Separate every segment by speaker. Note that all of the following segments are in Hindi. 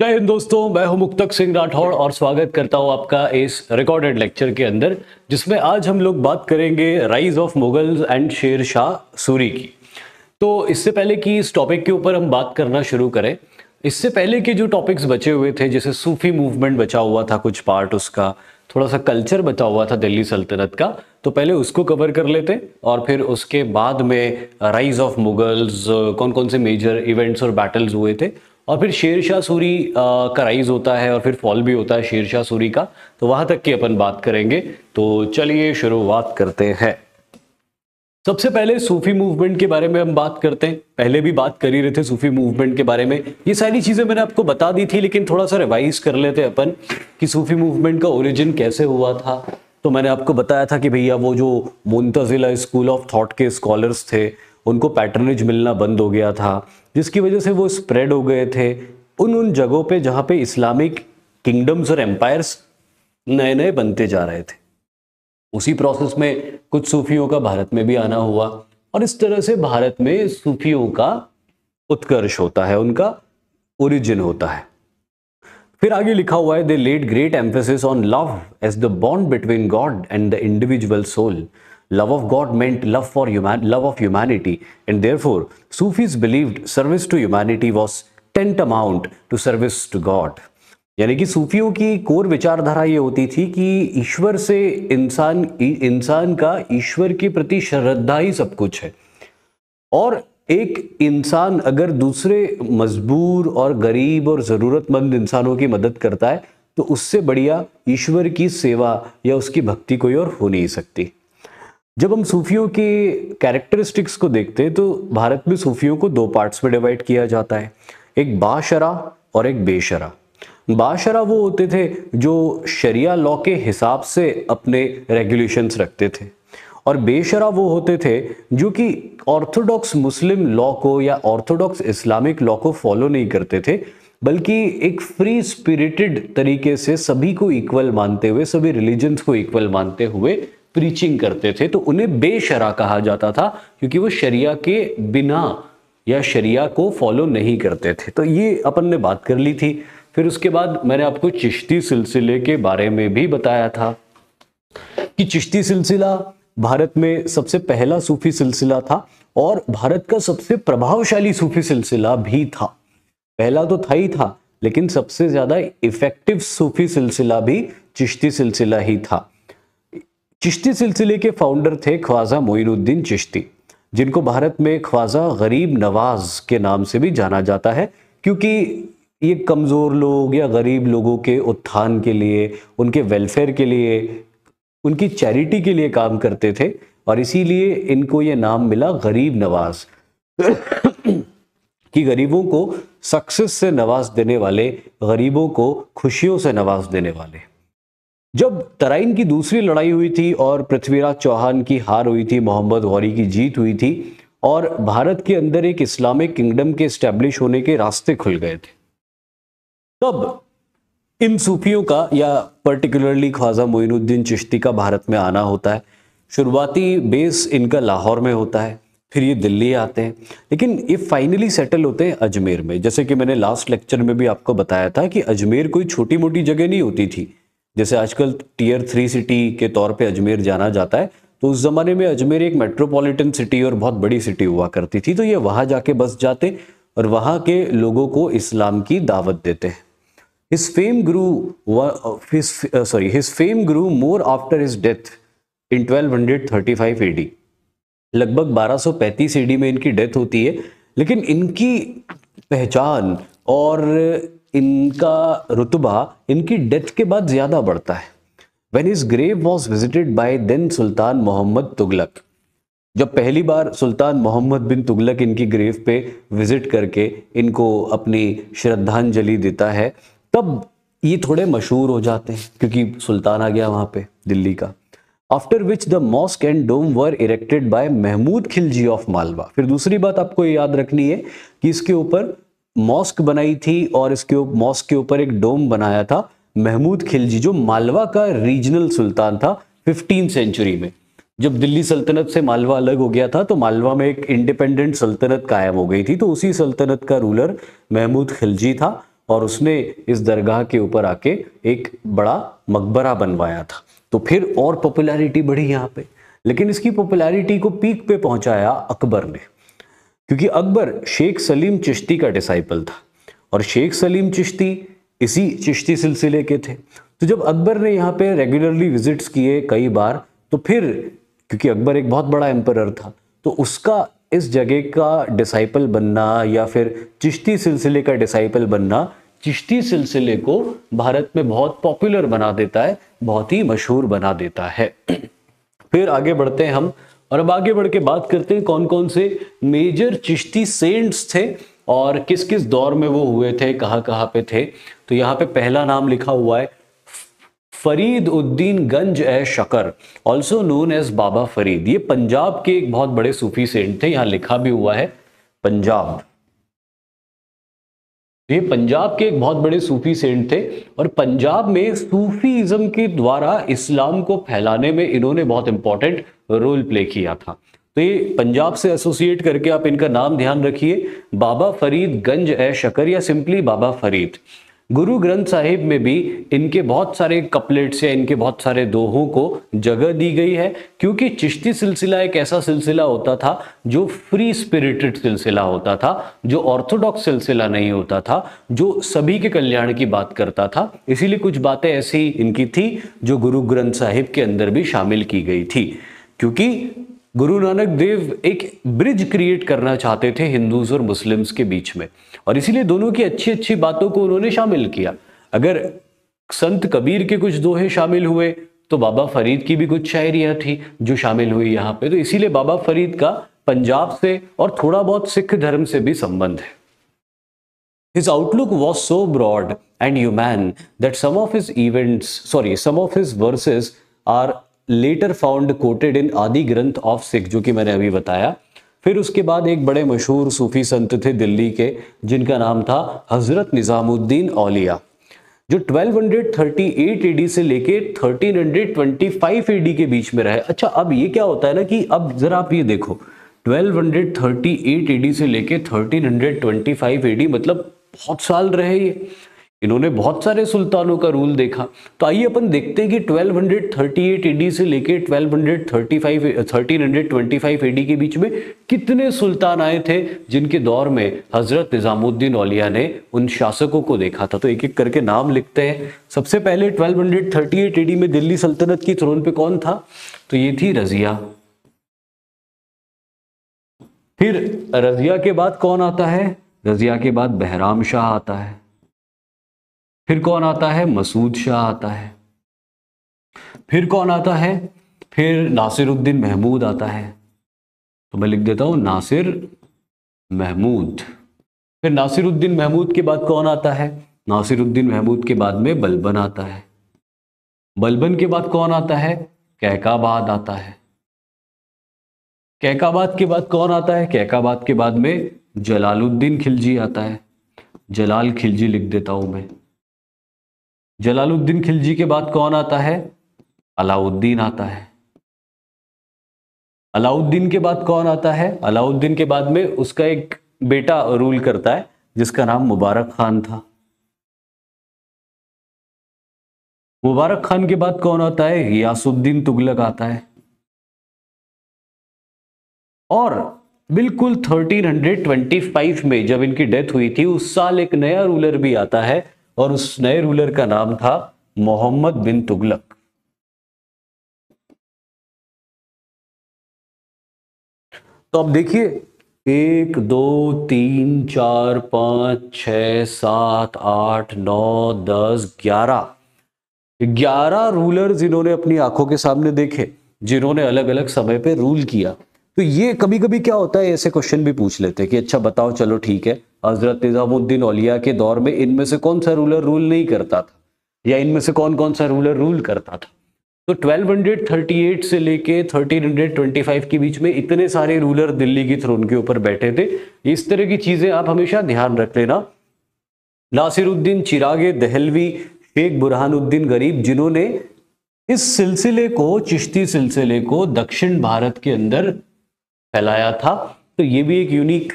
Speaker 1: जय हिंद दोस्तों मैं हूं मुक्तक सिंह राठौड़ और स्वागत करता हूं आपका इस रिकॉर्डेड लेक्चर के अंदर जिसमें आज हम लोग बात करेंगे राइज ऑफ मुगल्स एंड शेर शाह सूरी की तो इससे पहले कि इस टॉपिक के ऊपर हम बात करना शुरू करें इससे पहले के जो टॉपिक्स बचे हुए थे जैसे सूफी मूवमेंट बचा हुआ था कुछ पार्ट उसका थोड़ा सा कल्चर बचा हुआ था दिल्ली सल्तनत का तो पहले उसको कवर कर लेते और फिर उसके बाद में राइज ऑफ मुगल्स कौन कौन से मेजर इवेंट्स और बैटल्स हुए थे और फिर शेर शाह सूरी का राइज होता है और फिर फॉल भी होता है शेर शाह सूरी का तो वहां तक की अपन बात करेंगे तो चलिए शुरुआत करते हैं सबसे पहले सूफी मूवमेंट के बारे में हम बात करते हैं पहले भी बात कर ही रहे थे सूफी मूवमेंट के बारे में ये सारी चीज़ें मैंने आपको बता दी थी लेकिन थोड़ा सा रिवाइज कर लेते अपन कि सूफी मूवमेंट का ओरिजिन कैसे हुआ था तो मैंने आपको बताया था कि भैया वो जो मुंतजिला स्कूल ऑफ थॉट के स्कॉलर्स थे उनको पैटर्नेज मिलना बंद हो गया था जिसकी वजह से वो स्प्रेड हो गए थे उन उन जगहों पे जहाँ पे इस्लामिक किंगडम्स और एम्पायर्स नए नए बनते जा रहे थे उसी प्रोसेस में कुछ सूफियों का भारत में भी आना हुआ और इस तरह से भारत में सूफियों का उत्कर्ष होता है उनका ओरिजिन होता है फिर आगे लिखा हुआ है they led great emphasis on love as the bond between God and the individual soul Love of God meant love for human love of humanity, and therefore Sufis believed service to humanity was amount to service to God. यानी कि सूफियों की कोर विचारधारा ये होती थी कि ईश्वर से इंसान इंसान का ईश्वर के प्रति श्रद्धा ही सब कुछ है और एक इंसान अगर दूसरे मजबूर और गरीब और ज़रूरतमंद इंसानों की मदद करता है तो उससे बढ़िया ईश्वर की सेवा या उसकी भक्ति कोई और हो नहीं सकती जब हम सूफियों के कैरेक्टरिस्टिक्स को देखते हैं तो भारत में सूफियों को दो पार्ट्स में डिवाइड किया जाता है एक बाशरा और एक बेशरा बाशरा वो होते थे जो शरिया लॉ के हिसाब से अपने रेगुलेशंस रखते थे और बेशरा वो होते थे जो कि ऑर्थोडॉक्स मुस्लिम लॉ को या ऑर्थोडॉक्स इस्लामिक लॉ को फॉलो नहीं करते थे बल्कि एक फ्री स्पिरिटेड तरीके से सभी को इक्वल मानते हुए सभी रिलीजन्स को इक्वल मानते हुए प्रीचिंग करते थे तो उन्हें बेशरा कहा जाता था क्योंकि वो शरिया के बिना या शरिया को फॉलो नहीं करते थे तो ये अपन ने बात कर ली थी फिर उसके बाद मैंने आपको चिश्ती सिलसिले के बारे में भी बताया था कि चिश्ती सिलसिला भारत में सबसे पहला सूफी सिलसिला था और भारत का सबसे प्रभावशाली सूफी सिलसिला भी था पहला तो था ही था लेकिन सबसे ज्यादा इफेक्टिव सूफी सिलसिला भी चिश्ती सिलसिला ही था चिश्ती सिलसिले के फाउंडर थे ख्वाजा मोइनुद्दीन चिश्ती जिनको भारत में ख्वाजा गरीब नवाज के नाम से भी जाना जाता है क्योंकि ये कमज़ोर लोग या गरीब लोगों के उत्थान के लिए उनके वेलफेयर के लिए उनकी चैरिटी के लिए काम करते थे और इसीलिए इनको ये नाम मिला गरीब नवाज कि गरीबों को सक्सेस से नवाज देने वाले गरीबों को खुशियों से नवाज देने वाले जब तराइन की दूसरी लड़ाई हुई थी और पृथ्वीराज चौहान की हार हुई थी मोहम्मद गौरी की जीत हुई थी और भारत के अंदर एक इस्लामिक किंगडम के स्टैब्लिश होने के रास्ते खुल गए थे तब इन सूफियों का या पर्टिकुलरली ख्वाजा मोइनुद्दीन चिश्ती का भारत में आना होता है शुरुआती बेस इनका लाहौर में होता है फिर ये दिल्ली आते हैं लेकिन ये फाइनली सेटल होते हैं अजमेर में जैसे कि मैंने लास्ट लेक्चर में भी आपको बताया था कि अजमेर कोई छोटी मोटी जगह नहीं होती थी जैसे आजकल टीयर थ्री सिटी के तौर पे अजमेर जाना जाता है तो उस ज़माने में अजमेर एक मेट्रोपॉलिटन सिटी और बहुत बड़ी सिटी हुआ करती थी तो ये वहां जाके बस जाते और वहां के लोगों को इस्लाम की दावत देते हैं grew sorry grew his uh, sorry his fame grew more after his death in 1235 AD लगभग ए डी में इनकी डेथ होती है लेकिन इनकी पहचान और इनका रुतबा इनकी डेथ के बाद ज़्यादा बढ़ता है when his grave was visited by then Sultan Muhammad Tughlaq जब पहली बार सुल्तान मोहम्मद बिन तुगलक इनकी ग्रेव पे विजिट करके इनको अपनी श्रद्धांजलि देता है तब ये थोड़े मशहूर हो जाते हैं क्योंकि सुल्तान आ गया वहां पे दिल्ली का after which the mosque and dome were erected by Mahmud Khilji of Malwa फिर दूसरी बात आपको याद रखनी है कि इसके ऊपर मॉस्क बनाई थी और इसके मॉस्क के ऊपर एक डोम बनाया था महमूद खिलजी जो मालवा का रीजनल सुल्तान था फिफ्टीन सेंचुरी में जब दिल्ली सल्तनत से मालवा अलग हो गया था तो मालवा में एक इंडिपेंडेंट सल्तनत कायम हो गई थी तो उसी सल्तनत का रूलर महमूद खिलजी था और उसने इस दरगाह के ऊपर आके एक बड़ा मकबरा बनवाया था तो फिर और पॉपुलैरिटी बढ़ी यहाँ पे लेकिन इसकी पॉपुलैरिटी को पीक पे पहुंचाया अकबर ने क्योंकि अकबर शेख सलीम चिश्ती का डिसाइपल था और शेख सलीम चिश्ती इसी चिश्ती सिलसिले के थे तो जब अकबर ने यहाँ पे रेगुलरली विजिट्स किए कई बार तो फिर क्योंकि अकबर एक बहुत बड़ा एम्पर था तो उसका इस जगह का डिसाइपल बनना या फिर चिश्ती सिलसिले का डिसाइपल बनना चिश्ती सिलसिले को भारत में बहुत पॉपुलर बना देता है बहुत ही मशहूर बना देता है फिर आगे बढ़ते हैं हम और अब आगे बढ़ के बात करते हैं कौन कौन से मेजर चिश्ती सेंट्स थे और किस किस दौर में वो हुए थे कहाँ कहाँ पे थे तो यहाँ पे पहला नाम लिखा हुआ है Farid uddin Ganj e Shakar also known as Baba Farid ये पंजाब के एक बहुत बड़े सूफी सेंट थे यहाँ लिखा भी हुआ है पंजाब ये पंजाब के एक बहुत बड़े सूफी सेंट थे और पंजाब में सूफीज्म के द्वारा इस्लाम को फैलाने में इन्होंने बहुत इंपॉर्टेंट रोल प्ले किया था तो ये पंजाब से एसोसिएट करके आप इनका नाम ध्यान रखिए बाबा फरीद गंज ए शकर या सिंपली बाबा फरीद गुरु ग्रंथ साहिब में भी इनके बहुत सारे कपलेट्स या इनके बहुत सारे दोहों को जगह दी गई है क्योंकि चिश्ती सिलसिला एक ऐसा सिलसिला होता था जो फ्री स्पिरिटेड सिलसिला होता था जो ऑर्थोडॉक्स सिलसिला नहीं होता था जो सभी के कल्याण की बात करता था इसीलिए कुछ बातें ऐसी इनकी थी जो गुरु ग्रंथ साहिब के अंदर भी शामिल की गई थी क्योंकि गुरु नानक देव एक ब्रिज क्रिएट करना चाहते थे हिंदूज और मुस्लिम्स के बीच में और इसीलिए दोनों की अच्छी अच्छी बातों को उन्होंने शामिल किया अगर संत कबीर के कुछ दोहे शामिल हुए तो बाबा फरीद की भी कुछ शायरियां थी जो शामिल हुई यहाँ पे तो इसीलिए बाबा फरीद का पंजाब से और थोड़ा बहुत सिख धर्म से भी संबंध है His outlook was so broad and human that some of his events, sorry, some of his verses are later found quoted in Adi Granth of Sikh जो कि मैंने अभी बताया फिर उसके बाद एक बड़े मशहूर सूफी संत थे दिल्ली के जिनका नाम था हज़रत निज़ामुद्दीन औलिया जो 1238 हंड्रेड से लेके 1325 हंड्रेड के बीच में रहे अच्छा अब ये क्या होता है ना कि अब ज़रा आप ये देखो 1238 हंड्रेड से लेके 1325 हंड्रेड मतलब बहुत साल रहे ये इन्होंने बहुत सारे सुल्तानों का रूल देखा तो आइए अपन देखते हैं कि 1238 एडी से लेके 1235 हंड्रेड एडी के बीच में कितने सुल्तान आए थे जिनके दौर में हजरत निज़ामुद्दीन औलिया ने उन शासकों को देखा था तो एक एक करके नाम लिखते हैं सबसे पहले 1238 एडी में दिल्ली सल्तनत की थ्रोन पे कौन था तो ये थी रजिया फिर रजिया के बाद कौन आता है रजिया के बाद बहराम शाह आता है फिर कौन आता है मसूद शाह आता है फिर कौन आता है फिर नासिरुद्दीन महमूद आता है तो मैं लिख देता हूं नासिर महमूद फिर नासिरुद्दीन महमूद के बाद कौन आता है नासिरुद्दीन महमूद के बाद में बलबन आता है बलबन के बाद कौन आता है कैकाबाद आता है कैकाबाद के बाद कौन आता है कैकाबाद के बाद में जलालुद्दीन खिलजी आता है जलाल खिलजी लिख देता हूं मैं जलालुद्दीन खिलजी के बाद कौन आता है अलाउद्दीन आता है अलाउद्दीन के बाद कौन आता है अलाउद्दीन के बाद में उसका एक बेटा रूल करता है जिसका नाम मुबारक खान था
Speaker 2: मुबारक खान के बाद कौन आता है यासुद्दीन तुगलक आता है और
Speaker 1: बिल्कुल 1325 में जब इनकी डेथ हुई थी उस साल एक नया रूलर भी आता
Speaker 2: है और उस नए रूलर का नाम था मोहम्मद बिन तुगलक तो अब देखिए एक दो तीन चार पांच छ सात
Speaker 1: आठ नौ दस ग्यारह ग्यारह रूलर जिन्होंने अपनी आंखों के सामने देखे जिन्होंने अलग अलग समय पे रूल किया तो ये कभी कभी क्या होता है ऐसे क्वेश्चन भी पूछ लेते हैं कि अच्छा बताओ चलो ठीक है हज़रत निज़ामुद्दीन औलिया के दौर में इनमें से कौन सा रूलर रूल नहीं करता था या इनमें से कौन कौन सा रूलर रूल करता था तो 1238 से लेके 1325 के बीच में इतने सारे रूलर दिल्ली की थ्रोन के ऊपर बैठे थे इस तरह की चीज़ें आप हमेशा ध्यान रख लेना नासिरुद्दीन चिरागे दहलवी शेख बुरहानुद्दीन गरीब जिन्होंने इस सिलसिले को चिश्ती सिलसिले को दक्षिण भारत के अंदर फैलाया था तो ये भी एक यूनिक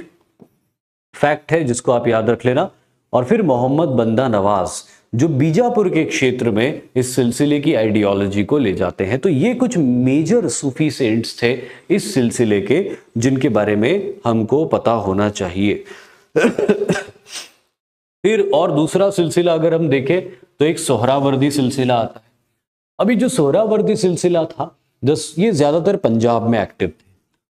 Speaker 1: फैक्ट है जिसको आप याद रख लेना और फिर मोहम्मद बंदा नवाज जो बीजापुर के क्षेत्र में इस सिलसिले की आइडियोलॉजी को ले जाते हैं तो ये कुछ मेजर सूफी सेंट्स थे इस सिलसिले के जिनके बारे में हमको पता होना चाहिए फिर और दूसरा सिलसिला अगर हम देखें तो एक सोहरावर्दी सिलसिला आता है अभी जो सोहरावर्दी सिलसिला था जस ये ज्यादातर पंजाब में एक्टिव थे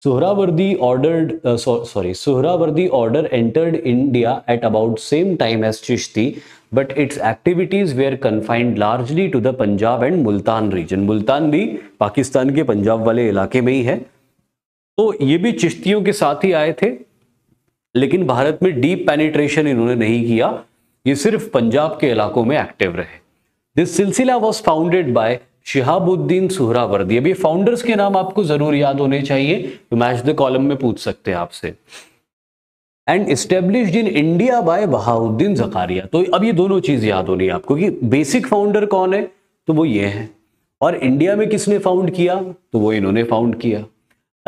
Speaker 1: Suhrawardi order sorry Suhrawardi order entered India at about same time as Chishti but its activities were confined largely to the Punjab and Multan region Multan भी पाकिस्तान के पंजाब वाले इलाके में ही है तो ये भी चिश्तियों के साथ ही आए थे लेकिन भारत में डीप पैनिट्रेशन इन्होंने नहीं किया ये सिर्फ पंजाब के इलाकों में एक्टिव रहे this silsila was founded by Shihabuddin Suhrawardi अब ये फाउंडर्स के नाम आपको जरूर याद होने चाहिए तो मैच द कॉलम में पूछ सकते हैं आपसे and establish in India by Bahauddin Zakariya तो अब ये दोनों चीज याद होनी है आपको कि बेसिक फाउंडर कौन है तो वो ये है और इंडिया में किसने फाउंड किया तो वो इन्होंने फाउंड किया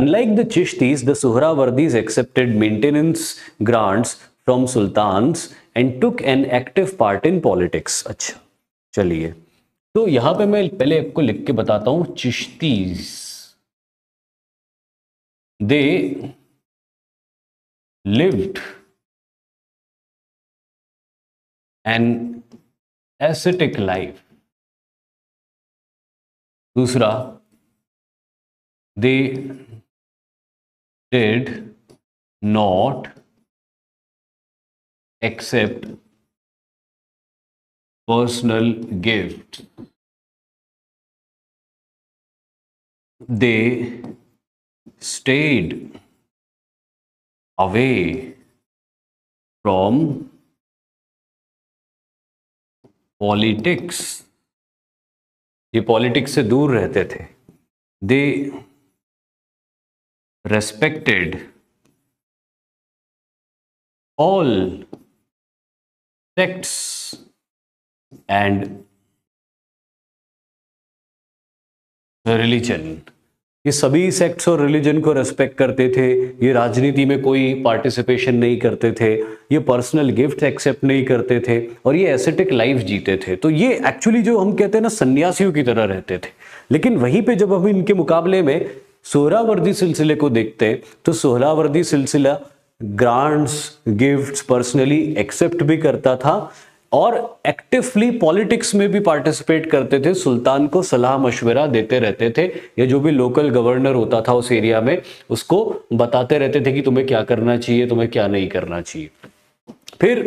Speaker 1: unlike the Chishtis the Suhrawardis accepted maintenance grants from sultans and took an active part in politics अच्छा चलिए तो यहां पे मैं पहले आपको लिख के बताता हूं
Speaker 2: Chishtis they lived an ascetic life दूसरा they did not accept personal gift. They stayed away from politics ये पॉलिटिक्स से दूर रहते थे they respected all sects and religion
Speaker 1: ये सभी सेक्ट्स और रिलीजन को रेस्पेक्ट करते थे ये राजनीति में कोई पार्टिसिपेशन नहीं करते थे ये पर्सनल गिफ्ट एक्सेप्ट नहीं करते थे और ये एसेटिक लाइफ जीते थे तो ये एक्चुअली जो हम कहते हैं ना सन्यासियों की तरह रहते थे लेकिन वहीं पे जब हम इनके मुकाबले में सोहरावर्दी सिलसिले को देखते हैं तो सोहरावर्दी सिलसिला ग्रांट्स गिफ्ट्स पर्सनली एक्सेप्ट भी करता था और एक्टिवली पॉलिटिक्स में भी पार्टिसिपेट करते थे सुल्तान को सलाह मशवरा देते रहते थे या जो भी लोकल गवर्नर होता था उस एरिया में उसको बताते रहते थे कि तुम्हें क्या करना चाहिए तुम्हें क्या नहीं करना चाहिए फिर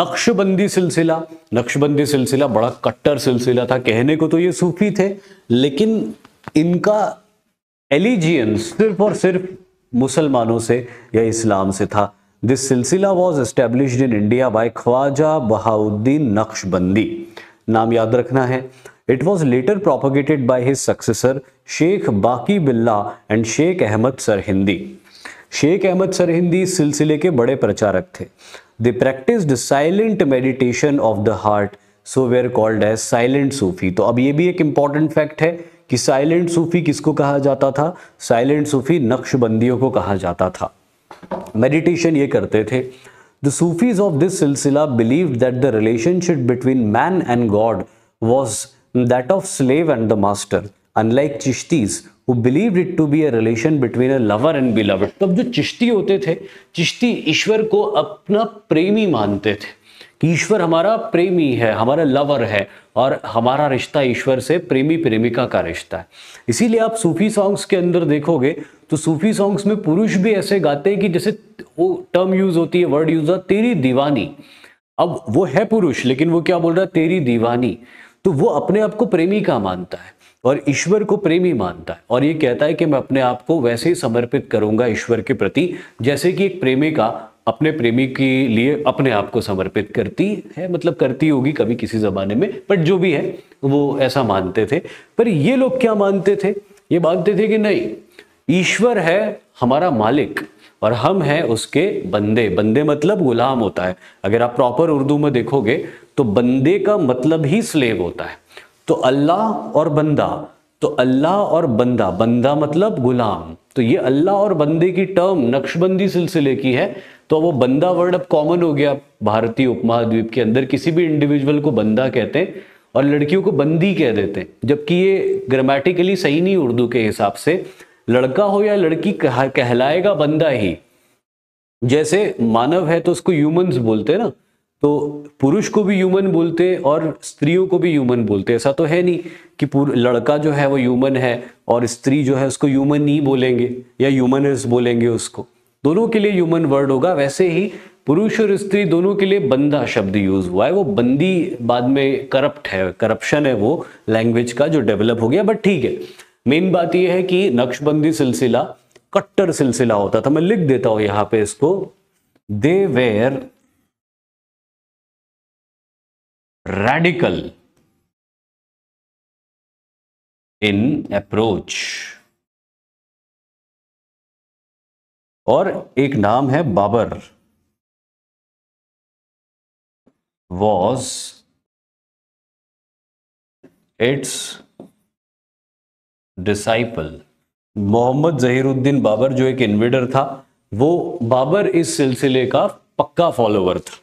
Speaker 1: नक्शबंदी सिलसिला नक्शबंदी सिलसिला बड़ा कट्टर सिलसिला था कहने को तो ये सूफी थे लेकिन इनका एलिजियंस सिर्फ और सिर्फ मुसलमानों से या इस्लाम से था this silsila was establish in India by Khwaja Bahauddin Naqshbandi नाम याद रखना है it was later propagated by his successor Sheikh Baqi Billah and Sheikh Ahmad Sirhindi Sheikh Ahmad Sirhindi इस सिलसिले के बड़े प्रचारक थे they practice silent meditation of the heart so were called as silent Sufi तो अब ये भी एक इंपॉर्टेंट फैक्ट है कि साइलेंट सूफी किसको कहा जाता था साइलेंट सूफी नक्शबंदियों को कहा जाता था मेडिटेशन ये करते थे the Sufis of this silsila believe that the relationship between man and God was that of slave and the master unlike Chishtis वो believe it to be a relation between a lover and lover तब जो चिश्ती होते थे चिश्ती ईश्वर को अपना प्रेमी मानते थे कि ईश्वर हमारा प्रेमी है हमारा लवर है और हमारा रिश्ता ईश्वर से प्रेमी प्रेमिका का रिश्ता है इसीलिए आप सूफी सॉन्ग्स के अंदर देखोगे तो सूफी सॉन्ग्स में पुरुष भी ऐसे गाते हैं कि जैसे वो टर्म यूज होती है वर्ड यूज होता तेरी दीवानी अब वो है पुरुष लेकिन वो क्या बोल रहा है तेरी दीवानी तो वो अपने आप को प्रेमी का मानता है और ईश्वर को प्रेमी मानता है और ये कहता है कि मैं अपने आप को वैसे ही समर्पित करूंगा ईश्वर के प्रति जैसे कि एक प्रेमिका अपने प्रेमी के लिए अपने आप को समर्पित करती है मतलब करती होगी कभी किसी ज़माने में बट जो भी है वो ऐसा मानते थे पर ये लोग क्या मानते थे ये मानते थे कि नहीं ईश्वर है हमारा मालिक और हम हैं उसके बंदे बंदे मतलब गुलाम होता है अगर आप प्रॉपर उर्दू में देखोगे तो बंदे का मतलब ही स्लेव होता है तो अल्लाह और बंदा तो अल्लाह और बंदा बंदा मतलब गुलाम तो ये अल्लाह और बंदे की टर्म नक्शबंदी सिलसिले की है तो वो बंदा वर्ड अब कॉमन हो गया भारतीय उपमहाद्वीप के अंदर किसी भी इंडिविजुअल को बंदा कहते हैं और लड़कियों को बंदी कह देते हैं जबकि ये ग्रामेटिकली सही नहीं उर्दू के हिसाब से लड़का हो या लड़की कहलाएगा बंदा ही जैसे मानव है तो उसको ह्यूमंस बोलते हैं ना तो पुरुष को भी ह्यूमन बोलते और स्त्रियों को भी ह्यूमन बोलते ऐसा तो है नहीं कि लड़का जो है वो ह्यूमन है और स्त्री जो है उसको ह्यूमन ही बोलेंगे या ह्यूमनस बोलेंगे उसको दोनों के लिए ह्यूमन वर्ड होगा वैसे ही पुरुष और स्त्री दोनों के लिए बंदा शब्द यूज हुआ है वो बंदी बाद में करप्ट है करप्शन है वो लैंग्वेज का जो डेवलप हो गया बट ठीक है मेन बात यह है कि नक्शबंदी सिलसिला कट्टर सिलसिला होता था मैं लिख देता हूं
Speaker 2: यहां पे इसको they were radical in approach और एक नाम है Babur was its disciple Muhammad Zahiruddin Babur जो एक इन्वेडर था वो
Speaker 1: बाबर इस सिलसिले का पक्का फॉलोवर था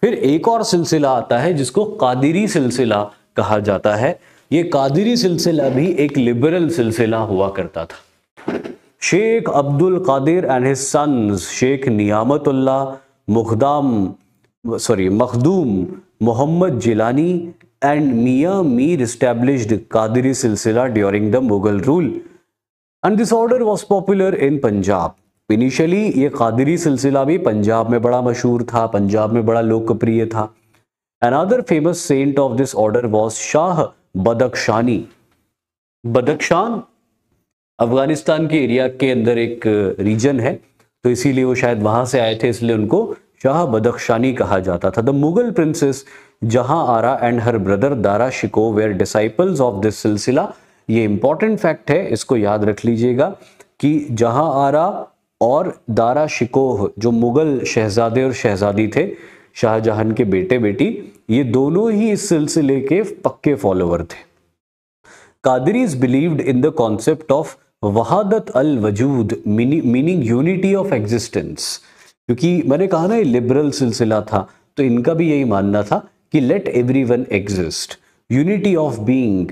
Speaker 1: फिर एक और सिलसिला आता है जिसको कादिरी सिलसिला कहा जाता है ये कादिरी सिलसिला भी एक लिबरल सिलसिला हुआ करता था Sheikh Abdul Qadir and his sons Sheikh Niamatullah Mukhdam sorry Makhdoom Muhammad Jilani and Miyan Mir established Qadri silsila during the Mughal rule and this order was popular in Punjab initially ये कादरी सिलसिला भी पंजाब में बड़ा मशहूर था पंजाब में बड़ा लोकप्रिय था another famous saint of this order was Shah Badakhshani Badakhshan Afghanistan के एरिया के अंदर एक रीजन uh, है तो इसीलिए वो शायद वहां से आए थे इसलिए उनको शाह बदखशानी कहा जाता था the Mughal princess Jahan Ara and her brother Dara Shikoh were disciples of this silsila ये इंपॉर्टेंट फैक्ट है इसको याद रख लीजिएगा कि जहां आरा और दारा शिकोह जो मुगल शहजादे और शहजादी थे शाहजहां के बेटे बेटी ये दोनों ही इस सिलसिले के पक्के फॉलोअर थे Qadri is believed in the concept of wahdat al wajud meaning unity of existence क्योंकि मैंने कहा ना ये लिबरल सिलसिला था तो इनका भी यही मानना था कि let every one exist unity of being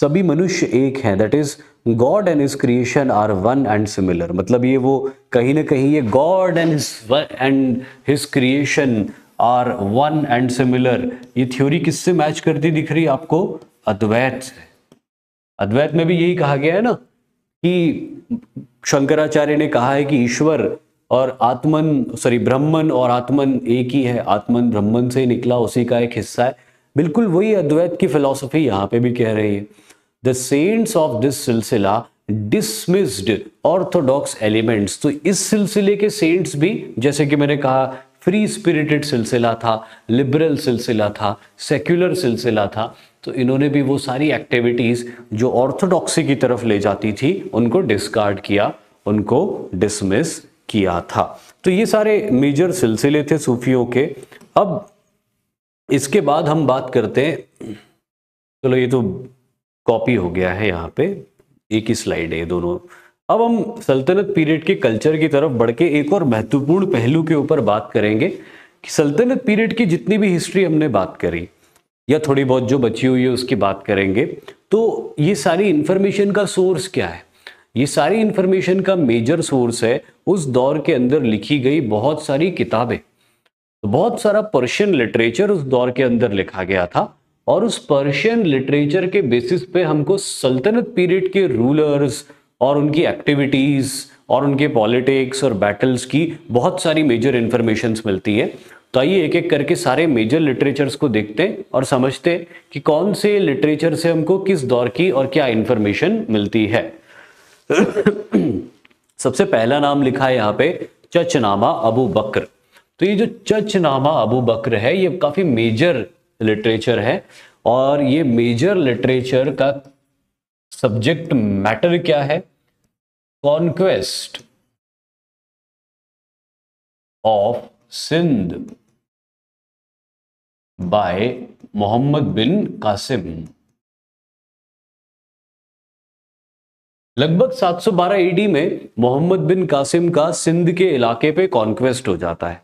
Speaker 1: सभी मनुष्य एक हैं that is God and is creation are one and similar मतलब ये वो कहीं ना कहीं ये God and and his creation are one and similar ये थ्योरी किससे मैच करती दिख रही आपको अद्वैत से अद्वैत में भी यही कहा गया है ना कि शंकराचार्य ने कहा है कि ईश्वर और आत्मन सॉरी ब्रह्मन और आत्मन एक ही है आत्मन ब्रह्मन से निकला उसी का एक हिस्सा है बिल्कुल वही अद्वैत की फिलॉसफी यहाँ पे भी कह रही है the saints of this silsila dismissed orthodox elements तो इस सिलसिले के सेंट्स भी जैसे कि मैंने कहा फ्री स्पिरिटेड सिलसिला था लिबरल सिलसिला था सेक्युलर सिलसिला था तो इन्होंने भी वो सारी एक्टिविटीज़ जो ऑर्थोडॉक्सी की तरफ ले जाती थी उनको डिस्कार्ड किया उनको डिसमिस किया था तो ये सारे मेजर सिलसिले थे सूफियों के अब इसके बाद हम बात करते हैं चलो ये तो कॉपी हो गया है यहाँ पे एक ही स्लाइड है दोनों अब हम सल्तनत पीरियड के कल्चर की तरफ बढ़ के एक और महत्वपूर्ण पहलू के ऊपर बात करेंगे कि सल्तनत पीरियड की जितनी भी हिस्ट्री हमने बात करी या थोड़ी बहुत जो बची हुई है उसकी बात करेंगे तो ये सारी इन्फॉर्मेशन का सोर्स क्या है ये सारी इन्फॉर्मेशन का मेजर सोर्स है उस दौर के अंदर लिखी गई बहुत सारी किताबें तो बहुत सारा पर्शियन लिटरेचर उस दौर के अंदर लिखा गया था और उस पर्शियन लिटरेचर के बेसिस पे हमको सल्तनत पीरियड के रूलर्स और उनकी एक्टिविटीज़ और उनके पॉलिटिक्स और बैटल्स की बहुत सारी मेजर इन्फॉर्मेशन मिलती है तो आइए एक एक करके सारे मेजर लिटरेचर्स को देखते हैं और समझते हैं कि कौन से लिटरेचर से हमको किस दौर की और क्या इन्फॉर्मेशन मिलती है सबसे पहला नाम लिखा है यहाँ पे चचनामा अबू बकर तो ये जो चचनामा अबू बकर है ये काफ़ी मेजर लिटरेचर है और ये मेजर लिटरेचर का सब्जेक्ट
Speaker 2: मैटर क्या है conquest of Sindh by Muhammad bin Qasim
Speaker 1: लगभग 712 ईडी में मोहम्मद बिन कासिम का सिंध के इलाके पे कॉन्क्वेस्ट हो जाता है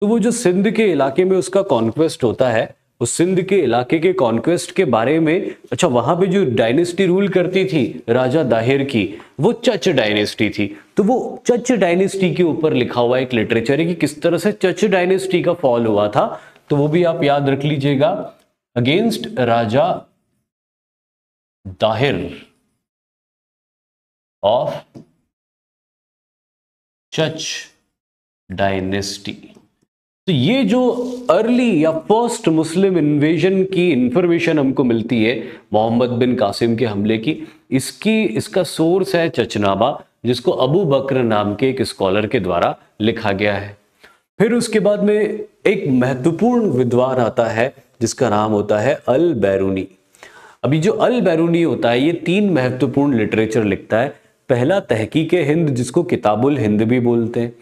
Speaker 1: तो वो जो सिंध के इलाके में उसका कॉन्क्वेस्ट होता है उस सिंध के इलाके के कॉन्क्वेस्ट के बारे में अच्छा वहां पे जो डायनेस्टी रूल करती थी राजा दाहिर की वो चच डायनेस्टी थी तो वो चच डायनेस्टी के ऊपर लिखा हुआ एक लिटरेचर है कि किस तरह से चच डायनेस्टी का फॉल हुआ था तो वो भी आप याद रख लीजिएगा
Speaker 2: against Raja Dahir of Chach dynasty तो ये जो अर्ली या फर्स्ट मुस्लिम
Speaker 1: इन्वेजन की इंफॉर्मेशन हमको मिलती है मोहम्मद बिन कासिम के हमले की इसकी इसका सोर्स है चचनाबा जिसको अबू बकर नाम के एक स्कॉलर के द्वारा लिखा गया है फिर उसके बाद में एक महत्वपूर्ण विद्वान आता है जिसका नाम होता है अल बैरूनी अभी जो अल बैरूनी होता है ये तीन महत्वपूर्ण लिटरेचर लिखता है पहला तहकीक हिंद जिसको किताबुल हिंद भी बोलते हैं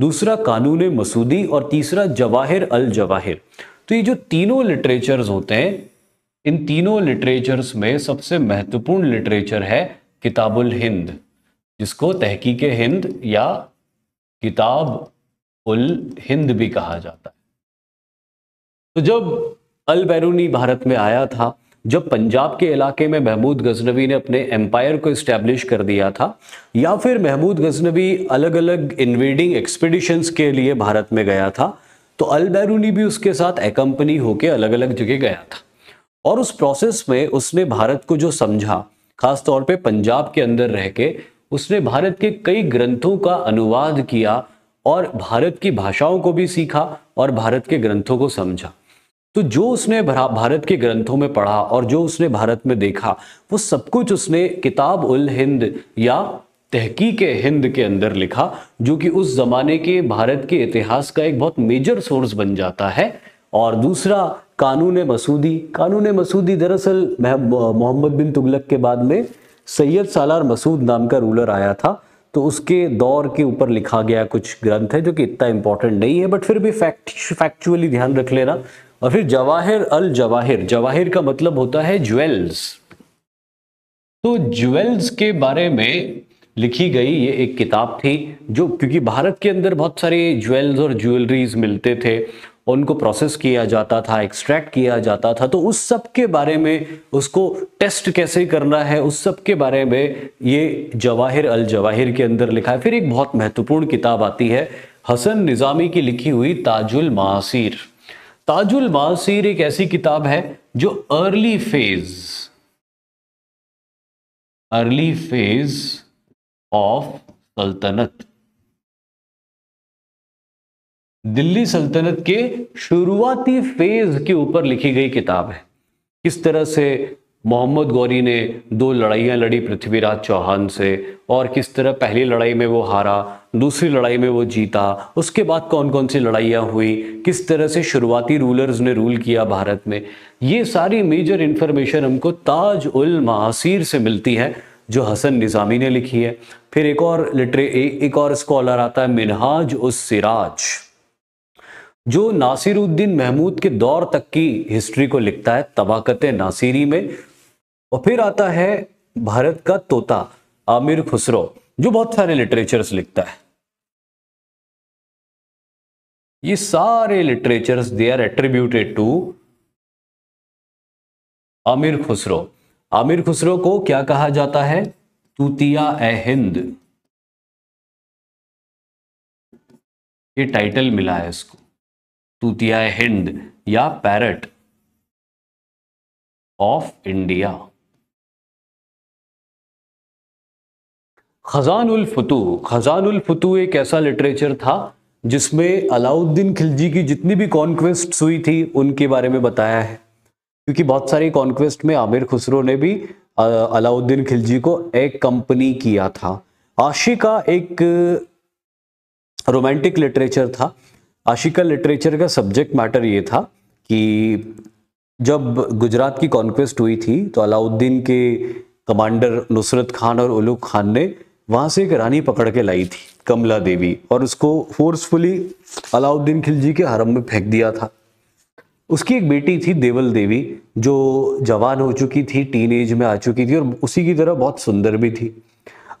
Speaker 1: दूसरा कानून मसूदी और तीसरा जवाहिर अल जवाहिर तो ये जो तीनों लिटरेचर्स होते हैं इन तीनों लिटरेचर्स में सबसे महत्वपूर्ण लिटरेचर है किताबुल हिंद जिसको तहकीक हिंद या किताब उल हिंद भी कहा जाता है तो जब अल बैरूनी भारत में आया था जब पंजाब के इलाके में महमूद गजनवी ने अपने एम्पायर को इस्टेब्लिश कर दिया था या फिर महमूद गजनवी अलग अलग इन्वेडिंग एक्सपीडिशंस के लिए भारत में गया था तो अल बैरूनी भी उसके साथ एकम्पनी होकर अलग अलग जगह गया था और उस प्रोसेस में उसने भारत को जो समझा खास तौर पे पंजाब के अंदर रह के उसने भारत के कई ग्रंथों का अनुवाद किया और भारत की भाषाओं को भी सीखा और भारत के ग्रंथों को समझा तो जो उसने भारत के ग्रंथों में पढ़ा और जो उसने भारत में देखा वो सब कुछ उसने किताब उल हिंद या तहकीक हिंद के अंदर लिखा जो कि उस ज़माने के भारत के इतिहास का एक बहुत मेजर सोर्स बन जाता है और दूसरा कानून मसूदी कानून मसूदी दरअसल मोहम्मद बिन तुगलक के बाद में सैयद सालार मसूद नाम का रूलर आया था तो उसके दौर के ऊपर लिखा गया कुछ ग्रंथ है जो कि इतना इम्पोर्टेंट नहीं है बट फिर भी फैक्ट फैक्चुअली ध्यान रख लेना और फिर जवाहिर अल जवाहिर जवाहिर का मतलब होता है ज्वेल्स तो ज्वेल्स के बारे में लिखी गई ये एक किताब थी जो क्योंकि भारत के अंदर बहुत सारे ज्वेल्स और ज्वेलरीज मिलते थे उनको प्रोसेस किया जाता था एक्सट्रैक्ट किया जाता था तो उस सब के बारे में उसको टेस्ट कैसे करना है उस सब के बारे में ये जवाहिर अल जवाहिर के अंदर लिखा है फिर एक बहुत महत्वपूर्ण किताब आती है हसन निज़ामी की लिखी हुई ताजुल मासिर ताजुल बासीर एक ऐसी
Speaker 2: किताब है जो early phase early phase of saltanat
Speaker 1: Delhi सल्तनत के शुरुआती फेज के ऊपर लिखी गई किताब है किस तरह से मोहम्मद गौरी ने दो लड़ाइयां लड़ी पृथ्वीराज चौहान से और किस तरह पहली लड़ाई में वो हारा दूसरी लड़ाई में वो जीता उसके बाद कौन कौन सी लड़ाइयाँ हुई किस तरह से शुरुआती रूलर्स ने रूल किया भारत में ये सारी मेजर इन्फॉर्मेशन हमको ताज उल महासिर से मिलती है जो हसन निज़ामी ने लिखी है फिर एक और लिटरे एक और स्कॉलर आता है मिनहाज उस सिराज जो नासिरुद्दीन महमूद के दौर तक की हिस्ट्री को लिखता है तबाकत नासिरी में और फिर आता है भारत का तोता आमिर खुसरो जो बहुत सारे लिटरेचर्स लिखता है ये सारे literatures they are attributed to
Speaker 2: Amir Khusrau Amir Khusrau को क्या कहा जाता है तूतिया ए हिंद ये टाइटल मिला है इसको तूतिया ए हिंद या parrot of India Khazain Futuh Futuh ul Futuh एक ऐसा लिटरेचर था
Speaker 1: जिसमें अलाउद्दीन खिलजी की जितनी भी कॉन्क्वेस्ट हुई थी उनके बारे में बताया है क्योंकि बहुत सारी कॉन्क्वेस्ट में आमिर खुसरो ने भी अलाउद्दीन खिलजी को एक कंपनी किया था आशिका एक रोमांटिक लिटरेचर था आशिका लिटरेचर का सब्जेक्ट मैटर ये था कि जब गुजरात की कॉन्क्वेस्ट हुई थी तो अलाउद्दीन के कमांडर नुसरत खान और उलूक खान ने वहां से एक रानी पकड़ के लाई थी कमला देवी और उसको फोर्सफुली अलाउद्दीन खिलजी के हरम में फेंक दिया था उसकी एक बेटी थी देवल देवी जो जवान हो चुकी थी टीन एज में आ चुकी थी और उसी की तरह बहुत सुंदर भी थी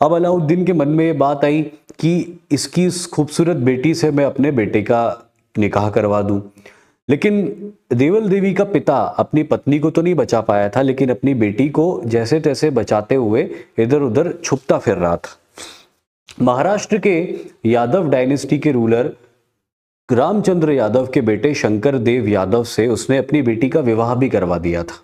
Speaker 1: अब अलाउद्दीन के मन में ये बात आई कि इसकी इस खूबसूरत बेटी से मैं अपने बेटे का निकाह करवा दूँ लेकिन देवल देवी का पिता अपनी पत्नी को तो नहीं बचा पाया था लेकिन अपनी बेटी को जैसे तैसे बचाते हुए इधर उधर छुपता फिर रहा था महाराष्ट्र के यादव डायनेस्टी के रूलर रामचंद्र यादव के बेटे शंकर देव यादव से उसने अपनी बेटी का विवाह भी करवा दिया था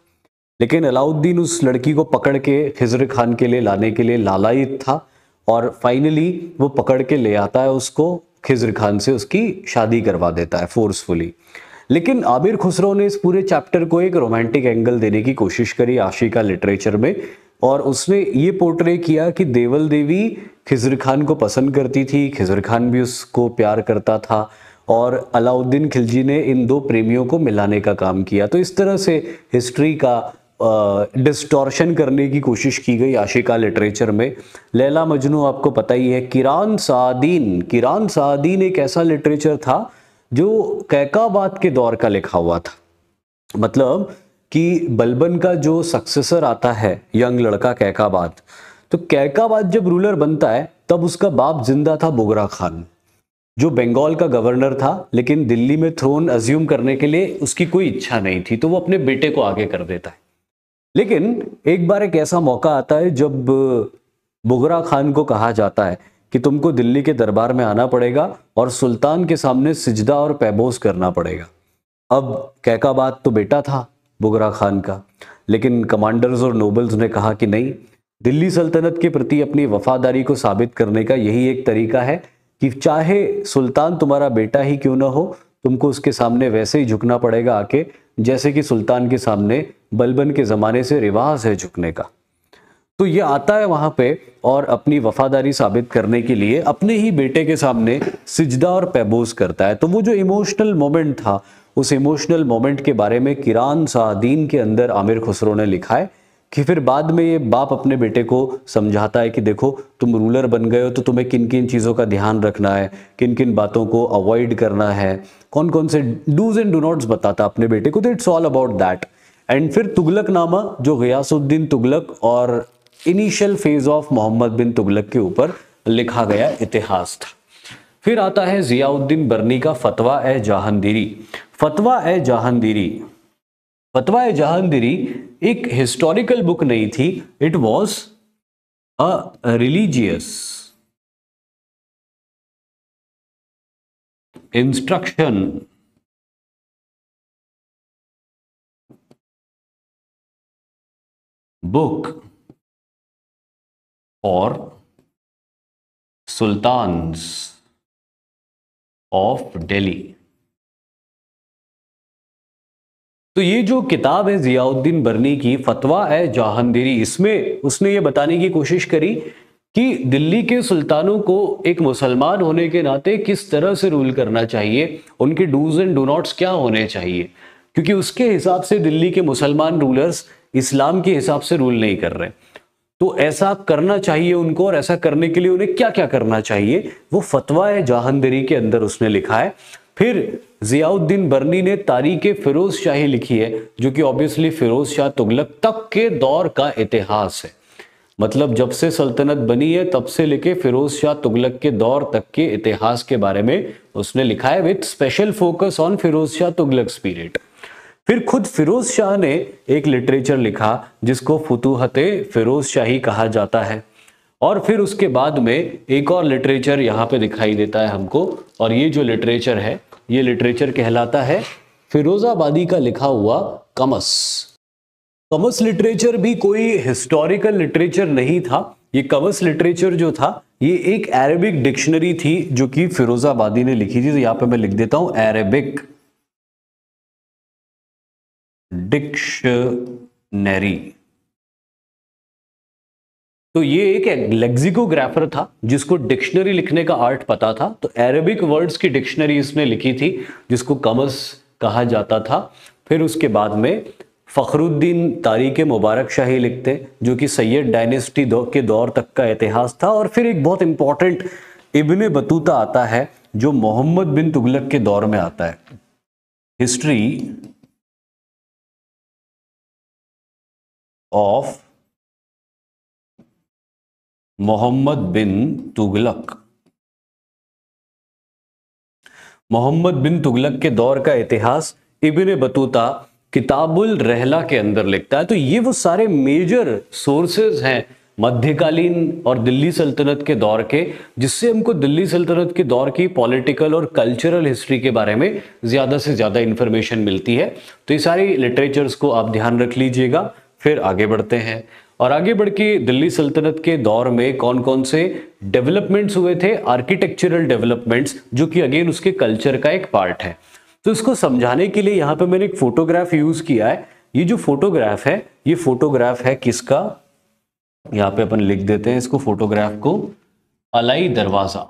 Speaker 1: लेकिन अलाउद्दीन उस लड़की को पकड़ के खिजर खान के लिए लाने के लिए लालायित था और फाइनली वो पकड़ के ले आता है उसको खिजर खान से उसकी शादी करवा देता है फोर्सफुली लेकिन आबिर खुसरो ने इस पूरे चैप्टर को एक रोमांटिक एंगल देने की कोशिश करी आशिका लिटरेचर में और उसने ये पोर्ट्रे किया कि देवल देवी खिजर खान को पसंद करती थी खिजर खान भी उसको प्यार करता था और अलाउद्दीन खिलजी ने इन दो प्रेमियों को मिलाने का काम किया तो इस तरह से हिस्ट्री का डिस्टॉर्शन करने की कोशिश की गई आशिका लिटरेचर में लैला मजनू आपको पता ही है किरान सादीन किरान सादीन एक ऐसा लिटरेचर था जो कैकाबाद के दौर का लिखा हुआ था मतलब कि बलबन का जो सक्सेसर आता है यंग लड़का कैकाबाद तो कैकाबाद जब रूलर बनता है तब उसका बाप जिंदा था बोगरा खान जो बंगाल का गवर्नर था लेकिन दिल्ली में थ्रोन अज्यूम करने के लिए उसकी कोई इच्छा नहीं थी तो वो अपने बेटे को आगे कर देता है लेकिन एक बार एक ऐसा मौका आता है जब बुगरा खान को कहा जाता है कि तुमको दिल्ली के दरबार में आना पड़ेगा और सुल्तान के सामने सिजदा और पैबोस करना पड़ेगा अब कैकाबाद तो बेटा था बुगरा खान का लेकिन कमांडर्स और नोबल्स ने कहा कि नहीं दिल्ली सल्तनत के प्रति अपनी वफादारी को साबित करने का यही एक तरीका है कि चाहे सुल्तान तुम्हारा बेटा ही क्यों ना हो तुमको उसके सामने वैसे ही झुकना पड़ेगा आके जैसे कि सुल्तान के सामने बलबन के ज़माने से रिवाज है झुकने का तो ये आता है वहां पे और अपनी वफादारी साबित करने के लिए अपने ही बेटे के सामने सिजदा और पैबोज करता है तो वो जो इमोशनल मोमेंट था उस इमोशनल मोमेंट के बारे में किरान सादीन के अंदर आमिर खुसरो ने लिखा है कि फिर बाद में ये बाप अपने बेटे को समझाता है कि देखो तुम रूलर बन गए हो तो तुम्हें किन किन चीज़ों का ध्यान रखना है किन किन बातों को अवॉइड करना है कौन कौन से डूज एंड डू नॉट्स बताता अपने बेटे को तो it's all about that and फिर तुगलक नामा जो गयासुद्दीन तुगलक और initial phase of Muhammad bin Tughlaq के ऊपर लिखा गया इतिहास था फिर आता है जियाउद्दीन बर्नी का फतवा ए जहांगीरी फतवा ए जहांगीरी
Speaker 2: फतवा ए जहांगीरी एक हिस्टोरिकल बुक नहीं थी it was a religious instruction book और सुल्तान ऑफ डेली तो ये जो
Speaker 1: किताब है जियाउद्दीन बरनी की फतवा है जहांगीरी इसमें उसने ये बताने की कोशिश करी कि दिल्ली के सुल्तानों को एक मुसलमान होने के नाते किस तरह से रूल करना चाहिए उनके डूज एंड डू नॉट्स क्या होने चाहिए क्योंकि उसके हिसाब से दिल्ली के मुसलमान रूलर्स इस्लाम के हिसाब से रूल नहीं कर रहे तो ऐसा करना चाहिए उनको और ऐसा करने के लिए उन्हें क्या क्या करना चाहिए वो फतवा जहांदरी के अंदर उसने लिखा है फिर जियाउद्दीन बर्नी ने तारीख फिरोज शाही लिखी है जो कि ऑब्वियसली फिरोज शाह तुगलक तक के दौर का इतिहास है मतलब जब से सल्तनत बनी है तब से लेके फिरोज शाह तुगलक के दौर तक के इतिहास के बारे में उसने लिखा है with special focus on Firoz Shah Tughlaq period फिर खुद फिरोज शाह ने एक लिटरेचर लिखा जिसको फतूहत फिरोज शाही कहा जाता है और फिर उसके बाद में एक और लिटरेचर यहाँ पे दिखाई देता है हमको और ये जो लिटरेचर है ये लिटरेचर कहलाता है फिरोजाबादी का लिखा हुआ कमस कमस लिटरेचर भी कोई हिस्टोरिकल लिटरेचर नहीं था ये कमस लिटरेचर जो था ये एक अरेबिक डिक्शनरी थी जो कि फिरोजाबादी ने लिखी
Speaker 2: थी तो यहाँ पे मैं लिख देता हूँ अरेबिक डिक्शनरी तो ये
Speaker 1: एक लेक्सिकोग्राफर था जिसको डिक्शनरी लिखने का आर्ट पता था तो अरेबिक वर्ड्स की डिक्शनरी इसने लिखी थी जिसको कमस कहा जाता था फिर उसके बाद में फ़खरुद्दीन तारीख मुबारक शाही लिखते जो कि सैयद डायनेस्टी दौ, के दौर तक का इतिहास था और फिर एक बहुत इंपॉर्टेंट इबन बतूता आता है जो मोहम्मद
Speaker 2: बिन तुगलक के दौर में आता है हिस्ट्री ऑफ मोहम्मद बिन तुगलक
Speaker 1: मोहम्मद बिन तुगलक के दौर का इतिहास इबिन बतूता किताबुल रहला के अंदर लिखता है तो ये वो सारे मेजर सोर्सेज हैं मध्यकालीन और दिल्ली सल्तनत के दौर के जिससे हमको दिल्ली सल्तनत के दौर की पॉलिटिकल और कल्चरल हिस्ट्री के बारे में ज़्यादा से ज़्यादा इन्फॉर्मेशन मिलती है तो ये सारी लिटरेचर्स को आप ध्यान रख लीजिएगा फिर आगे बढ़ते हैं और आगे बढ़ के दिल्ली सल्तनत के दौर में कौन कौन से डेवलपमेंट्स हुए थे आर्किटेक्चरल डेवलपमेंट्स जो कि अगेन उसके कल्चर का एक पार्ट है तो इसको समझाने के लिए यहाँ पे मैंने एक फोटोग्राफ यूज किया है ये जो फोटोग्राफ है ये फोटोग्राफ है किसका यहाँ पे अपन लिख देते हैं
Speaker 2: इसको फोटोग्राफ को Alai Darwaza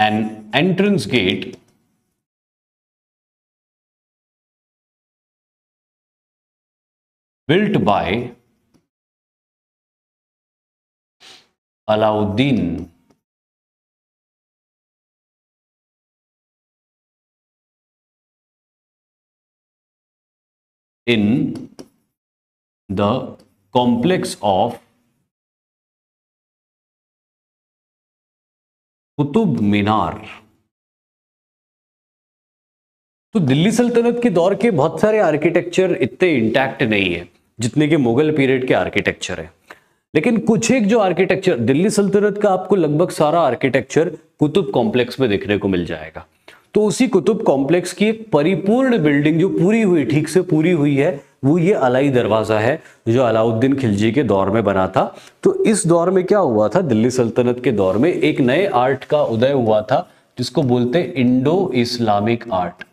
Speaker 2: an entrance gate built by Alauddin in the complex of Qutub Minar तो दिल्ली सल्तनत के दौर के बहुत सारे आर्किटेक्चर इतने
Speaker 1: इंटैक्ट नहीं है जितने के मुगल पीरियड के आर्किटेक्चर है लेकिन कुछ एक जो आर्किटेक्चर दिल्ली सल्तनत का आपको लगभग सारा आर्किटेक्चर कुतुब कॉम्प्लेक्स में देखने को मिल जाएगा तो उसी कुतुब कॉम्प्लेक्स की एक परिपूर्ण बिल्डिंग जो पूरी हुई ठीक से पूरी हुई है वो ये अलाई दरवाज़ा है जो अलाउद्दीन खिलजी के दौर में बना था तो इस दौर में क्या हुआ था दिल्ली सल्तनत के दौर में एक नए आर्ट का उदय हुआ था जिसको बोलते इंडो इस्लामिक आर्ट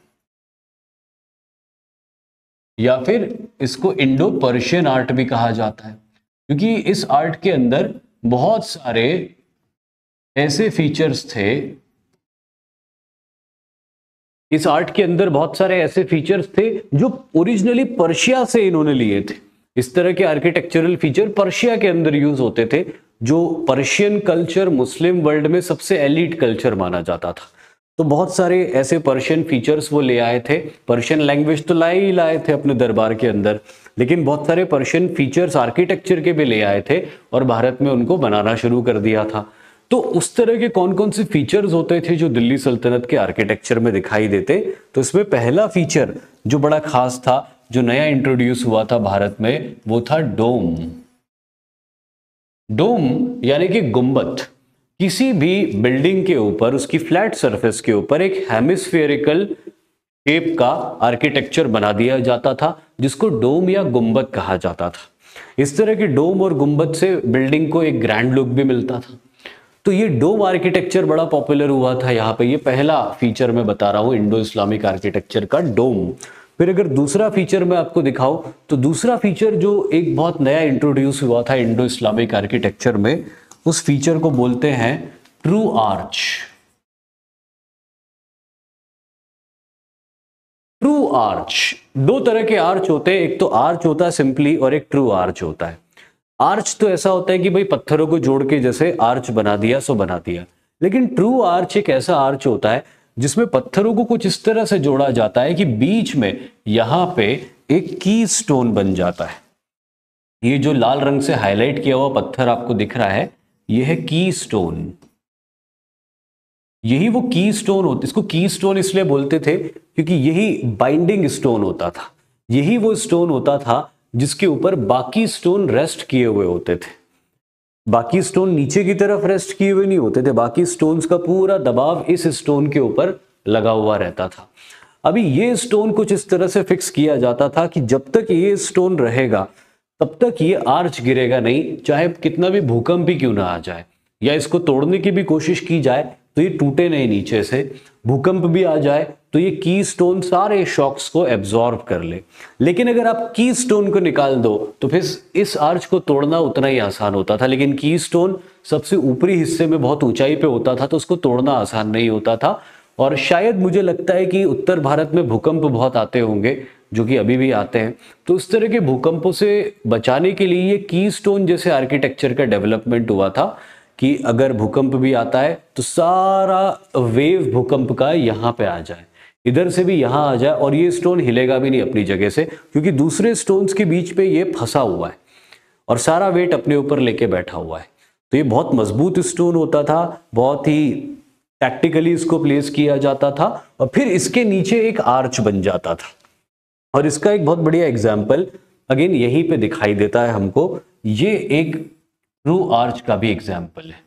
Speaker 1: या फिर इसको इंडो पर्शियन आर्ट भी कहा जाता है क्योंकि इस आर्ट के अंदर बहुत सारे ऐसे फीचर्स थे इस आर्ट के अंदर बहुत सारे ऐसे फीचर्स थे जो ओरिजिनली पर्शिया से इन्होंने लिए थे इस तरह के आर्किटेक्चरल फीचर पर्शिया के अंदर यूज होते थे जो पर्शियन कल्चर मुस्लिम वर्ल्ड में सबसे एलिट कल्चर माना जाता था तो बहुत सारे ऐसे पर्शियन फीचर्स वो ले आए थे पर्शियन लैंग्वेज तो लाए ही लाए थे अपने दरबार के अंदर लेकिन बहुत सारे पर्शियन फीचर्स आर्किटेक्चर के भी ले आए थे और भारत में उनको बनाना शुरू कर दिया था तो उस तरह के कौन कौन से फीचर्स होते थे जो दिल्ली सल्तनत के आर्किटेक्चर में दिखाई देते तो इसमें पहला फीचर जो बड़ा खास था जो नया इंट्रोड्यूस हुआ था भारत में वो था डोम डोम यानी कि गुम्बद किसी भी बिल्डिंग के ऊपर उसकी फ्लैट सरफेस के ऊपर एक हेमिस्फेरिकल शेप का आर्किटेक्चर बना दिया जाता था जिसको डोम या गुंबद कहा जाता था इस तरह के डोम और गुम्बद से बिल्डिंग को एक ग्रैंड लुक भी मिलता था तो ये डोम आर्किटेक्चर बड़ा पॉपुलर हुआ था यहाँ पे ये पहला फीचर मैं बता रहा हूँ इंडो इस्लामिक आर्किटेक्चर का डोम फिर अगर दूसरा फीचर मैं आपको दिखाऊं तो दूसरा फीचर जो एक बहुत नया इंट्रोड्यूस हुआ था इंडो इस्लामिक आर्किटेक्चर में
Speaker 2: उस फीचर को बोलते हैं ट्रू आर्च ट्रू आर्च दो तरह के आर्च होते हैं एक तो
Speaker 1: आर्च होता है सिंपली और एक ट्रू आर्च होता है आर्च तो ऐसा होता है कि भाई पत्थरों को जोड़ के जैसे आर्च बना दिया सो बना दिया लेकिन ट्रू आर्च एक ऐसा आर्च होता है जिसमें पत्थरों को कुछ इस तरह से जोड़ा जाता है कि बीच में यहां पे एक की स्टोन बन जाता है ये जो लाल रंग से हाईलाइट किया हुआ पत्थर आपको दिख रहा है यह है की स्टोन यही वो की स्टोन होती इसको की स्टोन इसलिए बोलते थे क्योंकि यही बाइंडिंग स्टोन होता था यही वो स्टोन होता था जिसके ऊपर बाकी स्टोन रेस्ट किए हुए होते थे बाकी स्टोन नीचे की तरफ रेस्ट किए हुए नहीं होते थे बाकी स्टोन्स का पूरा दबाव इस स्टोन के ऊपर लगा हुआ रहता था अभी ये स्टोन कुछ इस तरह से फिक्स किया जाता था कि जब तक ये स्टोन रहेगा तब तक ये आर्च गिरेगा नहीं चाहे कितना भी भूकंप ही क्यों ना आ जाए या इसको तोड़ने की भी कोशिश की जाए तो ये टूटे नहीं नीचे से भूकंप भी आ जाए तो ये की स्टोन सारे शॉक्स को एब्जॉर्ब कर ले लेकिन अगर आप की स्टोन को निकाल दो तो फिर इस आर्च को तोड़ना उतना ही आसान होता था लेकिन की स्टोन सबसे ऊपरी हिस्से में बहुत ऊंचाई पे होता था तो उसको तोड़ना आसान नहीं होता था और शायद मुझे लगता है कि उत्तर भारत में भूकंप बहुत आते होंगे जो कि अभी भी आते हैं तो इस तरह के भूकंपों से बचाने के लिए ये की स्टोन जैसे आर्किटेक्चर का डेवलपमेंट हुआ था कि अगर भूकंप भी आता है तो सारा वेव भूकंप का यहाँ पे आ जाए इधर से भी यहाँ आ जाए और ये स्टोन हिलेगा भी नहीं अपनी जगह से क्योंकि दूसरे स्टोन्स के बीच पे ये फंसा हुआ है और सारा वेट अपने ऊपर लेके बैठा हुआ है तो ये बहुत मजबूत स्टोन होता था बहुत ही प्रैक्टिकली इसको प्लेस किया जाता था और फिर इसके नीचे एक आर्च बन जाता था और इसका एक बहुत बढ़िया एग्जाम्पल अगेन यहीं पे दिखाई देता है हमको ये एक ट्रू आर्च का भी एग्जाम्पल है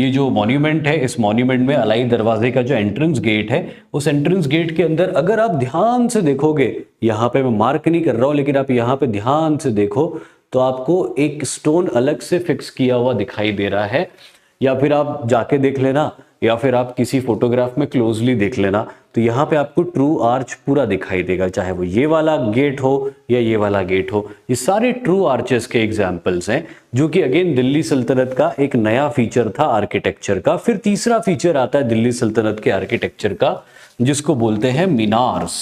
Speaker 1: ये जो मॉन्यूमेंट है इस मॉन्यूमेंट में अलाई दरवाजे का जो एंट्रेंस गेट है उस एंट्रेंस गेट के अंदर अगर आप ध्यान से देखोगे यहां पे मैं मार्क नहीं कर रहा हूं लेकिन आप यहां पे ध्यान से देखो तो आपको एक स्टोन अलग से फिक्स किया हुआ दिखाई दे रहा है या फिर आप जाके देख लेना या फिर आप किसी फोटोग्राफ में क्लोजली देख लेना तो यहाँ पे आपको ट्रू आर्च पूरा दिखाई देगा चाहे वो ये वाला गेट हो या ये वाला गेट हो ये सारे ट्रू आर्चेस के एग्जाम्पल्स हैं जो कि अगेन दिल्ली सल्तनत का एक नया फीचर था आर्किटेक्चर का फिर तीसरा फीचर आता है दिल्ली सल्तनत के आर्किटेक्चर का जिसको बोलते हैं मीनार्स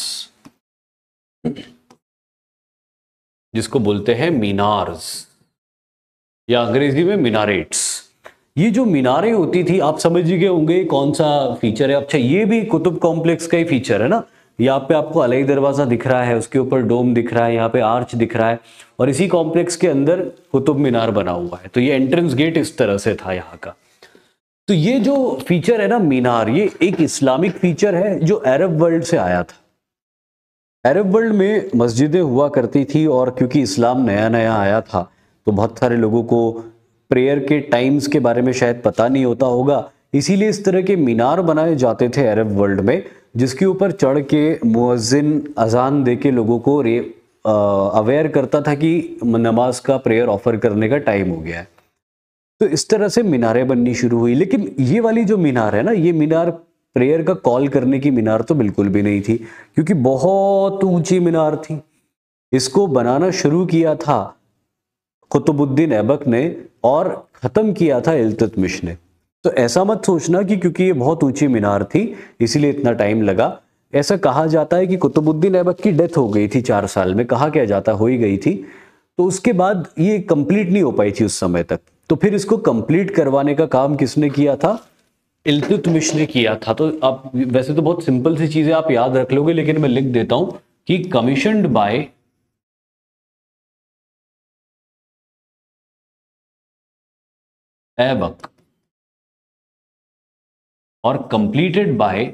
Speaker 1: जिसको बोलते हैं मीनार्स या अंग्रेजी में मीनारेट्स ये जो मीनारें होती थी आप समझ ही गए होंगे कौन सा फीचर है अच्छा ये भी कुतुब कॉम्प्लेक्स का ही फीचर है ना यहाँ पे आपको अलग दरवाज़ा दिख रहा है उसके ऊपर डोम दिख रहा है यहाँ पे आर्च दिख रहा है और इसी कॉम्प्लेक्स के अंदर कुतुब मीनार बना हुआ है तो ये एंट्रेंस गेट इस तरह से था यहाँ का तो ये जो फीचर है ना मीनार ये एक इस्लामिक फीचर है जो अरब वर्ल्ड से आया था अरब वर्ल्ड में मस्जिदें हुआ करती थी और क्योंकि इस्लाम नया नया आया था तो बहुत सारे लोगों को प्रेयर के टाइम्स के बारे में शायद पता नहीं होता होगा इसीलिए इस तरह के मीनार बनाए जाते थे अरब वर्ल्ड में जिसके ऊपर चढ़ के मुअजिन अजान दे के लोगों को रे अवेयर करता था कि नमाज का प्रेयर ऑफर करने का टाइम हो गया है तो इस तरह से मीनारें बननी शुरू हुई लेकिन ये वाली जो मीनार है ना ये मीनार प्रेयर का कॉल करने की मीनार तो बिल्कुल भी नहीं थी क्योंकि बहुत ऊंची मीनार थी इसको बनाना शुरू किया था कुतुबुद्दीन ऐबक ने और ख़त्म किया था इल्तुतमिश ने तो ऐसा मत सोचना कि क्योंकि ये बहुत ऊंची मीनार थी इसीलिए इतना टाइम लगा ऐसा कहा जाता है कि कुतुबुद्दीन ऐबक की डेथ हो गई थी चार साल में कहा क्या जाता हो ही गई थी तो उसके बाद ये कंप्लीट नहीं हो पाई थी उस समय तक तो फिर इसको कंप्लीट करवाने का काम किसने किया था इल्तुतमिश ने किया था
Speaker 2: तो आप वैसे तो बहुत सिंपल सी चीज़ें आप याद रख लोगे लेकिन मैं लिख देता हूँ कि कमीशनड बाय एबक और कंप्लीटेड बाय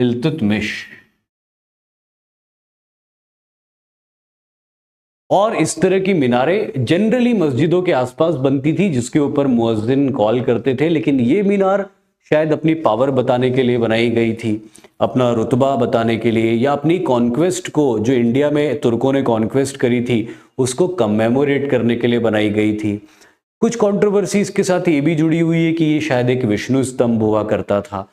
Speaker 2: इल्तुतमिश और इस तरह की मीनारें जनरली मस्जिदों के आसपास बनती
Speaker 1: थी जिसके ऊपर मुअज्जिन कॉल करते थे लेकिन ये मीनार शायद अपनी पावर बताने के लिए बनाई गई थी अपना रुतबा बताने के लिए या अपनी कॉन्क्वेस्ट को जो इंडिया में तुर्कों ने कॉन्क्वेस्ट करी थी उसको कमेमोरेट करने के लिए बनाई गई थी कुछ कॉन्ट्रोवर्सीज के साथ ये भी जुड़ी हुई है कि ये शायद एक विष्णु स्तंभ हुआ करता था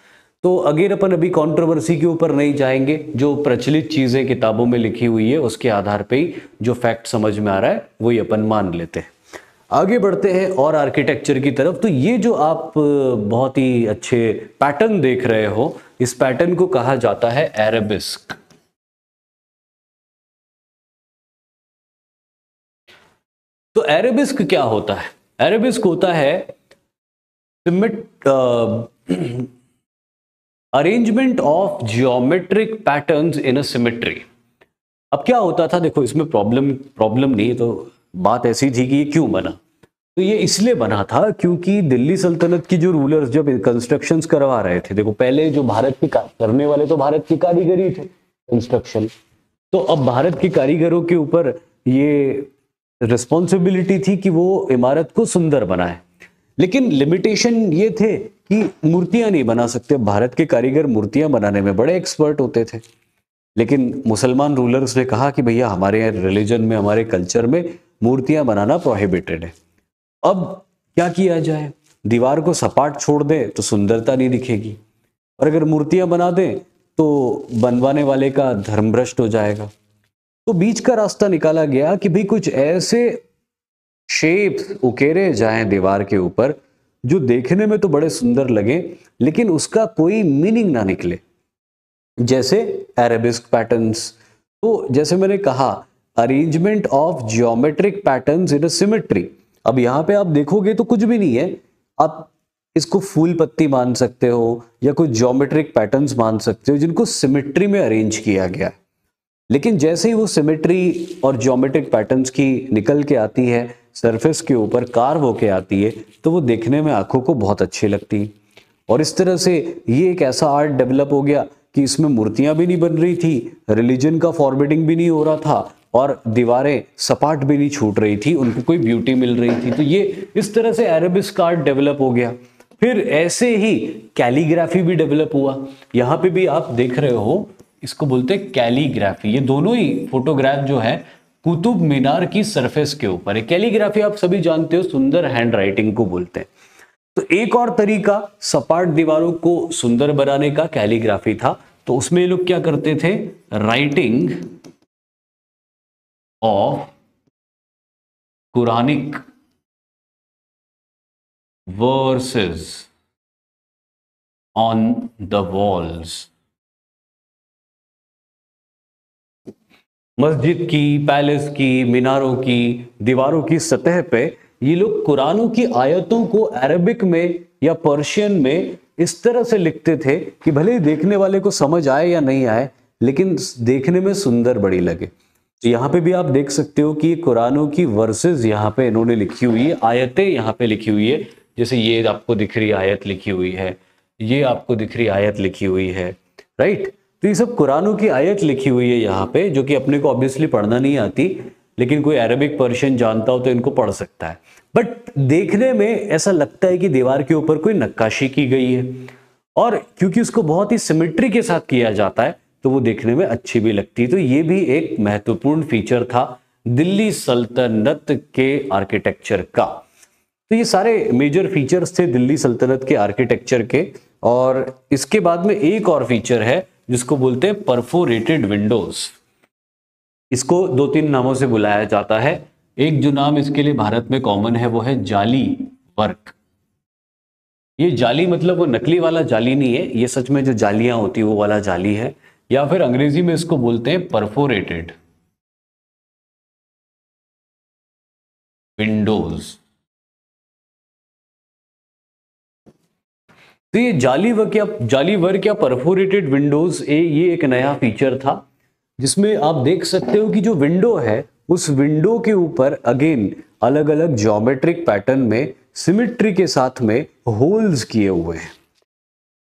Speaker 1: तो अगेन अपन अभी कंट्रोवर्सी के ऊपर नहीं जाएंगे जो प्रचलित चीज़ें किताबों में लिखी हुई है उसके आधार पे ही जो फैक्ट समझ में आ रहा है वही अपन मान लेते हैं आगे बढ़ते हैं और आर्किटेक्चर की तरफ तो ये जो आप बहुत ही अच्छे पैटर्न देख रहे
Speaker 2: हो इस पैटर्न को कहा जाता है एरेबिस्क तो एरेबिस्क क्या होता है एरेबिस्क होता है
Speaker 1: arrangement of geometric patterns in a symmetry अब क्या होता था देखो इसमें प्रॉब्लम प्रॉब्लम नहीं है तो बात ऐसी थी कि ये क्यों बना तो ये इसलिए बना था क्योंकि दिल्ली सल्तनत की जो रूलर्स जब कंस्ट्रक्शन करवा रहे थे देखो पहले जो भारत के करने वाले तो भारत की कारीगरी थे कंस्ट्रक्शन तो अब भारत के कारीगरों के ऊपर ये रिस्पॉन्सिबिलिटी थी कि वो इमारत को सुंदर बनाए लेकिन लिमिटेशन ये थे कि मूर्तियां नहीं बना सकते भारत के कारीगर मूर्तियां बनाने में बड़े एक्सपर्ट होते थे लेकिन मुसलमान रूलर्स ने कहा कि भैया हमारे रिलीजन में हमारे कल्चर में मूर्तियां बनाना प्रोहिबिटेड है अब क्या किया जाए दीवार को सपाट छोड़ दे तो सुंदरता नहीं दिखेगी और अगर मूर्तियां बना दें तो बनवाने वाले का धर्म भ्रष्ट हो जाएगा तो बीच का रास्ता निकाला गया कि भाई कुछ ऐसे शेप उकेरे जाए दीवार के ऊपर जो देखने में तो बड़े सुंदर लगे लेकिन उसका कोई मीनिंग ना निकले जैसे एरेबिस्क पैटर्न्स तो जैसे मैंने कहा arrangement of geometric pattern in symmetry अब यहाँ पे आप देखोगे तो कुछ भी नहीं है आप इसको फूल पत्ती मान सकते हो या कुछ ज्योमेट्रिक पैटर्न्स मान सकते हो जिनको सिमेट्री में अरेंज किया गया है लेकिन जैसे ही वो सिमेट्री और ज्योमेट्रिक पैटर्न्स की निकल के आती है सरफेस के ऊपर कार्व होके आती है तो वो देखने में आंखों को बहुत अच्छी लगती है और इस तरह से ये एक ऐसा आर्ट डेवलप हो गया कि इसमें मूर्तियां भी नहीं बन रही थी रिलीजन का फॉर्मेटिंग भी नहीं हो रहा था और दीवारें सपाट भी नहीं छूट रही थी उनको कोई ब्यूटी मिल रही थी तो ये इस तरह से अरेबिस आर्ट डेवलप हो गया फिर ऐसे ही कैलीग्राफी भी डेवलप हुआ यहाँ पे भी आप देख रहे हो इसको बोलते हैं कैलीग्राफी ये दोनों ही फोटोग्राफ जो है कुतुब मीनार की सरफेस के ऊपर है कैलीग्राफी आप सभी जानते हो सुंदर हैंड राइटिंग को बोलते हैं तो एक और तरीका सपाट दीवारों को सुंदर बनाने
Speaker 2: का कैलीग्राफी था तो उसमें लोग क्या करते थे writing of Quranic verses on the walls
Speaker 1: मस्जिद की पैलेस की मीनारों की दीवारों की सतह पे ये लोग कुरानों की आयतों को अरबिक में या पर्शियन में इस तरह से लिखते थे कि भले देखने वाले को समझ आए या नहीं आए लेकिन देखने में सुंदर बड़ी लगे तो यहाँ पे भी आप देख सकते हो कि कुरानों की वर्सेस यहाँ पे इन्होंने लिखी हुई है आयतें यहाँ पे लिखी हुई है जैसे ये आपको दिख रही आयत लिखी हुई है ये आपको दिख रही आयत लिखी हुई है राइट तो ये सब कुरानों की आयत लिखी हुई है यहाँ पे जो कि अपने को ऑब्वियसली पढ़ना नहीं आती लेकिन कोई अरेबिक पर्शियन जानता हो तो इनको पढ़ सकता है बट देखने में ऐसा लगता है कि दीवार के ऊपर कोई नक्काशी की गई है और क्योंकि उसको बहुत ही सिमेट्री के साथ किया जाता है तो वो देखने में अच्छी भी लगती है तो ये भी एक महत्वपूर्ण फीचर था दिल्ली सल्तनत के आर्किटेक्चर का तो ये सारे मेजर फीचर्स थे दिल्ली सल्तनत के आर्किटेक्चर के और इसके बाद में एक और फीचर है जिसको बोलते हैं परफोरेटेड विंडोज इसको दो तीन नामों से बुलाया जाता है एक जो नाम इसके लिए भारत में कॉमन है वो है जाली वर्क ये जाली मतलब वो नकली वाला जाली नहीं है ये सच में
Speaker 2: जो जालियां होती है वो वाला जाली है या फिर अंग्रेजी में इसको बोलते हैं परफोरेटेड विंडोज तो ये जाली वर्क या जाली वर्क
Speaker 1: या परफोरेटेड विंडोज ए ये एक नया फीचर था जिसमें आप देख सकते हो कि जो विंडो है उस विंडो के ऊपर अगेन अलग अलग ज्योमेट्रिक पैटर्न में सिमिट्री के साथ में होल्स किए हुए हैं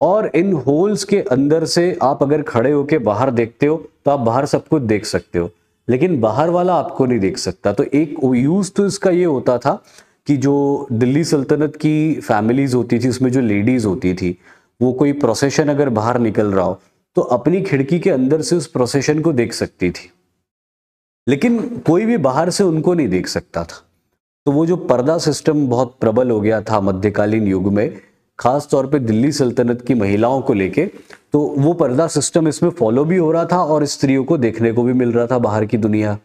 Speaker 1: और इन होल्स के अंदर से आप अगर खड़े होके बाहर देखते हो तो आप बाहर सब कुछ देख सकते हो लेकिन बाहर वाला आपको नहीं देख सकता तो एक यूज तो इसका ये होता था कि जो दिल्ली सल्तनत की फैमिलीज होती थी उसमें जो लेडीज होती थी वो कोई प्रोसेशन अगर बाहर निकल रहा हो तो अपनी खिड़की के अंदर से उस प्रोसेशन को देख सकती थी लेकिन कोई भी बाहर से उनको नहीं देख सकता था तो वो जो पर्दा सिस्टम बहुत प्रबल हो गया था मध्यकालीन युग में खास तौर पे दिल्ली सल्तनत की महिलाओं को लेके तो वो पर्दा सिस्टम इसमें फॉलो भी हो रहा था और स्त्रियों को देखने को भी मिल रहा था बाहर की दुनिया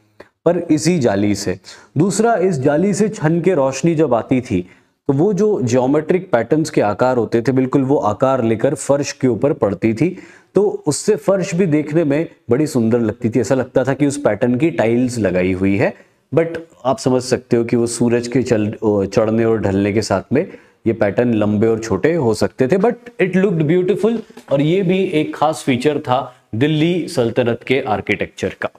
Speaker 1: पर इसी जाली से दूसरा इस जाली से छन के रोशनी जब आती थी तो वो जो जियोमेट्रिक पैटर्न्स के आकार होते थे बिल्कुल वो आकार लेकर फर्श के ऊपर पड़ती थी तो उससे फर्श भी देखने में बड़ी सुंदर लगती थी ऐसा लगता था कि उस पैटर्न की टाइल्स लगाई हुई है बट आप समझ सकते हो कि वो सूरज के चल चढ़ने और ढलने के साथ में ये पैटर्न लंबे और छोटे हो सकते थे बट इट लुक्ड ब्यूटिफुल और ये भी एक खास फीचर था दिल्ली सल्तनत के आर्किटेक्चर का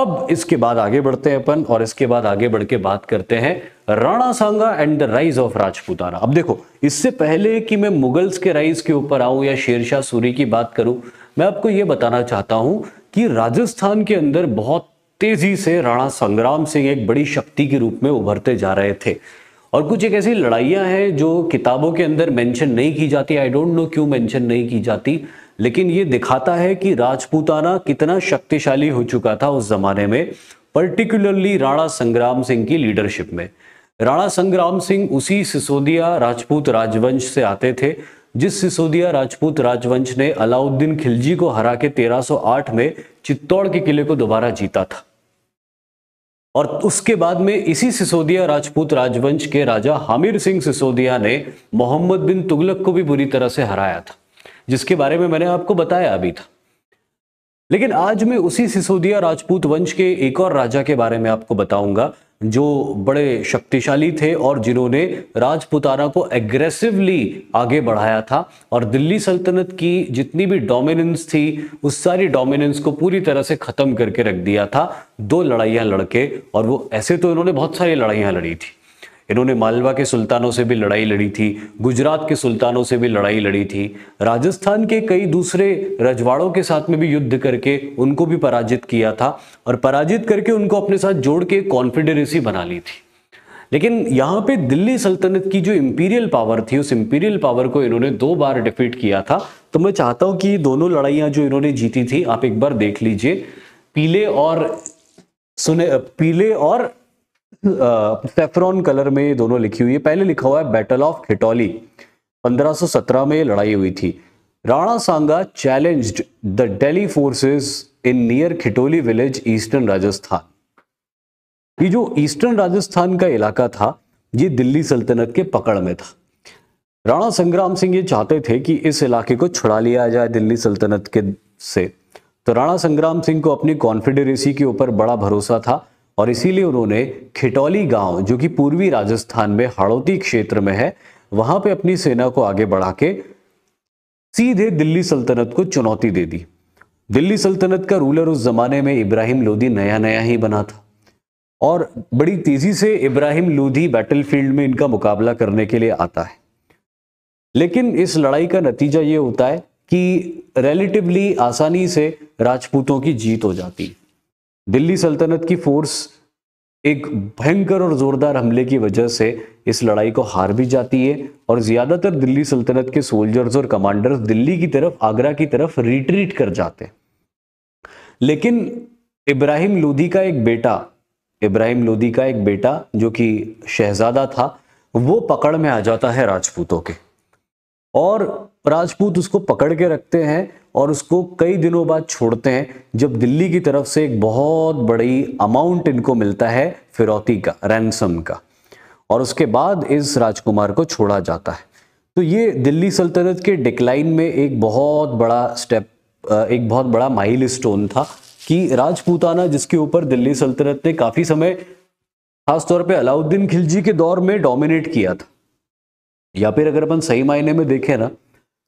Speaker 1: अब इसके बाद आगे बढ़ते हैं अपन और इसके बाद आगे बढ़ के बात करते हैं Rana Sanga and the rise of Rajputana अब देखो इससे पहले कि मैं मुगल्स के राइज के ऊपर आऊं या शेरशाह सूरी की बात करूं मैं आपको ये बताना चाहता हूं कि राजस्थान के अंदर बहुत तेजी से राणा संग्राम सिंह एक बड़ी शक्ति के रूप में उभरते जा रहे थे और कुछ एक ऐसी लड़ाइयाँ हैं जो किताबों के अंदर मेंशन नहीं की जाती आई डोंट नो क्यों मेंशन नहीं की जाती लेकिन ये दिखाता है कि राजपूताना कितना शक्तिशाली हो चुका था उस ज़माने में पर्टिकुलरली राणा संग्राम सिंह की लीडरशिप में राणा संग्राम सिंह उसी सिसोदिया राजपूत राजवंश से आते थे जिस सिसोदिया राजपूत राजवंश ने अलाउद्दीन खिलजी को हरा के 1308 में चित्तौड़ के किले को दोबारा जीता था और उसके बाद में इसी सिसोदिया राजपूत राजवंश के राजा हामिर सिंह सिसोदिया ने मोहम्मद बिन तुगलक को भी बुरी तरह से हराया था जिसके बारे में मैंने आपको बताया अभी था लेकिन आज मैं उसी सिसोदिया राजपूत वंश के एक और राजा के बारे में आपको बताऊंगा जो बड़े शक्तिशाली थे और जिन्होंने राजपुताना को एग्रेसिवली आगे बढ़ाया था और दिल्ली सल्तनत की जितनी भी डोमिनेंस थी उस सारी डोमिनेंस को पूरी तरह से ख़त्म करके रख दिया था दो लड़ाइयाँ लड़के और वो ऐसे तो इन्होंने बहुत सारी लड़ाइयाँ लड़ी थी इन्होंने मालवा के सुल्तानों से भी लड़ाई लड़ी थी गुजरात के सुल्तानों से भी लड़ाई लड़ी थी राजस्थान के कई दूसरे रजवाड़ों के साथ में भी युद्ध करके उनको भी पराजित किया था और पराजित करके उनको अपने साथ जोड़ के कॉन्फिडरेसी बना ली थी लेकिन यहाँ पे दिल्ली सल्तनत की जो इम्पीरियल पावर थी उस इम्पीरियल पावर को इन्होंने दो बार डिफीट किया था तो मैं चाहता हूँ कि ये दोनों लड़ाइयाँ जो इन्होंने जीती थी आप एक बार देख लीजिए पीले और सुने पीले और सेफ्रॉन कलर में ये दोनों लिखी हुई है पहले लिखा हुआ है बैटल ऑफ खिटौली 1517 में लड़ाई हुई थी Rana Sanga challenged the Delhi forces in near Khitoli village eastern Rajasthan ये जो ईस्टर्न राजस्थान का इलाका था ये दिल्ली सल्तनत के पकड़ में था राणा संग्राम सिंह ये चाहते थे कि इस इलाके को छुड़ा लिया जाए दिल्ली सल्तनत के से तो राणा संग्राम सिंह को अपनी कॉन्फिडरेसी के ऊपर बड़ा भरोसा था और इसीलिए उन्होंने खिटौली गांव जो कि पूर्वी राजस्थान में हड़ौती क्षेत्र में है वहां पे अपनी सेना को आगे बढ़ा के सीधे दिल्ली सल्तनत को चुनौती दे दी दिल्ली सल्तनत का रूलर उस जमाने में इब्राहिम लोधी नया नया ही बना था और बड़ी तेजी से इब्राहिम लोधी बैटलफील्ड में इनका मुकाबला करने के लिए आता है लेकिन इस लड़ाई का नतीजा ये होता है कि रिलेटिवली आसानी से राजपूतों की जीत हो जाती है दिल्ली सल्तनत की फोर्स एक भयंकर और ज़ोरदार हमले की वजह से इस लड़ाई को हार भी जाती है और ज़्यादातर दिल्ली सल्तनत के सोल्जर्स और कमांडर्स दिल्ली की तरफ आगरा की तरफ रिट्रीट कर जाते लेकिन इब्राहिम लोधी का एक बेटा इब्राहिम लोधी का एक बेटा जो कि शहजादा था वो पकड़ में आ जाता है राजपूतों के और राजपूत उसको पकड़ के रखते हैं और उसको कई दिनों बाद छोड़ते हैं जब दिल्ली की तरफ से एक बहुत बड़ी अमाउंट इनको मिलता है फिरौती का रैनसम का और उसके बाद इस राजकुमार को छोड़ा जाता है तो ये दिल्ली सल्तनत के डिक्लाइन में एक बहुत बड़ा स्टेप एक बहुत बड़ा माइल स्टोन था कि राजपूताना जिसके ऊपर दिल्ली सल्तनत ने काफ़ी समय खासतौर पर अलाउद्दीन खिलजी के दौर में डोमिनेट किया था या फिर अगर अपन सही मायने में देखें ना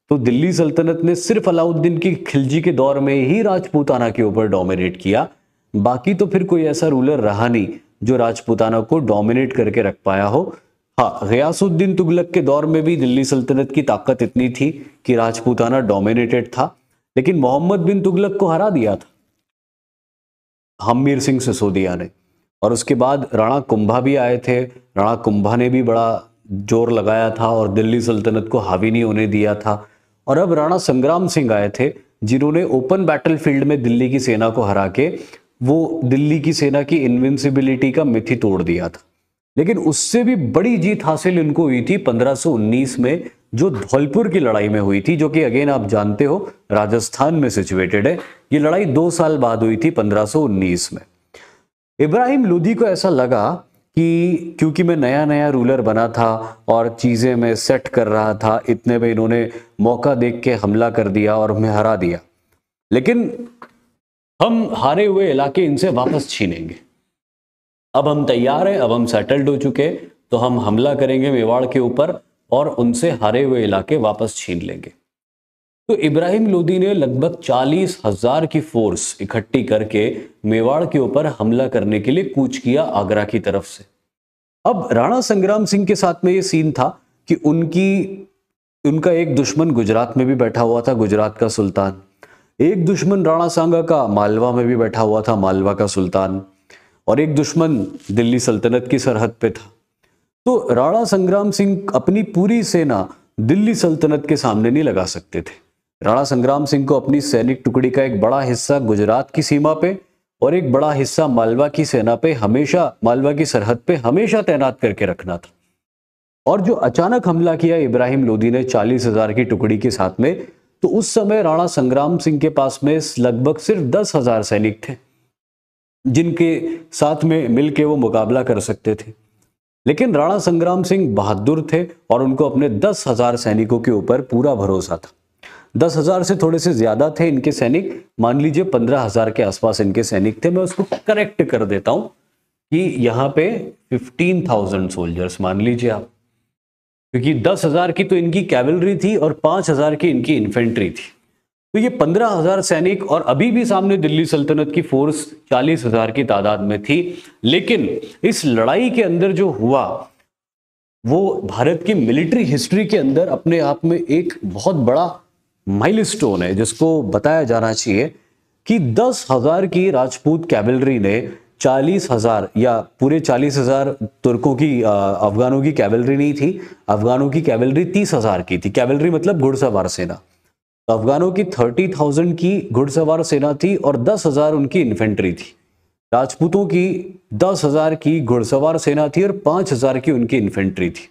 Speaker 1: तो दिल्ली सल्तनत ने सिर्फ अलाउद्दीन की खिलजी के दौर में ही राजपूताना के ऊपर डोमिनेट किया बाकी तो फिर कोई ऐसा रूलर रहा नहीं जो राजपूताना को डोमिनेट करके रख पाया हो हाँ गयासुद्दीन तुगलक के दौर में भी दिल्ली सल्तनत की ताकत इतनी थी कि राजपूताना डोमिनेटेड था लेकिन मोहम्मद बिन तुगलक को हरा दिया था हमीर सिंह सिसोदिया ने और उसके बाद राणा कुंभा भी आए थे राणा कुंभा ने भी बड़ा जोर लगाया था और दिल्ली सल्तनत को हावी नहीं होने दिया था और अब राणा संग्राम सिंह आए थे जिन्होंने ओपन बैटलफील्ड में दिल्ली की सेना को हरा के वो दिल्ली की सेना की इन्विंसिबिलिटी का मिथि तोड़ दिया था लेकिन उससे भी बड़ी जीत हासिल इनको हुई थी 1519 में जो धौलपुर की लड़ाई में हुई थी जो कि अगेन आप जानते हो राजस्थान में सिचुएटेड है ये लड़ाई दो साल बाद हुई थी 1519 में इब्राहिम लोधी को ऐसा लगा कि क्योंकि मैं नया नया रूलर बना था और चीज़ें मैं सेट कर रहा था इतने में इन्होंने मौका देख के हमला कर दिया और हमें हरा दिया लेकिन हम हारे हुए इलाके इनसे वापस छीनेंगे अब हम तैयार हैं अब हम सेटल्ड हो चुके तो हम हमला करेंगे मेवाड़ के ऊपर और उनसे हारे हुए इलाके वापस छीन लेंगे तो इब्राहिम लोदी ने लगभग चालीस हजार की फोर्स इकट्ठी करके मेवाड़ के ऊपर हमला करने के लिए कूच किया आगरा की तरफ से अब राणा संग्राम सिंह के साथ में ये सीन था कि उनकी उनका एक दुश्मन गुजरात में भी बैठा हुआ था गुजरात का सुल्तान एक दुश्मन राणा सांगा का मालवा में भी बैठा हुआ था मालवा का सुल्तान और एक दुश्मन दिल्ली सल्तनत की सरहद पे था तो राणा संग्राम सिंह अपनी पूरी सेना दिल्ली सल्तनत के सामने नहीं लगा सकते थे राणा संग्राम सिंह को अपनी सैनिक टुकड़ी का एक बड़ा हिस्सा गुजरात की सीमा पे और एक बड़ा हिस्सा मालवा की सेना पे हमेशा मालवा की सरहद पे हमेशा तैनात करके रखना था और जो अचानक हमला किया इब्राहिम लोदी ने चालीस हजार की टुकड़ी के साथ में तो उस समय राणा संग्राम सिंह के पास में लगभग सिर्फ दस हजार सैनिक थे जिनके साथ में मिलके वो मुकाबला कर सकते थे लेकिन राणा संग्राम सिंह बहादुर थे और उनको अपने दस हजार सैनिकों के ऊपर पूरा भरोसा था दस हजार से थोड़े से ज्यादा थे इनके सैनिक मान लीजिए पंद्रह हजार के आसपास इनके सैनिक थे मैं उसको करेक्ट कर देता हूं कि यहाँ पे फिफ्टीन थाउजेंड सोल्जर्स मान लीजिए आप क्योंकि दस हजार की तो इनकी कैवलरी थी और पांच हजार की इनकी इन्फेंट्री थी तो ये पंद्रह हजार सैनिक और अभी भी सामने दिल्ली सल्तनत की फोर्स चालीस हजार की तादाद में थी लेकिन इस लड़ाई के अंदर जो हुआ वो भारत की मिलिट्री हिस्ट्री के अंदर अपने आप में एक बहुत बड़ा माइलस्टोन है जिसको बताया जाना चाहिए कि दस हजार की राजपूत कैवलरी ने चालीस हजार या पूरे चालीस हजार तुर्कों की अफगानों की कैवलरी नहीं थी अफगानों की कैवलरी तीस हजार की थी कैवलरी मतलब घुड़सवार सेना अफगानों की थर्टी थाउजेंड की घुड़सवार सेना थी और दस हजार उनकी इन्फेंट्री थी राजपूतों की दस हजार की घुड़सवार सेना थी और पांच हजार की उनकी इन्फेंट्री थी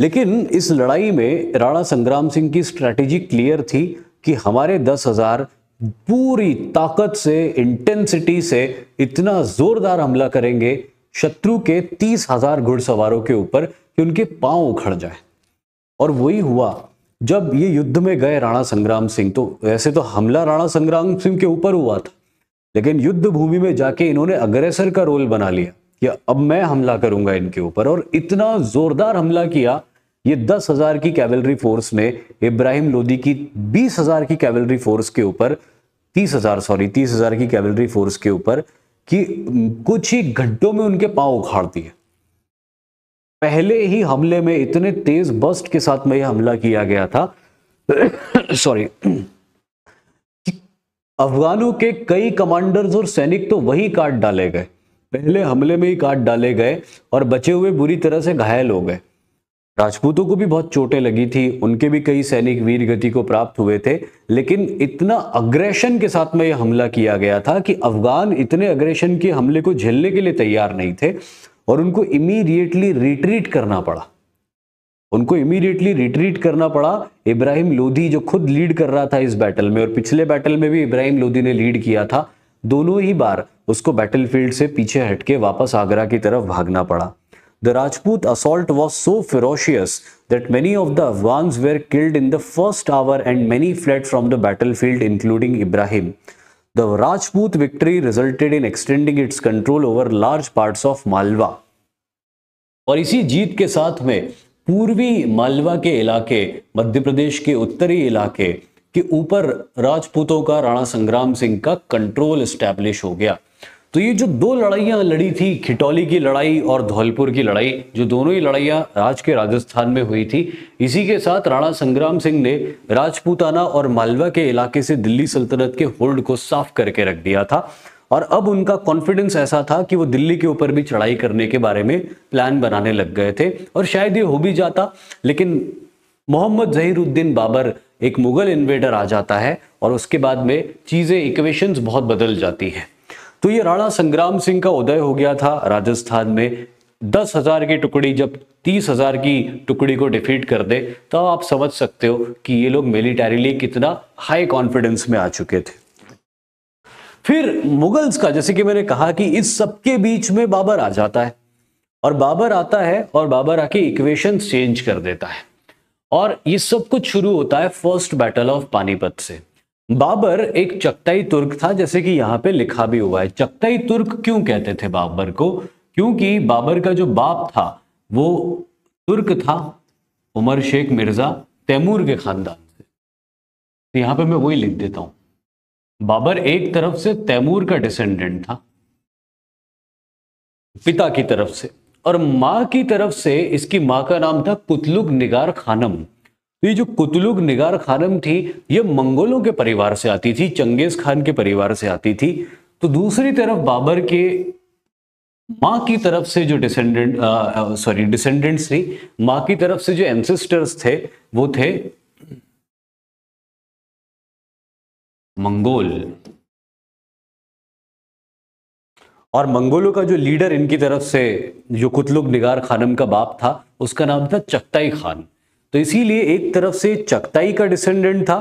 Speaker 1: लेकिन इस लड़ाई में राणा संग्राम सिंह की स्ट्रैटेजी क्लियर थी कि हमारे दस हजार पूरी ताकत से इंटेंसिटी से इतना जोरदार हमला करेंगे शत्रु के तीस हजार घुड़सवारों के ऊपर कि उनके पांव उखड़ जाए और वही हुआ जब ये युद्ध में गए राणा संग्राम सिंह तो वैसे तो हमला राणा संग्राम सिंह के ऊपर हुआ था लेकिन युद्ध भूमि में जाके इन्होंने अग्रेसर का रोल बना लिया कि अब मैं हमला करूंगा इनके ऊपर और इतना जोरदार हमला किया ये दस हजार की कैवलरी फोर्स ने इब्राहिम लोदी की बीस हजार की कैवलरी फोर्स के ऊपर तीस हजार सॉरी तीस हजार की कैवलरी फोर्स के ऊपर कि कुछ ही घंटों में उनके पांव उखाड़ दिए पहले ही हमले में इतने तेज बस्ट के साथ में यह हमला किया गया था सॉरी अफगानों के कई कमांडर्स और सैनिक तो वही काट डाले गए पहले हमले में ही काट डाले गए और बचे हुए बुरी तरह से घायल हो गए राजपूतों को भी बहुत चोटें लगी थी उनके भी कई सैनिक वीर गति को प्राप्त हुए थे लेकिन इतना अग्रेशन के साथ में यह हमला किया गया था कि अफगान इतने अग्रेशन के हमले को झेलने के लिए तैयार नहीं थे और उनको इमीडिएटली रिट्रीट करना पड़ा उनको इमीडिएटली रिट्रीट करना पड़ा इब्राहिम लोधी जो खुद लीड कर रहा था इस बैटल में और पिछले बैटल में भी इब्राहिम लोधी ने लीड किया था दोनों ही बार उसको बैटलफील्ड से पीछे हटके वापस आगरा की तरफ भागना पड़ा the Rajput assault was so ferocious that many of the Afghans were killed in the first hour and many fled from the battlefield including Ibrahim the Rajput victory resulted in extending its control over large part of Malwa और इसी जीत के साथ में पूर्वी मालवा के इलाके मध्य प्रदेश के उत्तरी इलाके के ऊपर राजपूतों का राणा संग्राम सिंह का कंट्रोल स्टैब्लिश हो गया तो ये जो दो लड़ाइयाँ लड़ी थी खिटौली की लड़ाई और धौलपुर की लड़ाई जो दोनों ही लड़ाइयाँ आज के राजस्थान में हुई थी इसी के साथ राणा संग्राम सिंह ने राजपूताना और मालवा के इलाके से दिल्ली सल्तनत के होल्ड को साफ करके रख दिया था और अब उनका कॉन्फिडेंस ऐसा था कि वो दिल्ली के ऊपर भी चढ़ाई करने के बारे में प्लान बनाने लग गए थे और शायद ये हो भी जाता लेकिन मोहम्मद जहीरुद्दीन बाबर एक मुगल इन्वेडर आ जाता है और उसके बाद में चीज़ें इक्वेशंस बहुत बदल जाती हैं तो ये राणा संग्राम सिंह का उदय हो गया था राजस्थान में दस हजार की टुकड़ी जब तीस हजार की टुकड़ी को डिफीट कर दे तब तो आप समझ सकते हो कि ये लोग मिलिटरीली कितना हाई कॉन्फिडेंस में आ चुके थे फिर मुगल्स का जैसे कि मैंने कहा कि इस सबके बीच में बाबर आ जाता है और बाबर आता है और बाबर आके इक्वेशन चेंज कर देता है और ये सब कुछ शुरू होता है फर्स्ट बैटल ऑफ पानीपत से बाबर एक चकताई तुर्क था जैसे कि यहां पे लिखा भी हुआ है चकताई तुर्क क्यों कहते थे बाबर को क्योंकि बाबर का जो बाप था वो तुर्क था उमर शेख मिर्जा तैमूर के खानदान से तो यहाँ पे मैं वही लिख देता हूं बाबर एक तरफ से तैमूर का डिसेंडेंट था पिता की तरफ से और माँ की तरफ से इसकी माँ का नाम था पुतलुक निगार खानम तो ये जो कुतुलुग निगार खानम थी ये मंगोलों के परिवार से आती थी चंगेज खान के परिवार से आती थी तो दूसरी तरफ बाबर के माँ की तरफ से जो डिसेंडेंट सॉरी डिसेंडेंट्स थी
Speaker 2: माँ की तरफ से जो एंसेस्टर्स थे वो थे मंगोल और मंगोलों का जो लीडर इनकी तरफ से जो कुतलुग निगार खानम का बाप था
Speaker 1: उसका नाम था चक्ताई खान तो इसीलिए एक तरफ से चकताई का डिसेंडेंट था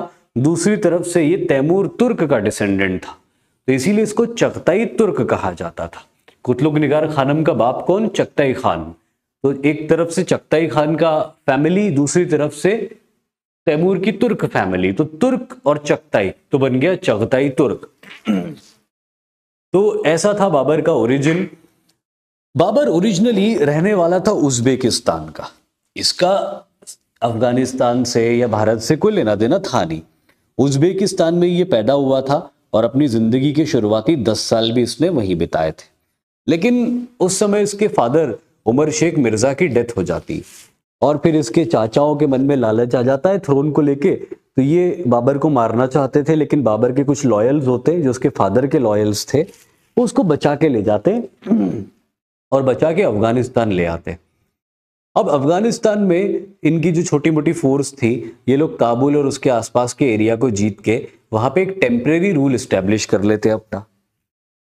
Speaker 1: दूसरी तरफ से ये तैमूर तुर्क का डिसेंडेंट था तो इसीलिए इसको चकताई तुर्क कहा जाता था कुतलुक निगार खानम का बाप कौन चकताई खान तो एक तरफ से चकताई खान का फैमिली दूसरी तरफ से तैमूर की तुर्क फैमिली तो तुर्क और चकताई तो बन गया चकताई तुर्क तो ऐसा था बाबर का ओरिजिन बाबर ओरिजिनली रहने वाला था उज्बेकिस्तान का इसका अफगानिस्तान से या भारत से कोई लेना देना था नहीं उज्बेकिस्तान में ये पैदा हुआ था और अपनी ज़िंदगी के शुरुआती दस साल भी इसने वहीं बिताए थे लेकिन उस समय इसके फादर उमर शेख मिर्ज़ा की डेथ हो जाती और फिर इसके चाचाओं के मन में लालच आ जाता है थ्रोन को लेके तो ये बाबर को मारना चाहते थे लेकिन बाबर के कुछ लॉयल्स होते हैं जो उसके फादर के लॉयल्स थे वो उसको बचा के ले जाते और बचा के अफगानिस्तान ले आते हैं अब अफगानिस्तान में इनकी जो छोटी मोटी फोर्स थी ये लोग काबुल और उसके आसपास के एरिया को जीत के वहां पे एक टेम्परेरी रूल स्टेब्लिश कर लेते अपना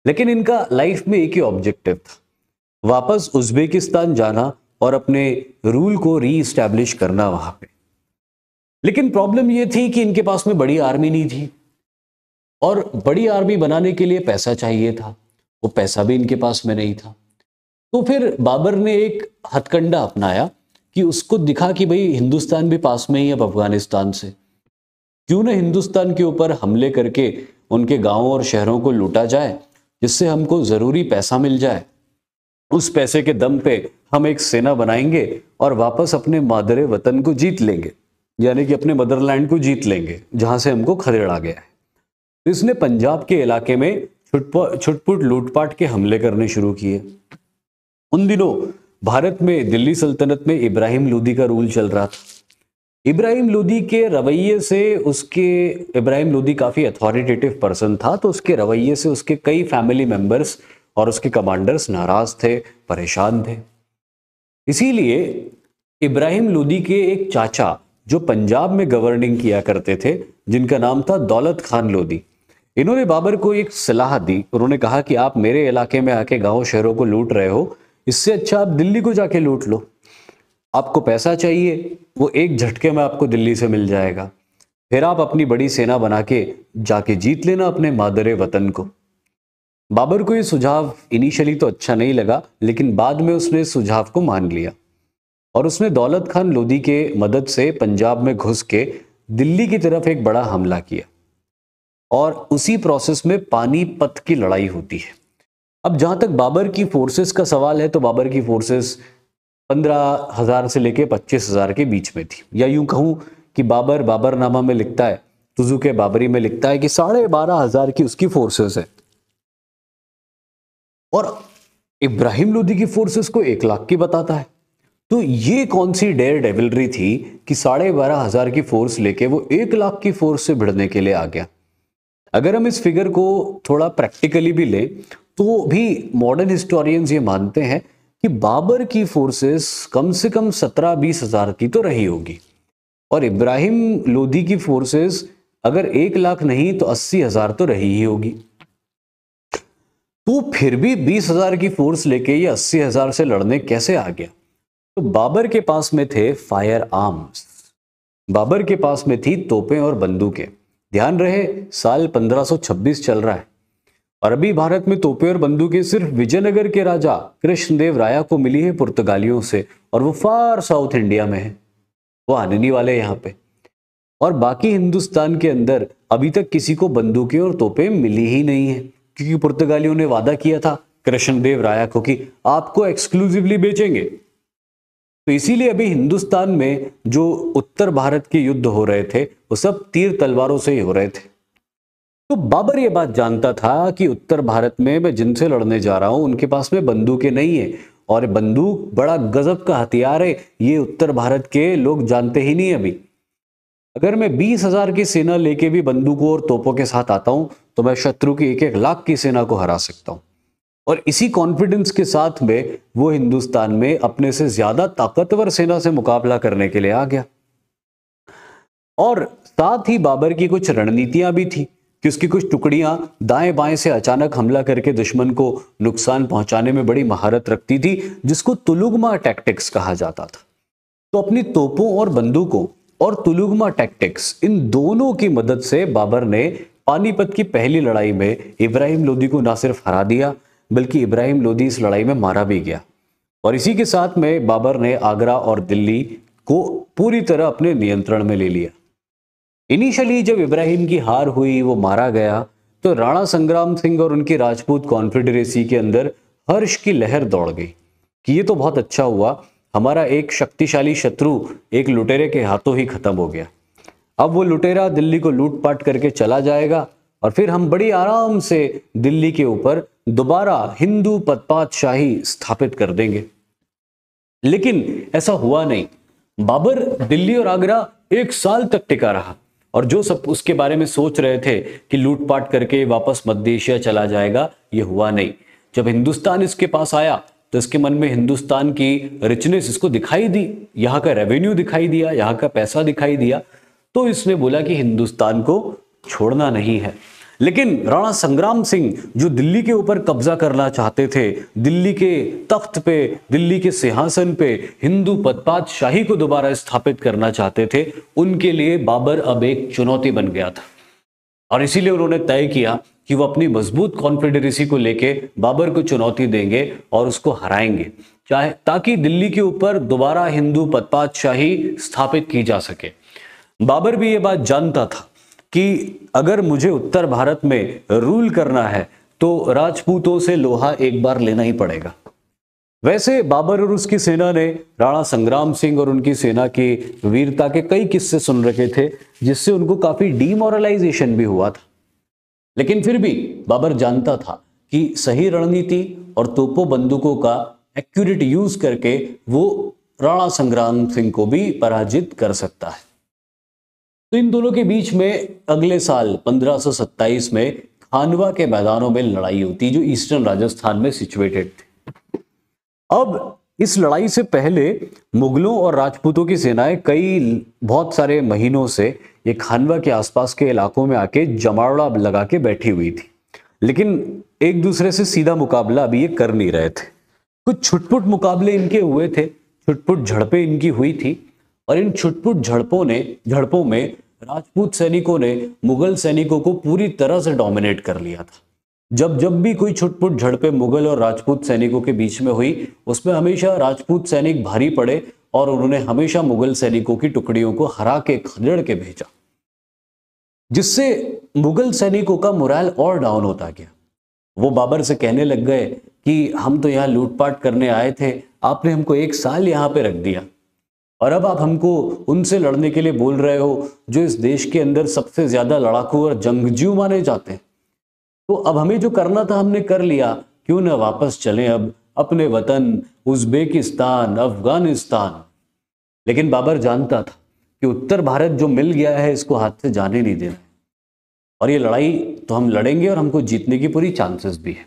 Speaker 1: लेकिन इनका लाइफ में एक ही ऑब्जेक्टिव था वापस उज्बेकिस्तान जाना और अपने रूल को री इस्टेब्लिश करना वहां पे लेकिन प्रॉब्लम ये थी कि इनके पास में बड़ी आर्मी नहीं थी और बड़ी आर्मी बनाने के लिए पैसा चाहिए था वो पैसा भी इनके पास में नहीं था तो फिर बाबर ने एक हथकंडा अपनाया कि उसको दिखा कि भाई हिंदुस्तान भी पास में ही अब अफगानिस्तान से क्यों ना हिंदुस्तान के ऊपर हमले करके उनके गांवों और शहरों को लूटा जाए जिससे हमको ज़रूरी पैसा मिल जाए उस पैसे के दम पे हम एक सेना बनाएंगे और वापस अपने मादरे वतन को जीत लेंगे यानी कि अपने मदरलैंड को जीत लेंगे जहां से हमको खदेड़ा गया है तो इसने पंजाब के इलाके में छुटपुट लूटपाट के हमले करने शुरू किए उन दिनों भारत में दिल्ली सल्तनत में इब्राहिम लोदी का रूल चल रहा था इब्राहिम लोदी के रवैये से उसके इब्राहिम लोदी काफ़ी अथॉरिटेटिव पर्सन था तो उसके रवैये से उसके कई फैमिली मेंबर्स और उसके कमांडर्स नाराज थे परेशान थे इसीलिए इब्राहिम लोदी के एक चाचा जो पंजाब में गवर्निंग किया करते थे जिनका नाम था दौलत खान लोदी इन्होंने बाबर को एक सलाह दी उन्होंने कहा कि आप मेरे इलाके में आके गाँव शहरों को लूट रहे हो इससे अच्छा आप दिल्ली को जाके लूट लो आपको पैसा चाहिए वो एक झटके में आपको दिल्ली से मिल जाएगा फिर आप अपनी बड़ी सेना बना के जाके जीत लेना अपने मादरे वतन को बाबर को ये सुझाव इनिशियली तो अच्छा नहीं लगा लेकिन बाद में उसने सुझाव को मान लिया और उसने दौलत खान लोधी के मदद से पंजाब में घुस के दिल्ली की तरफ एक बड़ा हमला किया और उसी प्रोसेस में पानीपत की लड़ाई होती है अब जहां तक बाबर की फोर्सेस का सवाल है तो बाबर की फोर्सेस पंद्रह हज़ार से लेके पच्चीस हज़ार के बीच में थी या यूं कहूं कि बाबर बाबरनामा में लिखता है तुजू के बाबरी में लिखता है कि साढ़े बारह हज़ार की उसकी फोर्सेस है और इब्राहिम लोधी की फोर्सेस को एक लाख की बताता है तो ये कौन सी डेयर डेविलरी थी कि साढ़े बारह हज़ार की फोर्स लेके वो एक लाख की फोर्स से भिड़ने के लिए आ गया अगर हम इस फिगर को थोड़ा प्रैक्टिकली भी ले तो भी मॉडर्न हिस्टोरियंस ये मानते हैं कि बाबर की फोर्सेस कम से कम सत्रह बीस हजार की तो रही होगी और इब्राहिम लोधी की फोर्सेस अगर एक लाख नहीं तो अस्सी हजार तो रही ही होगी तो फिर भी बीस हजार की फोर्स लेके ये अस्सी हजार से लड़ने कैसे आ गया तो बाबर के पास में थे फायर आर्म्स बाबर के पास में थी तोपें और बंदूकें ध्यान रहे साल 1526 चल रहा है अरबी भारत में तोपे और बंदूकें सिर्फ विजयनगर के राजा कृष्णदेव राया को मिली है पुर्तगालियों से और वो फार साउथ इंडिया में है वो आननी वाले यहाँ पे और बाकी हिंदुस्तान के अंदर अभी तक किसी को बंदूकें और तोपे मिली ही नहीं है क्योंकि पुर्तगालियों ने वादा किया था कृष्णदेव राया को कि आपको एक्सक्लूसिवली बेचेंगे तो इसीलिए अभी हिंदुस्तान में जो उत्तर भारत के युद्ध हो रहे थे वो सब तीर तलवारों से ही हो रहे थे तो बाबर ये बात जानता था कि उत्तर भारत में मैं जिनसे लड़ने जा रहा हूं उनके पास में बंदूकें नहीं है और बंदूक बड़ा गजब का हथियार है ये उत्तर भारत के लोग जानते ही नहीं अभी अगर मैं बीस हजार की सेना लेके भी बंदूकों और तोपों के साथ आता हूं तो मैं शत्रु की एक एक लाख की सेना को हरा सकता हूं और इसी कॉन्फिडेंस के साथ में वो हिंदुस्तान में अपने से ज्यादा ताकतवर सेना से मुकाबला करने के लिए आ गया और साथ ही बाबर की कुछ रणनीतियां भी थी कि उसकी कुछ टुकड़ियां दाएं बाएं से अचानक हमला करके दुश्मन को नुकसान पहुंचाने में बड़ी महारत रखती थी जिसको तुलुगमा टैक्टिक्स कहा जाता था तो अपनी तोपों और बंदूकों और तुलुगमा टैक्टिक्स इन दोनों की मदद से बाबर ने पानीपत की पहली लड़ाई में इब्राहिम लोदी को ना सिर्फ हरा दिया बल्कि इब्राहिम लोदी इस लड़ाई में मारा भी गया और इसी के साथ में बाबर ने आगरा और दिल्ली को पूरी तरह अपने नियंत्रण में ले लिया इनिशियली जब इब्राहिम की हार हुई वो मारा गया तो राणा संग्राम सिंह और उनकी राजपूत कॉन्फेडरेसी के अंदर हर्ष की लहर दौड़ गई कि ये तो बहुत अच्छा हुआ हमारा एक शक्तिशाली शत्रु एक लुटेरे के हाथों ही खत्म हो गया अब वो लुटेरा दिल्ली को लूटपाट करके चला जाएगा और फिर हम बड़ी आराम से दिल्ली के ऊपर दोबारा हिंदू पदपातशाही स्थापित कर देंगे लेकिन ऐसा हुआ नहीं बाबर दिल्ली और आगरा एक साल तक टिका रहा और जो सब उसके बारे में सोच रहे थे कि लूटपाट करके वापस मध्य एशिया चला जाएगा ये हुआ नहीं जब हिंदुस्तान इसके पास आया तो इसके मन में हिंदुस्तान की रिचनेस इसको दिखाई दी यहाँ का रेवेन्यू दिखाई दिया यहाँ का पैसा दिखाई दिया तो इसने बोला कि हिंदुस्तान को छोड़ना नहीं है लेकिन राणा संग्राम सिंह जो दिल्ली के ऊपर कब्जा करना चाहते थे दिल्ली के तख्त पे दिल्ली के सिंहासन पे हिंदू पदपात शाही को दोबारा स्थापित करना चाहते थे उनके लिए बाबर अब एक चुनौती बन गया था और इसीलिए उन्होंने तय किया कि वो अपनी मजबूत कॉन्फिडरेसी को लेके बाबर को चुनौती देंगे और उसको हराएंगे चाहे ताकि दिल्ली के ऊपर दोबारा हिंदू पदपातशाही स्थापित की जा सके बाबर भी ये बात जानता था कि अगर मुझे उत्तर भारत में रूल करना है तो राजपूतों से लोहा एक बार लेना ही पड़ेगा वैसे बाबर और उसकी सेना ने राणा संग्राम सिंह और उनकी सेना की वीरता के कई किस्से सुन रखे थे जिससे उनको काफी डीमोरलाइजेशन भी हुआ था लेकिन फिर भी बाबर जानता था कि सही रणनीति और तोपो बंदूकों का एक्यूरेट यूज करके वो राणा संग्राम सिंह को भी पराजित कर सकता है तो इन दोनों के बीच में अगले साल 1527 में खानवा के मैदानों में लड़ाई होती जो ईस्टर्न राजस्थान में सिचुएटेड थी अब इस लड़ाई से पहले मुगलों और राजपूतों की सेनाएं कई बहुत सारे महीनों से ये खानवा के आसपास के इलाकों में आके जमावड़ा लगा के बैठी हुई थी लेकिन एक दूसरे से सीधा मुकाबला अभी ये कर नहीं रहे थे कुछ छुटपुट मुकाबले इनके हुए थे छुटपुट झड़पें इनकी हुई थी और इन छुटपुट झड़पों ने झड़पों में राजपूत सैनिकों ने मुगल सैनिकों को पूरी तरह से डोमिनेट कर लिया था जब जब भी कोई छुटपुट झड़पें मुगल और राजपूत सैनिकों के बीच में हुई उसमें हमेशा राजपूत सैनिक भारी पड़े और उन्होंने हमेशा मुगल सैनिकों की टुकड़ियों को हरा के खदेड़ के भेजा जिससे मुगल सैनिकों का मुराल और डाउन होता गया वो बाबर से कहने लग गए कि हम तो यहाँ लूटपाट करने आए थे आपने हमको एक साल यहाँ पे रख दिया और अब आप हमको उनसे लड़ने के लिए बोल रहे हो जो इस देश के अंदर सबसे ज्यादा लड़ाकू और जंगजू माने जाते हैं तो अब हमें जो करना था हमने कर लिया क्यों ना वापस चले अब अपने वतन उज्बेकिस्तान अफगानिस्तान लेकिन बाबर जानता था कि उत्तर भारत जो मिल गया है इसको हाथ से जाने नहीं देना और ये लड़ाई तो हम लड़ेंगे और हमको जीतने की पूरी चांसेस भी है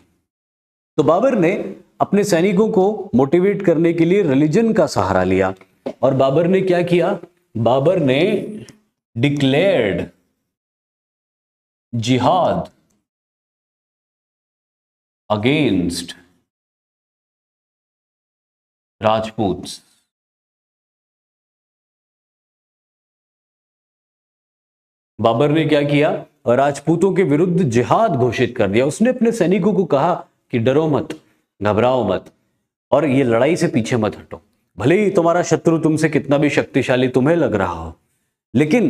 Speaker 1: तो बाबर ने अपने सैनिकों को मोटिवेट करने के लिए रिलीजन का सहारा लिया और
Speaker 2: बाबर ने क्या किया बाबर ने डिक्लेयर्ड जिहाद अगेंस्ट राजपूत बाबर ने क्या किया राजपूतों के विरुद्ध जिहाद घोषित कर दिया उसने अपने सैनिकों को कहा कि डरो मत
Speaker 1: घबराओ मत और ये लड़ाई से पीछे मत हटो भले ही तुम्हारा शत्रु तुमसे कितना भी शक्तिशाली तुम्हें लग रहा हो लेकिन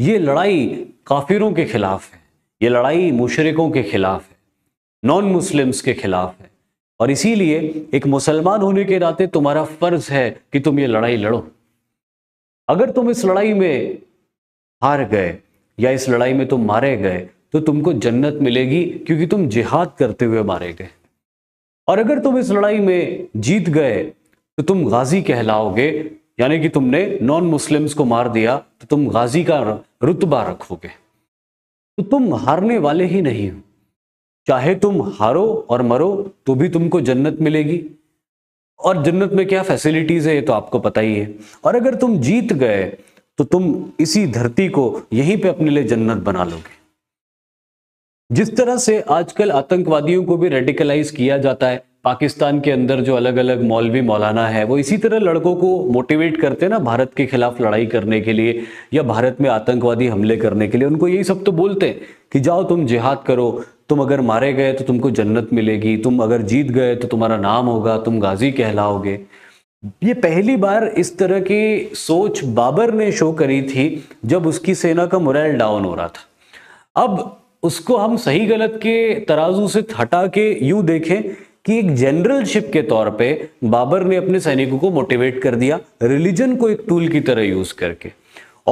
Speaker 1: ये लड़ाई काफिरों के खिलाफ है ये लड़ाई मुशरकों के खिलाफ है नॉन मुस्लिम्स के खिलाफ है और इसीलिए एक मुसलमान होने के नाते तुम्हारा फर्ज है कि तुम ये लड़ाई लड़ो अगर तुम इस लड़ाई में हार गए या इस लड़ाई में तुम मारे गए तो तुमको जन्नत मिलेगी क्योंकि तुम जिहाद करते हुए मारे गए और अगर तुम इस लड़ाई में जीत गए तो तुम गाजी कहलाओगे यानी कि तुमने नॉन मुस्लिम्स को मार दिया तो तुम गाजी का रुतबा रखोगे तो तुम हारने वाले ही नहीं हो चाहे तुम हारो और मरो तो भी तुमको जन्नत मिलेगी और जन्नत में क्या फैसिलिटीज है ये तो आपको पता ही है और अगर तुम जीत गए तो तुम इसी धरती को यहीं पे अपने लिए जन्नत बना लोगे जिस तरह से आजकल आतंकवादियों को भी रेडिकलाइज किया जाता है पाकिस्तान के अंदर जो अलग अलग मौलवी मौलाना है वो इसी तरह लड़कों को मोटिवेट करते हैं ना भारत के खिलाफ लड़ाई करने के लिए या भारत में आतंकवादी हमले करने के लिए उनको यही सब तो बोलते हैं कि जाओ तुम जिहाद करो तुम अगर मारे गए तो तुमको जन्नत मिलेगी तुम अगर जीत गए तो तुम्हारा नाम होगा तुम गाजी कहलाओगे ये पहली बार इस तरह की सोच बाबर ने शो करी थी जब उसकी सेना का मुरैल डाउन हो रहा था अब उसको हम सही गलत के तराजू से हटा के यूं देखें कि एक जनरलशिप के तौर पे बाबर ने अपने सैनिकों को मोटिवेट कर दिया रिलीजन को एक टूल की तरह यूज करके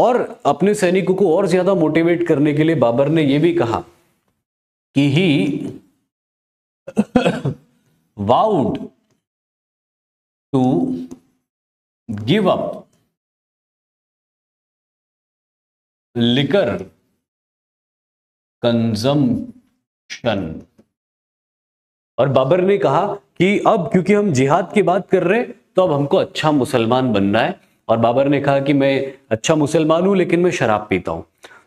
Speaker 1: और अपने सैनिकों को और ज्यादा मोटिवेट करने के लिए बाबर ने
Speaker 2: यह भी कहा कि he vowed to give up liquor consumption और बाबर ने कहा
Speaker 1: कि अब क्योंकि हम जिहाद की बात कर रहे हैं तो अब हमको अच्छा मुसलमान बनना है और बाबर ने कहा कि मैं अच्छा मुसलमान हूँ लेकिन मैं शराब पीता हूँ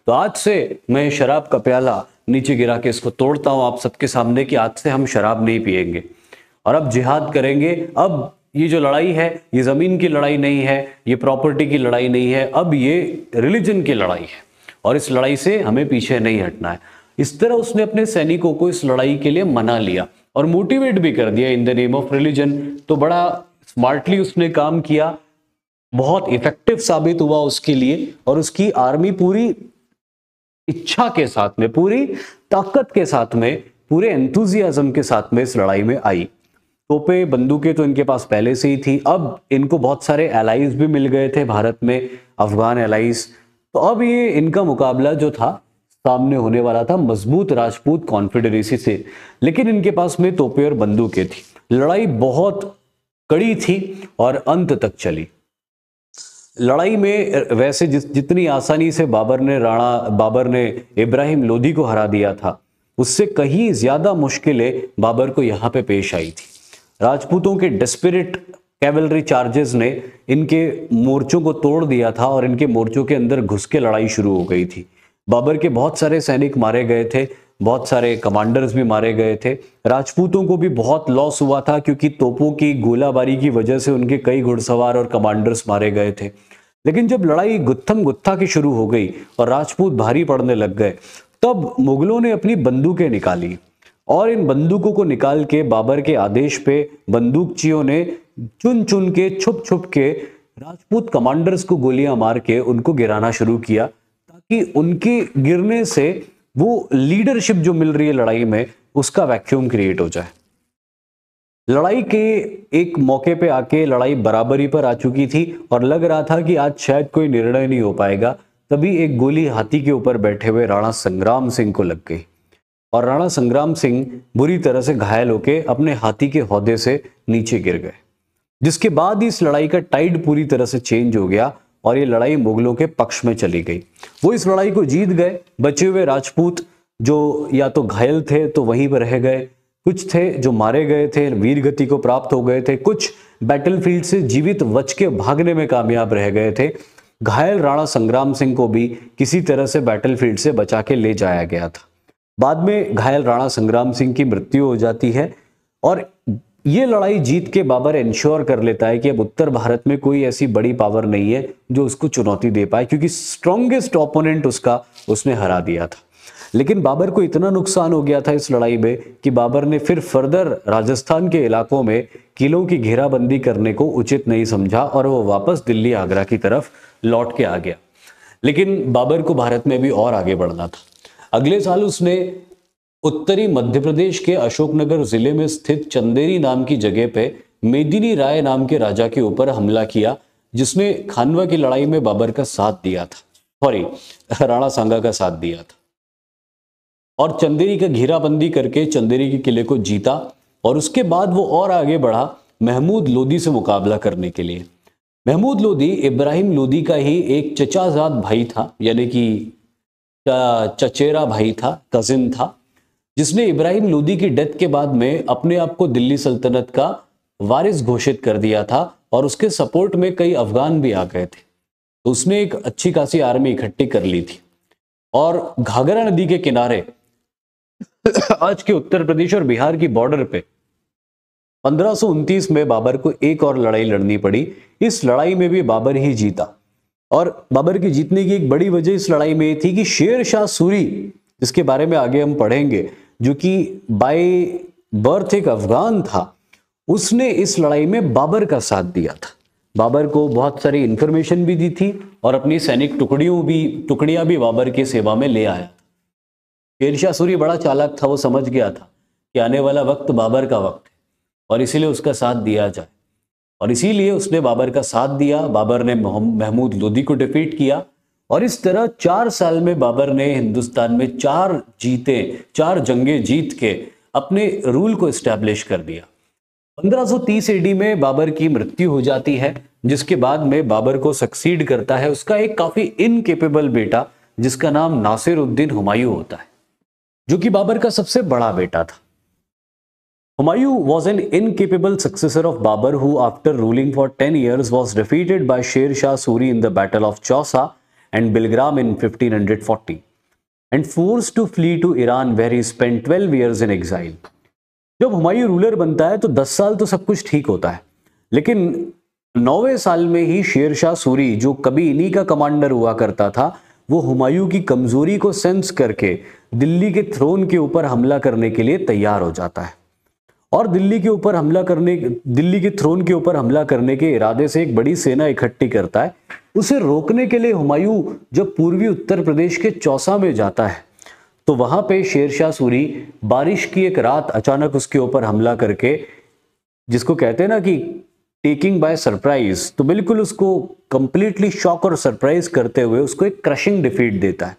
Speaker 1: तो आज से मैं शराब का प्याला नीचे गिरा के इसको तोड़ता हूँ आप सबके सामने कि आज से हम शराब नहीं पिएंगे और अब जिहाद करेंगे अब ये जो लड़ाई है ये ज़मीन की लड़ाई नहीं है ये प्रॉपर्टी की लड़ाई नहीं है अब ये रिलीजन की लड़ाई है और इस लड़ाई से हमें पीछे नहीं हटना है इस तरह उसने अपने सैनिकों को इस लड़ाई के लिए मना लिया और मोटिवेट भी कर दिया in the name of religion तो बड़ा स्मार्टली उसने काम किया बहुत इफेक्टिव साबित हुआ उसके लिए और उसकी आर्मी पूरी इच्छा के साथ में पूरी ताकत के साथ में पूरे एंथुजियाजम के साथ में इस लड़ाई में आई तोपे बंदूकें तो इनके पास पहले से ही थी अब इनको बहुत सारे एलाइज भी मिल गए थे भारत में अफगान एलाइज तो अब ये इनका मुकाबला जो था सामने होने वाला था मजबूत राजपूत कॉन्फेडरेसी से लेकिन इनके पास में तोपे और बंदूकें थी लड़ाई बहुत कड़ी थी और अंत तक चली लड़ाई में वैसे जिस जितनी आसानी से बाबर ने राणा बाबर ने इब्राहिम लोधी को हरा दिया था उससे कहीं ज़्यादा मुश्किलें बाबर को यहाँ पे पेश आई थी राजपूतों के डिस्पिरिट कैवलरी चार्जेस ने इनके मोर्चों को तोड़ दिया था और इनके मोर्चों के अंदर घुस के लड़ाई शुरू हो गई थी बाबर के बहुत सारे सैनिक मारे गए थे बहुत सारे कमांडर्स भी मारे गए थे राजपूतों को भी बहुत लॉस हुआ था क्योंकि तोपों की गोलाबारी की वजह से उनके कई घुड़सवार और कमांडर्स मारे गए थे लेकिन जब लड़ाई गुत्थम गुत्था की शुरू हो गई और राजपूत भारी पड़ने लग गए तब मुगलों ने अपनी बंदूकें निकाली और इन बंदूकों को निकाल के बाबर के आदेश पे बंदूकचियों ने चुन चुन के छुप छुप के राजपूत कमांडर्स को गोलियां मार के उनको गिराना शुरू किया कि उनके गिरने से वो लीडरशिप जो मिल रही है लड़ाई में उसका वैक्यूम क्रिएट हो जाए लड़ाई के एक मौके पे आके लड़ाई बराबरी पर आ चुकी थी और लग रहा था कि आज शायद कोई निर्णय नहीं हो पाएगा तभी एक गोली हाथी के ऊपर बैठे हुए राणा संग्राम सिंह को लग गई और राणा संग्राम सिंह बुरी तरह से घायल होकर अपने हाथी के हौदे से नीचे गिर गए जिसके बाद इस लड़ाई का टाइड पूरी तरह से चेंज हो गया और ये लड़ाई मुगलों के पक्ष में चली गई वो इस लड़ाई को जीत गए बचे हुए राजपूत जो या तो घायल थे तो वहीं पर रह गए कुछ थे जो मारे गए थे वीर गति को प्राप्त हो गए थे कुछ बैटलफील्ड से जीवित बच के भागने में कामयाब रह गए थे घायल राणा संग्राम सिंह को भी किसी तरह से बैटलफील्ड से बचा के ले जाया गया था बाद में घायल राणा संग्राम सिंह की मृत्यु हो जाती है और ये लड़ाई जीत के बाबर इंश्योर कर लेता है कि अब उत्तर भारत में कोई ऐसी बड़ी पावर नहीं है जो उसको चुनौती दे पाए क्योंकि स्ट्रॉन्गेस्ट ओपोनेंट उसका उसने हरा दिया था लेकिन बाबर को इतना नुकसान हो गया था इस लड़ाई में कि बाबर ने फिर फर्दर राजस्थान के इलाकों में किलों की घेराबंदी करने को उचित नहीं समझा और वो वापस दिल्ली आगरा की तरफ लौट के आ गया लेकिन बाबर को भारत में भी और आगे बढ़ना था अगले साल उसने उत्तरी मध्य प्रदेश के अशोकनगर जिले में स्थित चंदेरी नाम की जगह पे मेदिनी राय नाम के राजा के ऊपर हमला किया जिसने खानवा की लड़ाई में बाबर का साथ दिया था सॉरी राणा सांगा का साथ दिया था और चंदेरी का घेराबंदी करके चंदेरी के किले को जीता और उसके बाद वो और आगे बढ़ा महमूद लोदी से मुकाबला करने के लिए महमूद लोदी इब्राहिम लोदी का ही एक चचाजाद भाई था यानी कि चचेरा भाई था कजिन था जिसने इब्राहिम लोदी की डेथ के बाद में अपने आप को दिल्ली सल्तनत का वारिस घोषित कर दिया था और उसके सपोर्ट में कई अफगान भी आ गए थे तो उसने एक अच्छी खासी आर्मी इकट्ठी कर ली थी और घाघरा नदी के किनारे आज के उत्तर प्रदेश और बिहार की बॉर्डर पे पंद्रह में बाबर को एक और लड़ाई लड़नी पड़ी इस लड़ाई में भी बाबर ही जीता और बाबर के जीतने की एक बड़ी वजह इस लड़ाई में थी कि शेर शाह सूरी जिसके बारे में आगे हम पढ़ेंगे जो कि बाय बर्थ एक अफगान था उसने इस लड़ाई में बाबर का साथ दिया था बाबर को बहुत सारी इंफॉर्मेशन भी दी थी और अपनी सैनिक टुकड़ियों भी टुकड़ियां भी बाबर की सेवा में ले आया शेरशाह सूरी बड़ा चालाक था वो समझ गया था कि आने वाला वक्त बाबर का वक्त है और इसीलिए उसका साथ दिया जाए और इसीलिए उसने बाबर का साथ दिया बाबर ने महमूद लोधी को डिफीट किया और इस तरह चार साल में बाबर ने हिंदुस्तान में चार जीते चार जंगे जीत के अपने रूल को इस्टेब्लिश कर दिया 1530 एडी में बाबर की मृत्यु हो जाती है जिसके बाद में बाबर को सक्सीड करता है उसका एक काफी इनकेपेबल बेटा जिसका नाम नासिर उद्दीन हुमायूं होता है जो कि बाबर का सबसे बड़ा बेटा था Humayun was an incapable successor of Babur who after ruling for ten years was defeated by Sher Shah Suri in the battle of Chausa and Bilgram in 1540 and forced to flee to Iran where he spent 12 years in exile. जब हमायूं रूलर बनता है तो 10 साल तो सब कुछ ठीक होता है लेकिन नौवे साल में ही शेरशाह सूरी जो कभी इन्हीं का कमांडर हुआ करता था वो हुमायूं की कमजोरी को सेंस करके दिल्ली के थ्रोन के ऊपर हमला करने के लिए तैयार हो जाता है और दिल्ली के ऊपर हमला करने दिल्ली के थ्रोन के ऊपर हमला करने के इरादे से एक बड़ी सेना इकट्ठी करता है उसे रोकने के लिए हुमायूं जब पूर्वी उत्तर प्रदेश के चौसा में जाता है तो वहां पे शेरशाह सूरी बारिश की एक रात अचानक उसके ऊपर हमला करके जिसको कहते हैं ना कि टेकिंग बाय सरप्राइज तो बिल्कुल उसको कंप्लीटली शॉक और सरप्राइज करते हुए उसको एक क्रशिंग डिफीट देता है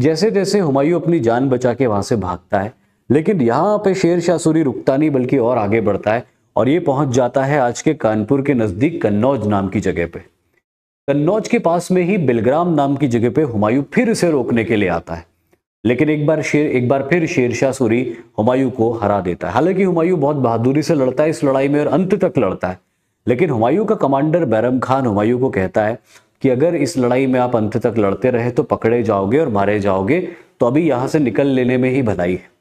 Speaker 1: जैसे जैसे हुमायूं अपनी जान बचा के वहां से भागता है लेकिन यहाँ पे शेर शाह सूरी रुकता नहीं बल्कि और आगे बढ़ता है और ये पहुंच जाता है आज के कानपुर के नज़दीक कन्नौज नाम की जगह पे कन्नौज के पास में ही बिलग्राम नाम की जगह पे हुमायूं फिर उसे रोकने के लिए आता है लेकिन एक बार शेर एक बार फिर शेर शाह सूरी हुमायूं को हरा देता है हालांकि हुमायूं बहुत बहादुरी से लड़ता है इस लड़ाई में और अंत तक लड़ता है लेकिन हुमायूं का कमांडर बैरम खान हुमायूं को कहता है कि अगर इस लड़ाई में आप अंत तक लड़ते रहे तो पकड़े जाओगे और मारे जाओगे तो अभी यहाँ से निकल लेने में ही भलाई है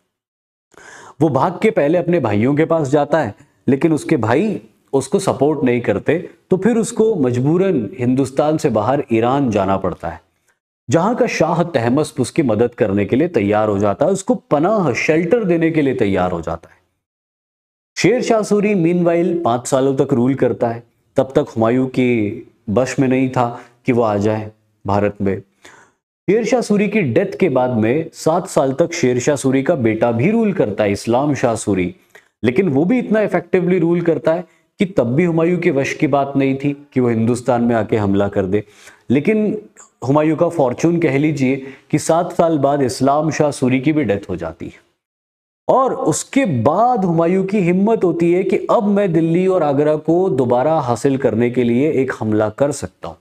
Speaker 1: वो भाग के पहले अपने भाइयों के पास जाता है लेकिन उसके भाई उसको सपोर्ट नहीं करते तो फिर उसको मजबूरन हिंदुस्तान से बाहर ईरान जाना पड़ता है जहां का शाह तहमस उसकी मदद करने के लिए तैयार हो जाता है उसको पनाह शेल्टर देने के लिए तैयार हो जाता है शेर शाह सूरी मीन वाइल पाँच सालों तक रूल करता है तब तक हुमायूं की बश में नहीं था कि वो आ जाए भारत में शेरशाह सूरी की डेथ के बाद में सात साल तक शेरशाह सूरी का बेटा भी रूल करता है इस्लाम शाह सूरी लेकिन वो भी इतना इफेक्टिवली रूल करता है कि तब भी हुमायूं के वश की बात नहीं थी कि वो हिंदुस्तान में आके हमला कर दे लेकिन हुमायूं का फॉर्चून कह लीजिए कि सात साल बाद इस्लाम शाह सूरी की भी डेथ हो जाती है और उसके बाद हुमायूं की हिम्मत होती है कि अब मैं दिल्ली और आगरा को दोबारा हासिल करने के लिए एक हमला कर सकता हूँ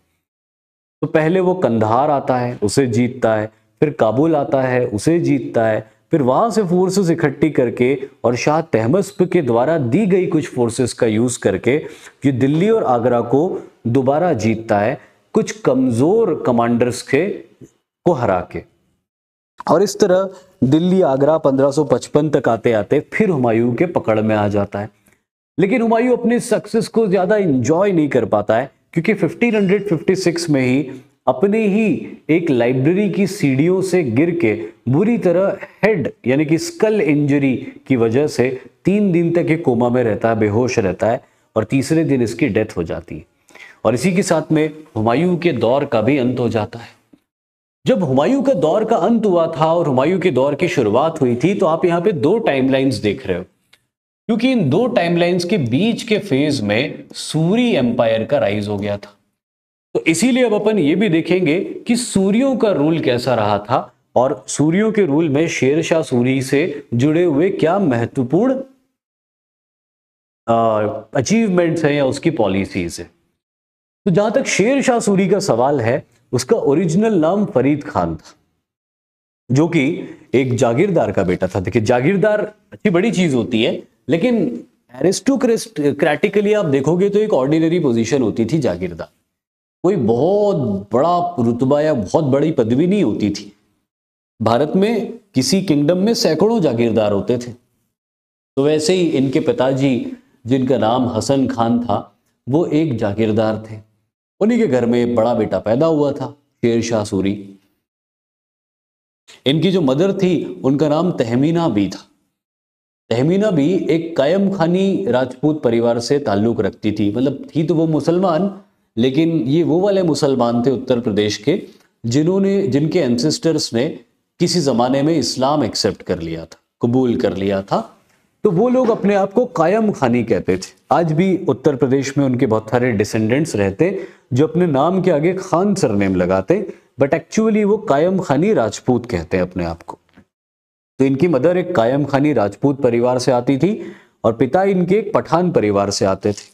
Speaker 1: तो पहले वो कंधार आता है उसे जीतता है फिर काबुल आता है उसे जीतता है फिर वहां से फोर्सेस इकट्ठी करके और शाह तहमस्प के द्वारा दी गई कुछ फोर्सेस का यूज करके ये दिल्ली और आगरा को दोबारा जीतता है कुछ कमजोर कमांडर्स के को हरा के और इस तरह दिल्ली आगरा 1555 तक आते आते फिर हुमायूं के पकड़ में आ जाता है लेकिन हुमायूं अपने सक्सेस को ज्यादा इंजॉय नहीं कर पाता है क्योंकि 1556 में ही अपने ही एक लाइब्रेरी की सीढ़ियों से गिर के बुरी तरह हेड यानी कि स्कल इंजरी की वजह से तीन दिन तक ये कोमा में रहता है बेहोश रहता है और तीसरे दिन इसकी डेथ हो जाती है और इसी के साथ में हुमायूं के दौर का भी अंत हो जाता है जब हुमायूं का दौर का अंत हुआ था और हुमायूं के दौर की शुरुआत हुई थी तो आप यहाँ पे दो टाइमलाइंस देख रहे हो क्योंकि इन दो टाइमलाइंस के बीच के फेज में सूरी एम्पायर का राइज हो गया था तो इसीलिए अब अपन ये भी देखेंगे कि सूर्यों का रूल कैसा रहा था और सूर्यों के रूल में शेरशाह सूरी से जुड़े हुए क्या महत्वपूर्ण अचीवमेंट्स हैं या उसकी पॉलिसीज है तो जहां तक शेरशाह सूरी का सवाल है उसका ओरिजिनल नाम फरीद खान था जो कि एक जागीरदार का बेटा था देखिए जागीरदार अच्छी बड़ी चीज होती है लेकिन एरिस्टोक्रेटिकली आप देखोगे तो एक ऑर्डिनरी पोजीशन होती थी जागीरदार कोई बहुत बड़ा रुतबा या बहुत बड़ी पदवी नहीं होती थी भारत में किसी किंगडम में सैकड़ों जागीरदार होते थे तो वैसे ही इनके पिताजी जिनका नाम हसन खान था वो एक जागीरदार थे उन्हीं के घर में एक बड़ा बेटा पैदा हुआ था शेर शाह सूरी इनकी जो मदर थी उनका नाम तहमीना भी था तहमीना भी एक कायम खानी राजपूत परिवार से ताल्लुक रखती थी मतलब थी तो वो मुसलमान लेकिन ये वो वाले मुसलमान थे उत्तर प्रदेश के जिन्होंने जिनके एंसेस्टर्स ने किसी ज़माने में इस्लाम एक्सेप्ट कर लिया था कबूल कर लिया था तो वो लोग अपने आप को कायम खानी कहते थे आज भी उत्तर प्रदेश में उनके बहुत सारे डिसेंडेंट्स रहते जो अपने नाम के आगे खान सरनेम लगाते बट एक्चुअली वो कायम खानी राजपूत कहते हैं अपने आप को तो इनकी मदर एक कायम खानी राजपूत परिवार से आती थी और पिता इनके एक पठान परिवार से आते थे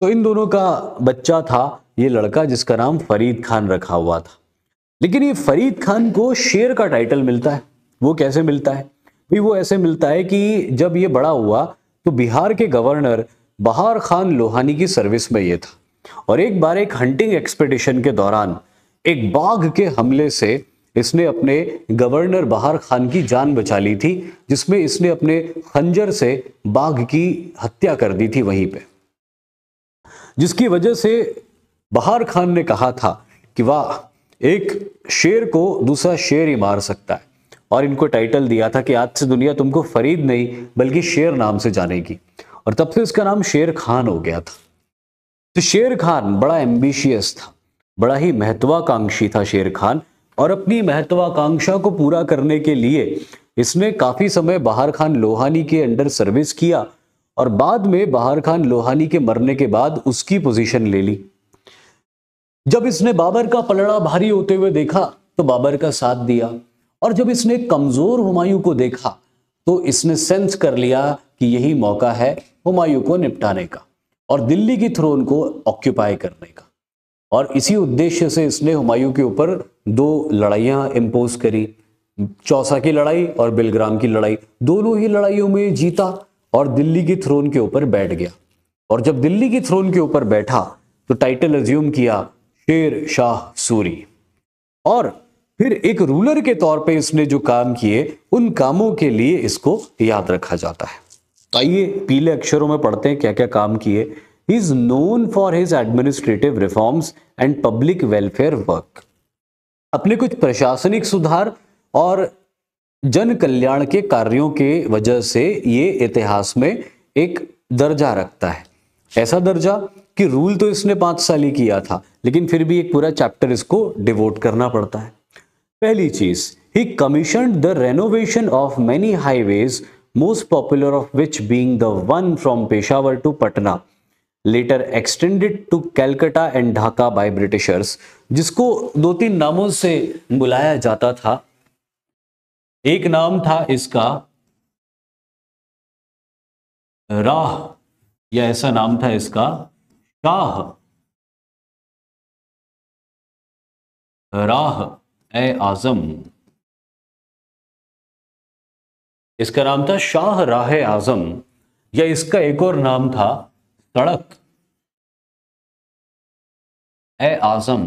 Speaker 1: तो इन दोनों का बच्चा था ये लड़का जिसका नाम फरीद खान रखा हुआ था लेकिन ये फरीद खान को शेर का टाइटल मिलता है वो कैसे मिलता है भाई वो ऐसे मिलता है कि जब ये बड़ा हुआ तो बिहार के गवर्नर बहार खान लोहानी की सर्विस में ये था और एक बार एक हंटिंग एक्सपेडिशन के दौरान एक बाघ के हमले से इसने अपने गवर्नर बहार खान की जान बचा ली थी जिसमें इसने अपने खंजर से बाघ की हत्या कर दी थी वहीं पे जिसकी वजह से बहार खान ने कहा था कि वाह एक शेर को दूसरा शेर ही मार सकता है और इनको टाइटल दिया था कि आज से दुनिया तुमको फरीद नहीं बल्कि शेर नाम से जानेगी और तब से इसका नाम शेर खान हो गया था तो शेर खान बड़ा एम्बिशियस था बड़ा ही महत्वाकांक्षी था शेर खान और अपनी महत्वाकांक्षा को पूरा करने के लिए इसने काफी समय बहार खान लोहानी के अंडर सर्विस किया और बाद में बहार खान लोहानी के मरने के बाद उसकी पोजीशन ले ली जब इसने बाबर का पलड़ा भारी होते हुए देखा तो बाबर का साथ दिया और जब इसने कमजोर हुमायूं को देखा तो इसने सेंस कर लिया कि यही मौका है हुमायूं को निपटाने का और दिल्ली की थ्रोन को ऑक्यूपाई करने का और इसी उद्देश्य से इसने हुमायूं के ऊपर दो लड़ाइयाँ इम्पोज करी चौसा की लड़ाई और बिलग्राम की लड़ाई दोनों ही लड़ाइयों में जीता और दिल्ली के थ्रोन के ऊपर बैठ गया और जब दिल्ली के थ्रोन के ऊपर बैठा तो टाइटल एज्यूम किया शेर शाह सूरी और फिर एक रूलर के तौर पे इसने जो काम किए उन कामों के लिए इसको याद रखा जाता है तो आइए पीले अक्षरों में पढ़ते हैं क्या क्या काम किए is known for his administrative reforms and public welfare work अपने कुछ प्रशासनिक सुधार और जन कल्याण के कार्यों के वजह से ये इतिहास में एक दर्जा रखता है ऐसा दर्जा कि रूल तो इसने पांच साल ही किया था लेकिन फिर भी एक पूरा चैप्टर इसको डिवोट करना पड़ता है पहली चीज he commission the renovation of many highways most popular of which being the one from Peshawar to Patna later extended to Calcutta and Dhaka by Britishers जिसको दो तीन नामों से बुलाया जाता था एक
Speaker 2: नाम था इसका राह या ऐसा नाम था इसका शाह राह ए आजम इसका नाम था शाह राह आजम या इसका एक और नाम था कड़क ए आजम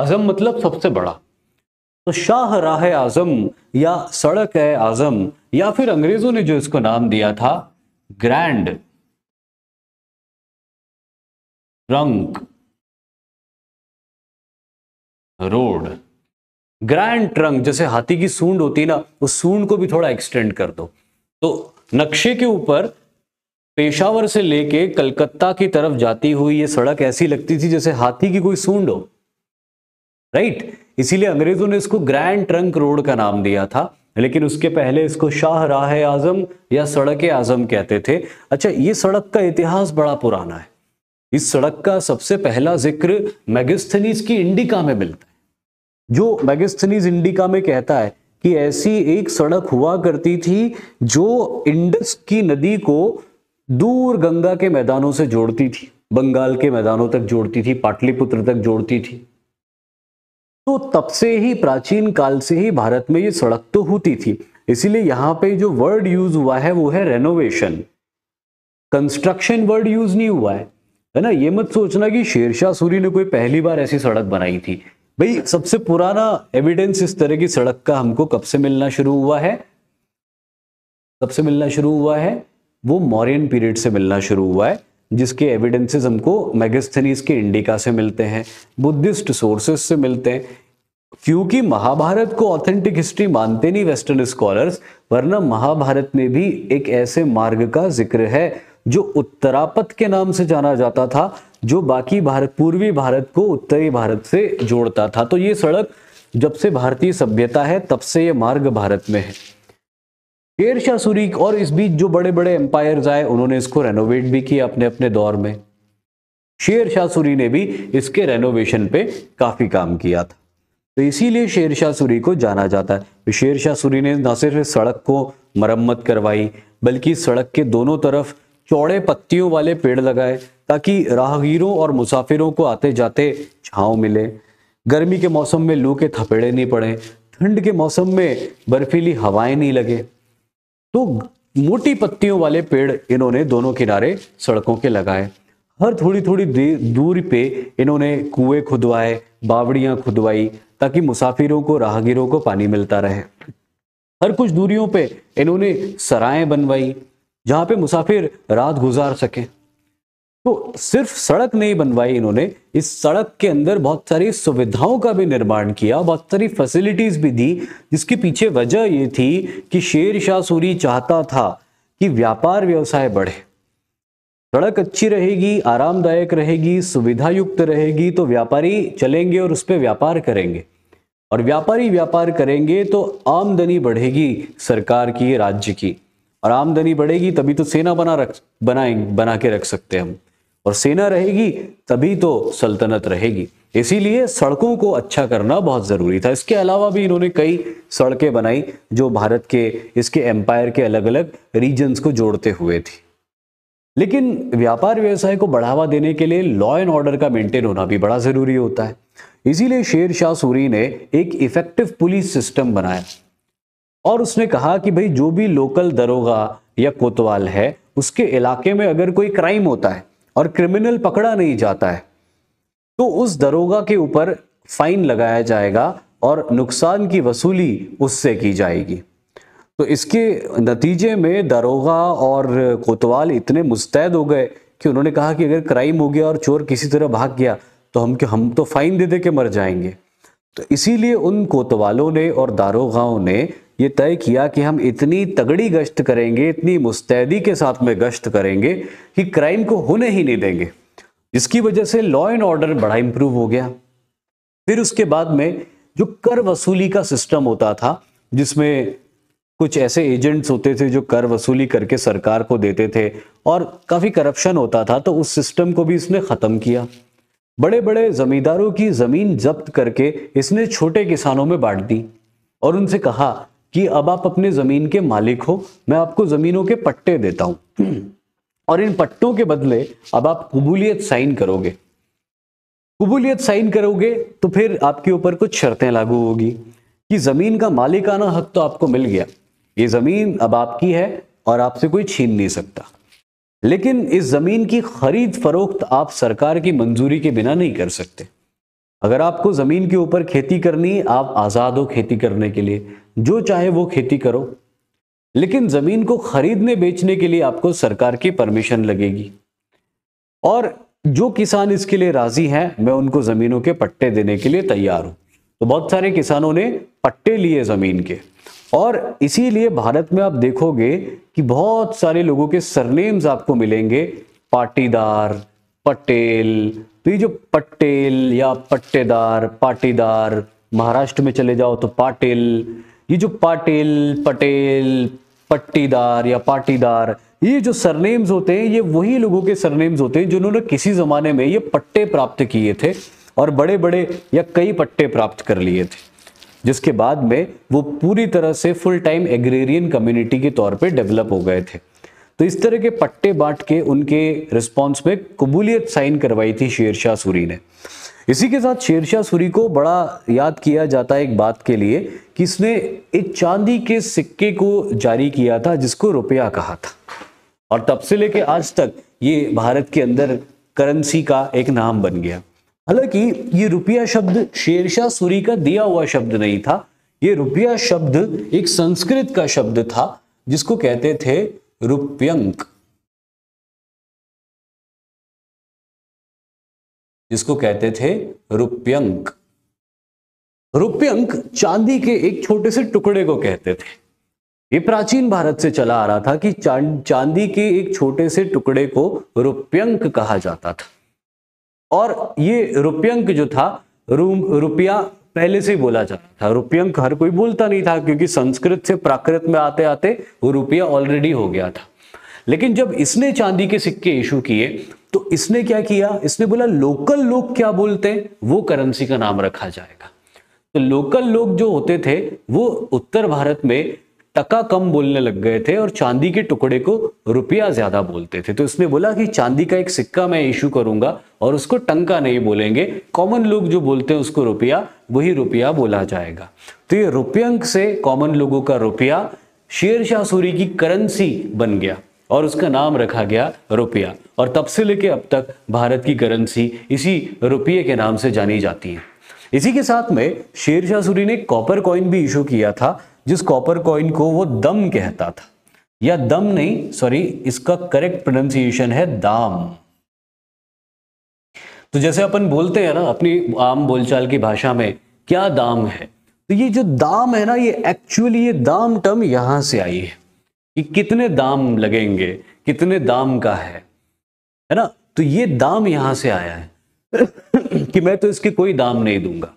Speaker 2: आजम मतलब सबसे बड़ा तो शाह राह
Speaker 1: आजम या सड़क ए आजम या फिर अंग्रेजों ने जो इसको नाम दिया था
Speaker 2: Grand Trunk Road Grand Trunk जैसे
Speaker 1: हाथी की सूंड होती है ना उस सूंड को भी थोड़ा एक्सटेंड कर दो तो नक्शे के ऊपर पेशावर से लेके कलकत्ता की तरफ जाती हुई ये सड़क ऐसी लगती थी जैसे हाथी की कोई सूंड हो राइट इसीलिए अंग्रेजों ने इसको ग्रैंड ट्रंक रोड का नाम दिया था लेकिन उसके पहले इसको शाह राह आजम या सड़क आजम कहते थे अच्छा ये सड़क का इतिहास बड़ा पुराना है इस सड़क का सबसे पहला जिक्र मैगस्थनीज की इंडिका में मिलता है जो मैगस्थनीज इंडिका में कहता है कि ऐसी एक सड़क हुआ करती थी जो इंडस की नदी को दूर गंगा के मैदानों से जोड़ती थी बंगाल के मैदानों तक जोड़ती थी पाटलिपुत्र तक जोड़ती थी तो तब से ही प्राचीन काल से ही भारत में ये सड़क तो होती थी इसीलिए यहां पे जो वर्ड यूज हुआ है वो है रेनोवेशन कंस्ट्रक्शन वर्ड यूज नहीं हुआ है है ना ये मत सोचना कि शेरशाह सूरी ने कोई पहली बार ऐसी सड़क बनाई थी भाई सबसे पुराना एविडेंस इस तरह की सड़क का हमको कब से मिलना शुरू हुआ है कब से मिलना शुरू हुआ है वो मॉरियन पीरियड से मिलना शुरू हुआ है जिसके एविडेंसेस हमको मेगस्थनीज के इंडिका से मिलते हैं बुद्धिस्ट सोर्सेस से मिलते हैं क्योंकि महाभारत को ऑथेंटिक हिस्ट्री मानते नहीं वेस्टर्न स्कॉलर्स वरना महाभारत में भी एक ऐसे मार्ग का जिक्र है जो उत्तरापथ के नाम से जाना जाता था जो बाकी भारत पूर्वी भारत को उत्तरी भारत से जोड़ता था तो ये सड़क जब से भारतीय सभ्यता है तब से ये मार्ग भारत में है शेरशाह सूरी और इस बीच जो बड़े बड़े एम्पायर्स आए उन्होंने इसको रेनोवेट भी किया अपने अपने दौर में शेर शाह सूरी ने भी इसके रेनोवेशन पे काफ़ी काम किया था तो इसीलिए शेर शाह सूरी को जाना जाता है तो शेर शाह सूरी ने ना सिर्फ सड़क को मरम्मत करवाई बल्कि सड़क के दोनों तरफ चौड़े पत्तियों वाले पेड़ लगाए ताकि राहगीरों और मुसाफिरों को आते जाते छाव मिले गर्मी के मौसम में लू के थपेड़े नहीं पड़े ठंड के मौसम में बर्फीली हवाएं नहीं लगे तो मोटी पत्तियों वाले पेड़ इन्होंने दोनों किनारे सड़कों के लगाए हर थोड़ी थोड़ी दूरी पे इन्होंने कुएं खुदवाए बावड़ियां खुदवाई ताकि मुसाफिरों को राहगीरों को पानी मिलता रहे हर कुछ दूरियों पे इन्होंने सराएं बनवाई जहाँ पे मुसाफिर रात गुजार सकें तो सिर्फ सड़क नहीं बनवाई इन्होंने इस सड़क के अंदर बहुत सारी सुविधाओं का भी निर्माण किया बहुत सारी फैसिलिटीज भी दी जिसके पीछे वजह ये थी कि शेर शाह सूरी चाहता था कि व्यापार व्यवसाय बढ़े सड़क अच्छी रहेगी आरामदायक रहेगी सुविधा युक्त रहेगी तो व्यापारी चलेंगे और उस पर व्यापार करेंगे और व्यापारी व्यापार करेंगे तो आमदनी बढ़ेगी सरकार की राज्य की और आमदनी बढ़ेगी तभी तो सेना बना रख बनाए बना के रख सकते हैं हम और सेना रहेगी तभी तो सल्तनत रहेगी इसीलिए सड़कों को अच्छा करना बहुत ज़रूरी था इसके अलावा भी इन्होंने कई सड़कें बनाई जो भारत के इसके एम्पायर के अलग अलग रीजन्स को जोड़ते हुए थी लेकिन व्यापार व्यवसाय को बढ़ावा देने के लिए लॉ एंड ऑर्डर का मेंटेन होना भी बड़ा ज़रूरी होता है इसीलिए शेर शाह सूरी ने एक इफेक्टिव पुलिस सिस्टम बनाया और उसने कहा कि भाई जो भी लोकल दरोगा या कोतवाल है उसके इलाके में अगर कोई क्राइम होता है और क्रिमिनल पकड़ा नहीं जाता है तो उस दरोगा के ऊपर फाइन लगाया जाएगा और नुकसान की वसूली उससे की जाएगी तो इसके नतीजे में दरोगा और कोतवाल इतने मुस्तैद हो गए कि उन्होंने कहा कि अगर क्राइम हो गया और चोर किसी तरह भाग गया तो हम हम तो फाइन दे दे के मर जाएंगे तो इसीलिए उन कोतवालों ने और दारोगाओं ने ये तय किया कि हम इतनी तगड़ी गश्त करेंगे इतनी मुस्तैदी के साथ में गश्त करेंगे कि क्राइम को होने ही नहीं देंगे जिसकी वजह से लॉ एंड ऑर्डर बड़ा इंप्रूव हो गया फिर उसके बाद में जो कर वसूली का सिस्टम होता था जिसमें कुछ ऐसे एजेंट्स होते थे जो कर वसूली करके सरकार को देते थे और काफ़ी करप्शन होता था तो उस सिस्टम को भी इसने ख़त्म किया बड़े बड़े ज़मींदारों की ज़मीन जब्त करके इसने छोटे किसानों में बांट दी और उनसे कहा कि अब आप अपने ज़मीन के मालिक हो मैं आपको ज़मीनों के पट्टे देता हूं और इन पट्टों के बदले अब आप कबूलियत साइन करोगे कबूलियत साइन करोगे तो फिर आपके ऊपर कुछ शर्तें लागू होगी कि ज़मीन का मालिकाना हक तो आपको मिल गया ये ज़मीन अब आपकी है और आपसे कोई छीन नहीं सकता लेकिन इस ज़मीन की खरीद फरोख्त आप सरकार की मंजूरी के बिना नहीं कर सकते अगर आपको ज़मीन के ऊपर खेती करनी आप आज़ाद हो खेती करने के लिए जो चाहे वो खेती करो लेकिन ज़मीन को खरीदने बेचने के लिए आपको सरकार की परमिशन लगेगी और जो किसान इसके लिए राजी हैं मैं उनको ज़मीनों के पट्टे देने के लिए तैयार हूं तो बहुत सारे किसानों ने पट्टे लिए ज़मीन के और इसीलिए भारत में आप देखोगे कि बहुत सारे लोगों के सरनेम्स आपको मिलेंगे पाटीदार पटेल तो ये जो पटेल या पट्टेदार पाटीदार महाराष्ट्र में चले जाओ तो पाटिल ये जो पाटिल पटेल पट्टीदार या पाटीदार ये जो सरनेम्स होते हैं ये वही लोगों के सरनेम्स होते हैं जिन्होंने किसी जमाने में ये पट्टे प्राप्त किए थे और बड़े बड़े या कई पट्टे प्राप्त कर लिए थे जिसके बाद में वो पूरी तरह से फुल टाइम एग्रेरियन कम्युनिटी के तौर पे डेवलप हो गए थे तो इस तरह के पट्टे बांट के उनके रिस्पॉन्स में कबूलियत साइन करवाई थी शेरशाह सूरी ने इसी के साथ शेरशाह सूरी को बड़ा याद किया जाता है एक बात के लिए कि इसने एक चांदी के सिक्के को जारी किया था जिसको रुपया कहा था और तब से लेके आज तक ये भारत के अंदर करेंसी का एक नाम बन गया हालांकि ये रुपया शब्द शेरशाह सूरी का दिया हुआ शब्द नहीं था ये रुपया
Speaker 2: शब्द एक संस्कृत का शब्द था जिसको कहते थे रुपयंक जिसको कहते थे रुप्यंक रुप्यंक चांदी के एक छोटे से
Speaker 1: टुकड़े को कहते थे ये प्राचीन भारत से चला आ रहा था कि चांदी के एक छोटे से टुकड़े को रुप्यंक कहा जाता था और ये रुप्यंक जो था रूम रुपया पहले से ही बोला जाता था रुपयंक हर कोई बोलता नहीं था क्योंकि संस्कृत से प्राकृत में आते आते वो रुपया ऑलरेडी हो गया था लेकिन जब इसने चांदी के सिक्के इशू किए तो इसने क्या किया इसने बोला लोकल लोग क्या बोलते हैं वो करेंसी का नाम रखा जाएगा तो लोकल लोग जो होते थे वो उत्तर भारत में टका कम बोलने लग गए थे और चांदी के टुकड़े को रुपया ज्यादा बोलते थे तो इसने बोला कि चांदी का एक सिक्का मैं इशू करूंगा और उसको टंका नहीं बोलेंगे कॉमन लोग जो बोलते हैं उसको रुपया वही रुपया बोला जाएगा तो ये रुपयंक से कॉमन लोगों का रुपया शेर शाह सूरी की करेंसी बन गया और उसका नाम रखा गया रुपया और तब से लेके अब तक भारत की करेंसी इसी रुपये के नाम से जानी जाती है इसी के साथ में शेरशाह सूरी ने कॉपर कॉइन भी इशू किया था जिस कॉपर कॉइन को वो दम कहता था या दम नहीं सॉरी इसका करेक्ट प्रोनाउंसिएशन है दाम तो जैसे अपन बोलते हैं ना अपनी आम बोलचाल की भाषा में क्या दाम है तो ये जो दाम है ना ये एक्चुअली ये दाम टर्म यहां से आई है कि कितने दाम लगेंगे कितने दाम का है है ना तो ये दाम यहां से आया है कि मैं तो इसके कोई दाम नहीं दूंगा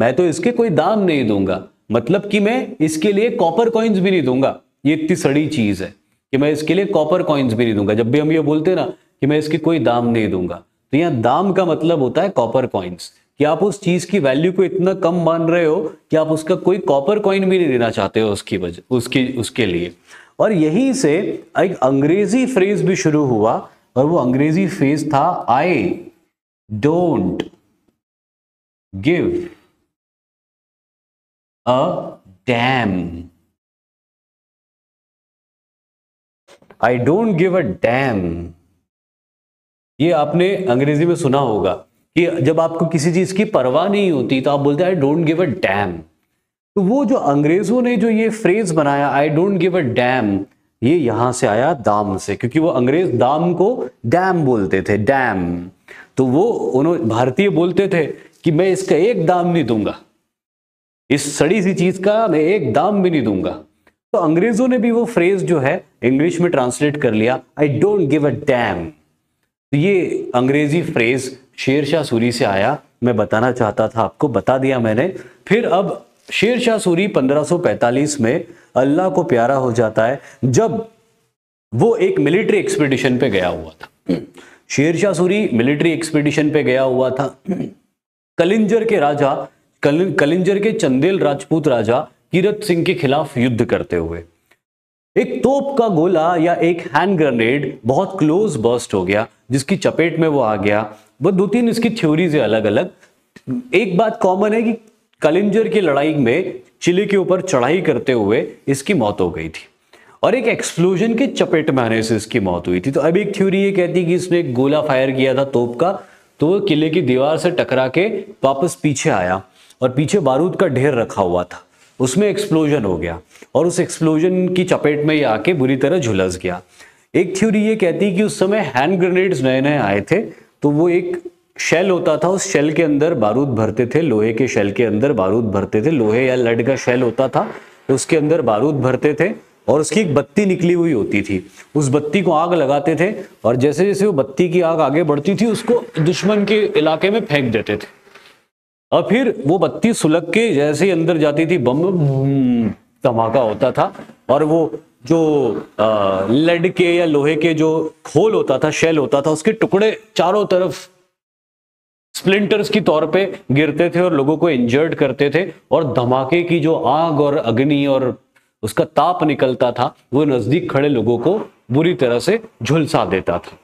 Speaker 1: मैं तो इसके कोई दाम नहीं दूंगा मतलब कि मैं इसके लिए कॉपर कॉइन्स भी नहीं दूंगा ये इतनी सड़ी चीज है कि मैं इसके लिए कॉपर कॉइन्स भी नहीं दूंगा जब भी हम ये बोलते हैं ना कि मैं इसके कोई दाम नहीं दूंगा तो यहां दाम का मतलब होता है कॉपर कॉइन्स कि आप उस चीज की वैल्यू को इतना कम मान रहे हो कि आप उसका कोई कॉपर कॉइन भी नहीं देना चाहते हो उसकी वजह उसकी उसके लिए और यहीं से एक अंग्रेजी फ्रेज भी शुरू हुआ और वो अंग्रेजी फ्रेज था I
Speaker 2: don't give a damn I don't give a damn ये आपने अंग्रेजी में सुना होगा
Speaker 1: कि जब आपको किसी चीज़ की परवाह नहीं होती तो आप बोलते I don't give a damn तो वो जो अंग्रेज़ों ने जो ये फ्रेज़ बनाया I don't give a damn ये यहां से आया दाम से क्योंकि वो अंग्रेज दाम को डैम बोलते थे डैम तो वो उन्होंने भारतीय बोलते थे कि मैं इसका एक दाम नहीं दूंगा इस सड़ी सी चीज़ का मैं एक दाम भी नहीं दूंगा तो अंग्रेजों ने भी वो फ्रेज जो है इंग्लिश में ट्रांसलेट कर लिया I don't give a damn ये अंग्रेजी फ्रेज शेरशाह सूरी से आया मैं बताना चाहता था आपको बता दिया मैंने फिर अब शेरशाह सूरी 1545 में अल्लाह को प्यारा हो जाता है जब वो एक मिलिट्री एक्सपीडिशन पे गया हुआ था शेरशाह सूरी मिलिट्री एक्सपीडिशन पे गया हुआ था कलिंजर के राजा कलिंजर के चंदेल राजपूत राजा कीरत सिंह के खिलाफ युद्ध करते हुए एक तोप का गोला या एक हैंड ग्रेनेड बहुत क्लोज बर्स्ट हो गया जिसकी चपेट में वो आ गया वो दो तीन इसकी थ्योरीज है अलग अलग एक बात कॉमन है कि कलिंजर की लड़ाई में चिली के ऊपर चढ़ाई करते हुए इसकी मौत हो गई थी और एक एक्सप्लोजन के चपेट में आने से इसकी मौत हुई थी तो अब एक थ्योरी ये कहती कि इसने एक गोला फायर किया था तोप का तो वो किले की दीवार से टकरा के वापस पीछे आया और पीछे बारूद का ढेर रखा हुआ था उसमें एक्सप्लोजन हो गया और उस एक्सप्लोजन की चपेट में ये आके बुरी तरह झुलस गया एक थ्योरी ये कहती कि उस समय हैंड ग्रेनेड्स नए नए आए थे तो वो एक शेल होता था उस शेल के अंदर बारूद भरते थे लोहे के शेल के अंदर बारूद भरते थे लोहे या लड का शेल होता था तो उसके अंदर बारूद भरते थे और उसकी एक बत्ती निकली हुई होती थी उस बत्ती को आग लगाते थे और जैसे जैसे वो बत्ती की आग आगे बढ़ती थी उसको दुश्मन के इलाके में फेंक देते थे और फिर वो बत्ती सुलग के जैसे ही अंदर जाती थी बम धमाका होता था और वो जो लेड के या लोहे के जो होल होता था शेल होता था उसके टुकड़े चारों तरफ स्प्लिंटर्स की तौर पे गिरते थे और लोगों को इंजर्ड करते थे और धमाके की जो आग और अग्नि और उसका ताप निकलता था वो नजदीक खड़े लोगों को बुरी तरह से झुलसा देता था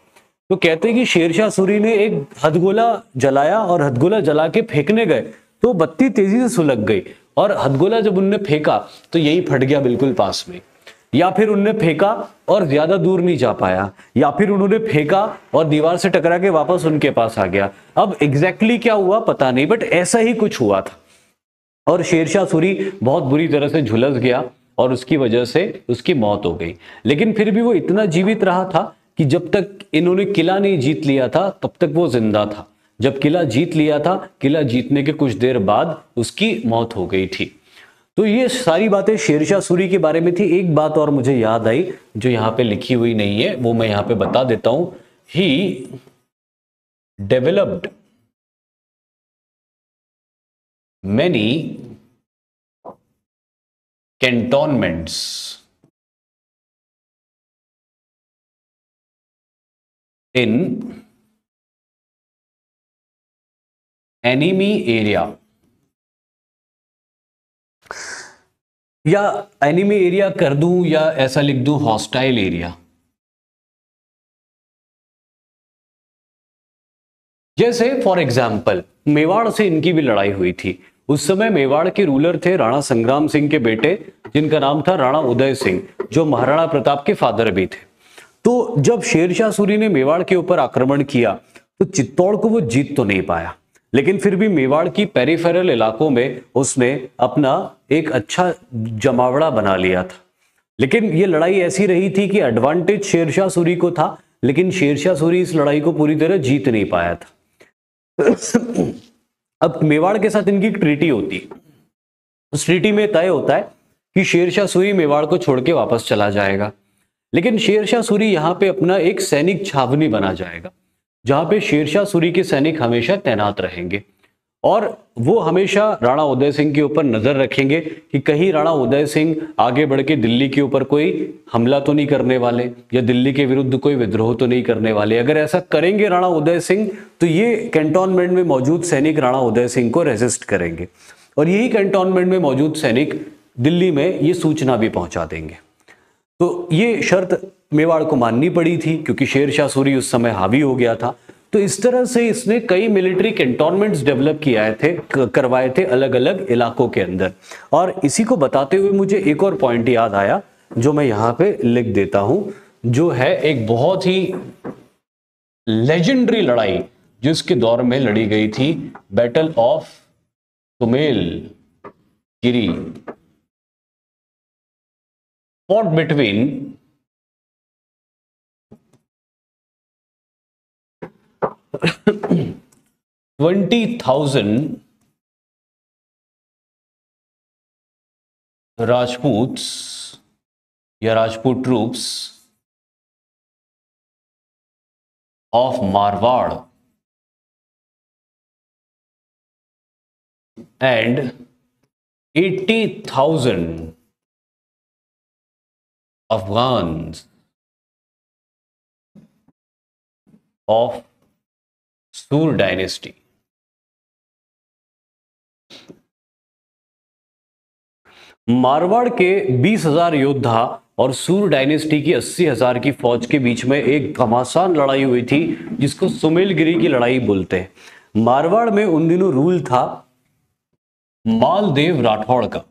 Speaker 1: तो कहते कि शेरशाह सूरी ने एक हथगोला जलाया और हथगोला जला के फेंकने गए तो बत्ती तेजी से सुलग गई और हथगोला जब उनने फेंका तो यही फट गया बिल्कुल पास में या फिर उनने फेंका और ज्यादा दूर नहीं जा पाया या फिर उन्होंने फेंका और दीवार से टकरा के वापस उनके पास आ गया अब एग्जैक्टली exactly क्या हुआ पता नहीं बट ऐसा ही कुछ हुआ था और शेरशाह सूरी बहुत बुरी तरह से झुलस गया और उसकी वजह से उसकी मौत हो गई लेकिन फिर भी वो इतना जीवित रहा था कि जब तक इन्होंने किला नहीं जीत लिया था तब तक वो जिंदा था जब किला जीत लिया था किला जीतने के कुछ देर बाद उसकी मौत हो गई थी तो ये सारी बातें शेरशाह सूरी के बारे में थी एक बात और मुझे याद आई जो यहां पे लिखी हुई
Speaker 2: नहीं है वो मैं यहां पे बता देता हूं he developed many cantonments in enemy area या एनिमी एरिया कर दूं या ऐसा लिख दूं हॉस्टाइल एरिया जैसे फॉर एग्जाम्पल मेवाड़ से इनकी भी लड़ाई हुई थी उस समय मेवाड़ के रूलर थे राणा
Speaker 1: संग्राम सिंह के बेटे जिनका नाम था राणा उदय सिंह जो महाराणा प्रताप के फादर भी थे तो जब शेरशाह सूरी ने मेवाड़ के ऊपर आक्रमण किया तो चित्तौड़ को वो जीत तो नहीं पाया लेकिन फिर भी मेवाड़ की पेरीफेरल इलाकों में उसने अपना एक अच्छा जमावड़ा बना लिया था लेकिन ये लड़ाई ऐसी रही थी कि एडवांटेज शेरशाह सूरी को था लेकिन शेरशाह सूरी इस लड़ाई को पूरी तरह जीत नहीं पाया था अब मेवाड़ के साथ इनकी एक ट्रीटी होती उस ट्रीटी में तय होता है कि शेरशाह सूरी मेवाड़ को छोड़ के वापस चला जाएगा लेकिन शेरशाह सूरी यहाँ पे अपना एक सैनिक छावनी बना जाएगा जहां पे शेरशाह सूरी के सैनिक हमेशा तैनात रहेंगे और वो हमेशा राणा उदय सिंह के ऊपर नजर रखेंगे कि कहीं राणा उदय सिंह आगे बढ़ के दिल्ली के ऊपर कोई हमला तो नहीं करने वाले या दिल्ली के विरुद्ध कोई विद्रोह तो नहीं करने वाले अगर ऐसा करेंगे राणा उदय सिंह तो ये कैंटोनमेंट में मौजूद सैनिक राणा उदय सिंह को रेजिस्ट करेंगे और यही कैंटोनमेंट में मौजूद सैनिक दिल्ली में ये सूचना भी पहुंचा देंगे तो ये शर्त मेवाड़ को माननी पड़ी थी क्योंकि शेर शाह सूरी उस समय हावी हो गया था तो इस तरह से इसने कई मिलिट्री कैंटोनमेंट्स डेवलप किए थे करवाए थे अलग अलग इलाकों के अंदर और इसी को बताते हुए मुझे एक और पॉइंट याद आया जो मैं यहाँ पे लिख देता हूँ जो है एक बहुत ही लेजेंडरी लड़ाई जिसके दौर में
Speaker 2: लड़ी गई थी battle of Sumel Giri fought between twenty thousand Rajput या Rajput troops of Marwar and eighty thousand Afghan of Sur dynasty Marwar के 20,000 योद्धा और सूर डायनेस्टी की 80,000 की
Speaker 1: फौज के बीच में एक घमासान लड़ाई हुई थी जिसको सुमेलगिरी की लड़ाई बोलते हैं
Speaker 2: मारवाड़ में उन दिनों रूल था मालदेव राठौड़ का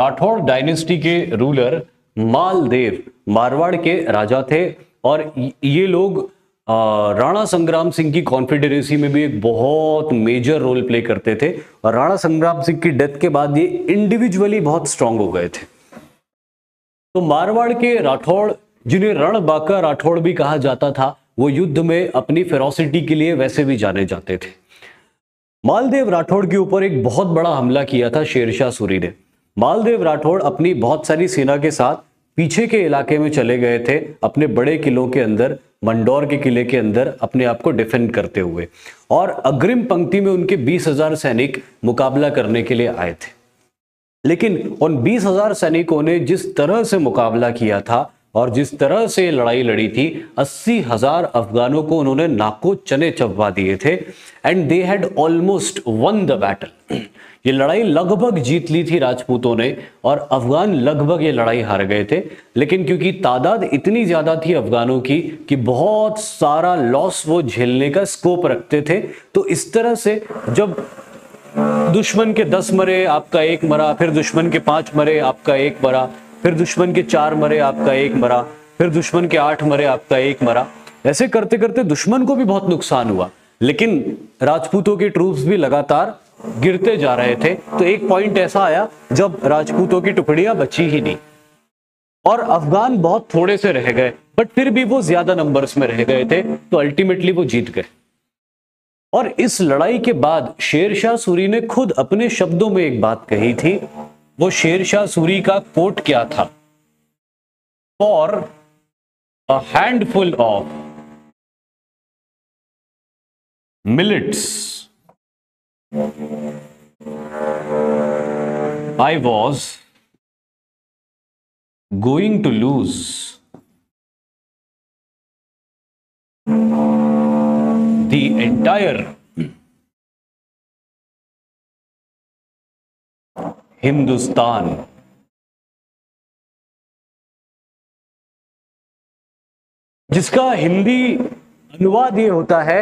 Speaker 2: राठौड़ डायनेस्टी के रूलर मालदेव मारवाड़ के राजा थे
Speaker 1: और ये लोग राणा संग्राम सिंह की कॉन्फेडरेसी में भी एक बहुत मेजर रोल प्ले करते थे और राणा संग्राम सिंह की डेथ के बाद ये इंडिविजुअली बहुत स्ट्रांग हो गए थे तो मारवाड़ के राठौड़ जिन्हें रणबाका राठौड़ भी कहा जाता था वो युद्ध में अपनी फेरोसिटी के लिए वैसे भी जाने जाते थे मालदेव राठौड़ के ऊपर एक बहुत बड़ा हमला किया था शेरशाह सूरी ने मालदेव राठौड़ अपनी बहुत सारी सेना के साथ पीछे के इलाके में चले गए थे अपने बड़े किलों के अंदर मंडौर के किले के अंदर अपने आप को डिफेंड करते हुए और अग्रिम पंक्ति में उनके बीस हजार सैनिक मुकाबला करने के लिए आए थे लेकिन उन बीस हजार सैनिकों ने जिस तरह से मुकाबला किया था और जिस तरह से लड़ाई लड़ी थी अस्सी हजार अफगानों को उन्होंने नाको चने चबवा दिए थे and they had almost won the battle ये लड़ाई लगभग जीत ली थी राजपूतों ने और अफगान लगभग ये लड़ाई हार गए थे लेकिन क्योंकि तादाद इतनी ज़्यादा थी अफगानों की कि बहुत सारा लॉस वो झेलने का स्कोप रखते थे तो इस तरह से जब दुश्मन के दस मरे आपका एक मरा फिर दुश्मन के पांच मरे आपका एक मरा फिर दुश्मन के चार मरे आपका एक मरा फिर दुश्मन के आठ मरे आपका एक मरा ऐसे करते करते दुश्मन को भी बहुत नुकसान हुआ लेकिन राजपूतों के ट्रूप्स भी लगातार गिरते जा रहे थे तो एक पॉइंट ऐसा आया जब राजपूतों की टुकड़ियां बची ही नहीं और अफगान बहुत थोड़े से रह गए बट फिर भी वो ज्यादा नंबर्स में रह गए थे तो अल्टीमेटली वो जीत गए और इस लड़ाई के बाद शेर शाह सूरी ने खुद अपने शब्दों में एक बात कही थी वो
Speaker 2: शेर शाह सूरी का कोट क्या था for a handful of millets I was going to lose the entire Hindustan जिसका हिंदी अनुवाद ये होता है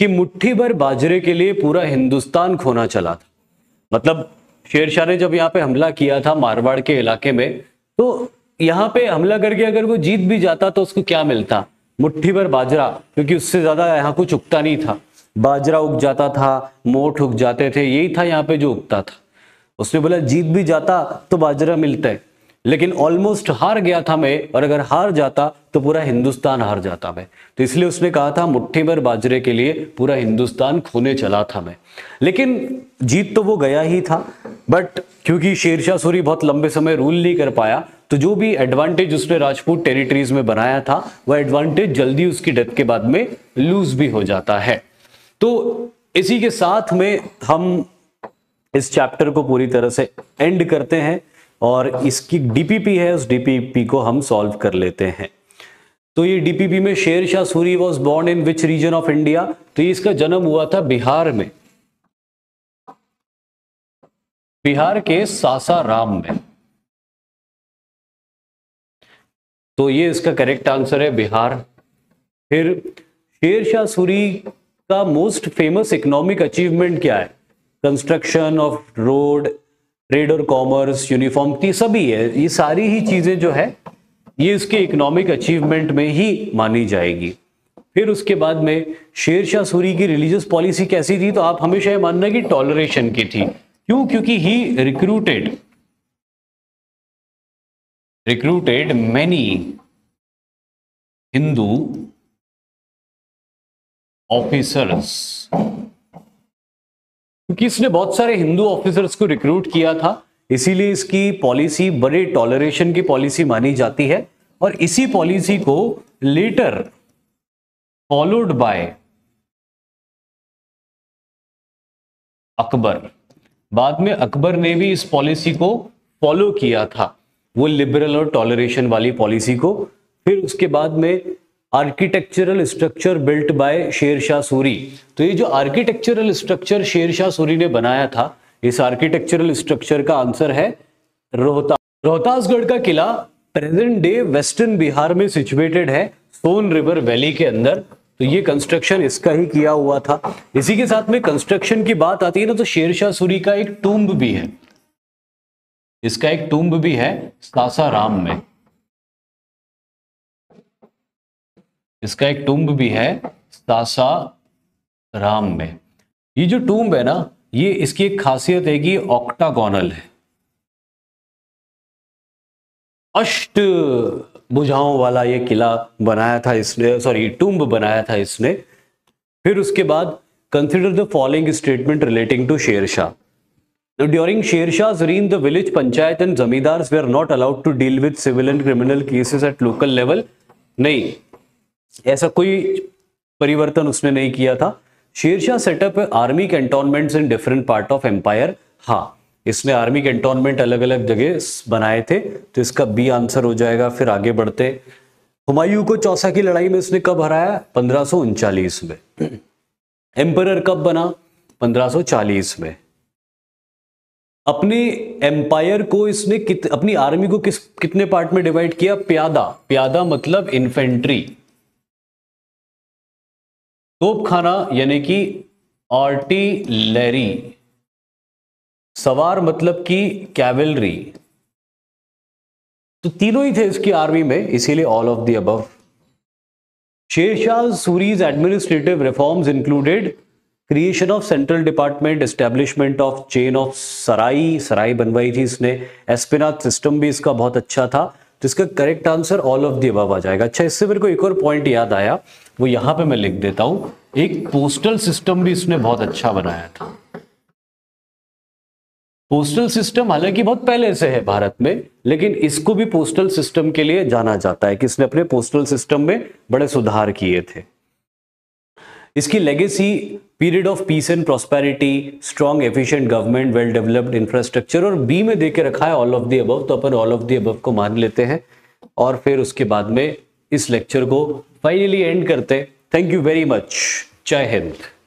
Speaker 2: कि मुट्ठी भर बाजरे
Speaker 1: के लिए पूरा हिंदुस्तान खोना चला था मतलब शेर शाह ने जब यहाँ पे हमला किया था मारवाड़ के इलाके में तो यहाँ पे हमला करके अगर वो जीत भी जाता तो उसको क्या मिलता मुट्ठी भर बाजरा क्योंकि उससे ज्यादा यहाँ कुछ उगता नहीं था बाजरा उग जाता था मोट उग जाते थे यही था यहाँ पे जो उगता था उसने बोला जीत भी जाता तो बाजरा मिलता है लेकिन ऑलमोस्ट हार गया था मैं और अगर हार जाता तो पूरा हिंदुस्तान हार जाता मैं तो इसलिए उसने कहा था मुट्ठी भर बाजरे के लिए पूरा हिंदुस्तान खोने चला था मैं लेकिन जीत तो वो गया ही था बट क्योंकि शेरशाह सूरी बहुत लंबे समय रूल नहीं कर पाया तो जो भी एडवांटेज उसने राजपूत टेरिटरीज में बनाया था वह एडवांटेज जल्दी उसकी डेथ के बाद में लूज भी हो जाता है तो इसी के साथ में हम इस चैप्टर को पूरी तरह से एंड करते हैं और इसकी डीपीपी है उस डीपीपी को हम सॉल्व कर लेते हैं तो ये डीपीपी में Sher Shah Suri was born in which region of India तो इसका जन्म हुआ था बिहार
Speaker 2: में बिहार के सासाराम में तो ये इसका करेक्ट आंसर है
Speaker 1: बिहार फिर शेर शाह सूरी का मोस्ट फेमस इकोनॉमिक अचीवमेंट क्या है कंस्ट्रक्शन ऑफ रोड ट्रेड और कॉमर्स यूनिफॉर्म यूनिफॉर्मिटी सभी है ये सारी ही चीज़ें जो है ये इसके इकोनॉमिक अचीवमेंट में ही मानी जाएगी फिर उसके बाद में शेर शाह सूरी की रिलीजियस पॉलिसी कैसी थी
Speaker 2: तो आप हमेशा ये मानना कि टॉलरेशन की थी क्यों क्योंकि he recruited recruited many Hindu officers
Speaker 1: क्योंकि इसने बहुत सारे हिंदू ऑफिसर्स को रिक्रूट किया था इसीलिए इसकी पॉलिसी बड़े टॉलरेशन की पॉलिसी मानी जाती है और इसी पॉलिसी को
Speaker 2: लेटर फॉलोड बाय अकबर बाद में अकबर ने भी इस पॉलिसी को
Speaker 1: फॉलो किया था वो लिबरल और टॉलरेशन वाली पॉलिसी को फिर उसके बाद में architectural structure built by Sher Shah Suri तो ये जो आर्किटेक्चरल स्ट्रक्चर शेरशाह सूरी ने बनाया था इस आर्किटेक्चरल स्ट्रक्चर का आंसर है रोहतास रोहतासगढ़ का किला प्रेजेंट डे वेस्टर्न बिहार में सिचुएटेड है सोन रिवर वैली के अंदर तो ये कंस्ट्रक्शन इसका ही किया हुआ था इसी के साथ में कंस्ट्रक्शन की बात आती है ना तो शेरशाह सूरी का एक टूम्ब भी है इसका एक टूम्ब भी है सासाराम में इसका एक टूम्ब भी है सासा राम में ये जो टूम्ब है ना ये इसकी एक खासियत है कि ऑक्टागोनल है अष्ट बुझाओं वाला ये किला बनाया था इसने सॉरी टूम्ब बनाया था इसने फिर उसके बाद consider the following statement relating to Sher Shah during Sher Shah reign the village panchayat and zamindars they are not allowed to deal with civil and criminal cases at local level नहीं ऐसा कोई परिवर्तन उसने नहीं किया था Sher Shah set up army cantonments in different part of empire हाँ इसने आर्मी कैंटोनमेंट अलग अलग जगह बनाए थे तो इसका बी आंसर हो जाएगा फिर आगे बढ़ते हुमायूं को चौसा की लड़ाई में इसने कब हराया पंद्रह में एम्पर कब बना पंद्रह में अपने एम्पायर को इसने कित, अपनी आर्मी को किस कितने पार्ट में डिवाइड किया प्यादा प्यादा मतलब इन्फेंट्री
Speaker 2: तोपखाना यानी कि आर्टिलरी सवार मतलब कि कैवलरी
Speaker 1: तो तीनों ही थे इसकी आर्मी में इसीलिए all of the above Sher Shah Suri's administrative reforms included creation of central department establishment of chain of sarai सराई बनवाई थी इसने एस्पिनाथ सिस्टम भी इसका बहुत अच्छा था जिसका correct answer all of the above आ जाएगा अच्छा इससे मेरे को एक और पॉइंट याद आया वो यहां पे मैं लिख देता हूँ एक पोस्टल सिस्टम भी इसने बहुत अच्छा बनाया था पोस्टल सिस्टम हालांकि बहुत पहले से है भारत में लेकिन इसको भी पोस्टल सिस्टम के लिए जाना जाता है कि इसने अपने पोस्टल सिस्टम में बड़े सुधार किए थे इसकी legacy period of peace and prosperity strong efficient government well developed infrastructure और बी में दे रखा है ऑल ऑफ दी अबव तो अपन ऑल ऑफ दी अबव को मान लेते हैं और फिर उसके बाद में इस लेक्चर को
Speaker 2: फाइनली एंड करते हैं थैंक यू वेरी मच जय हिंद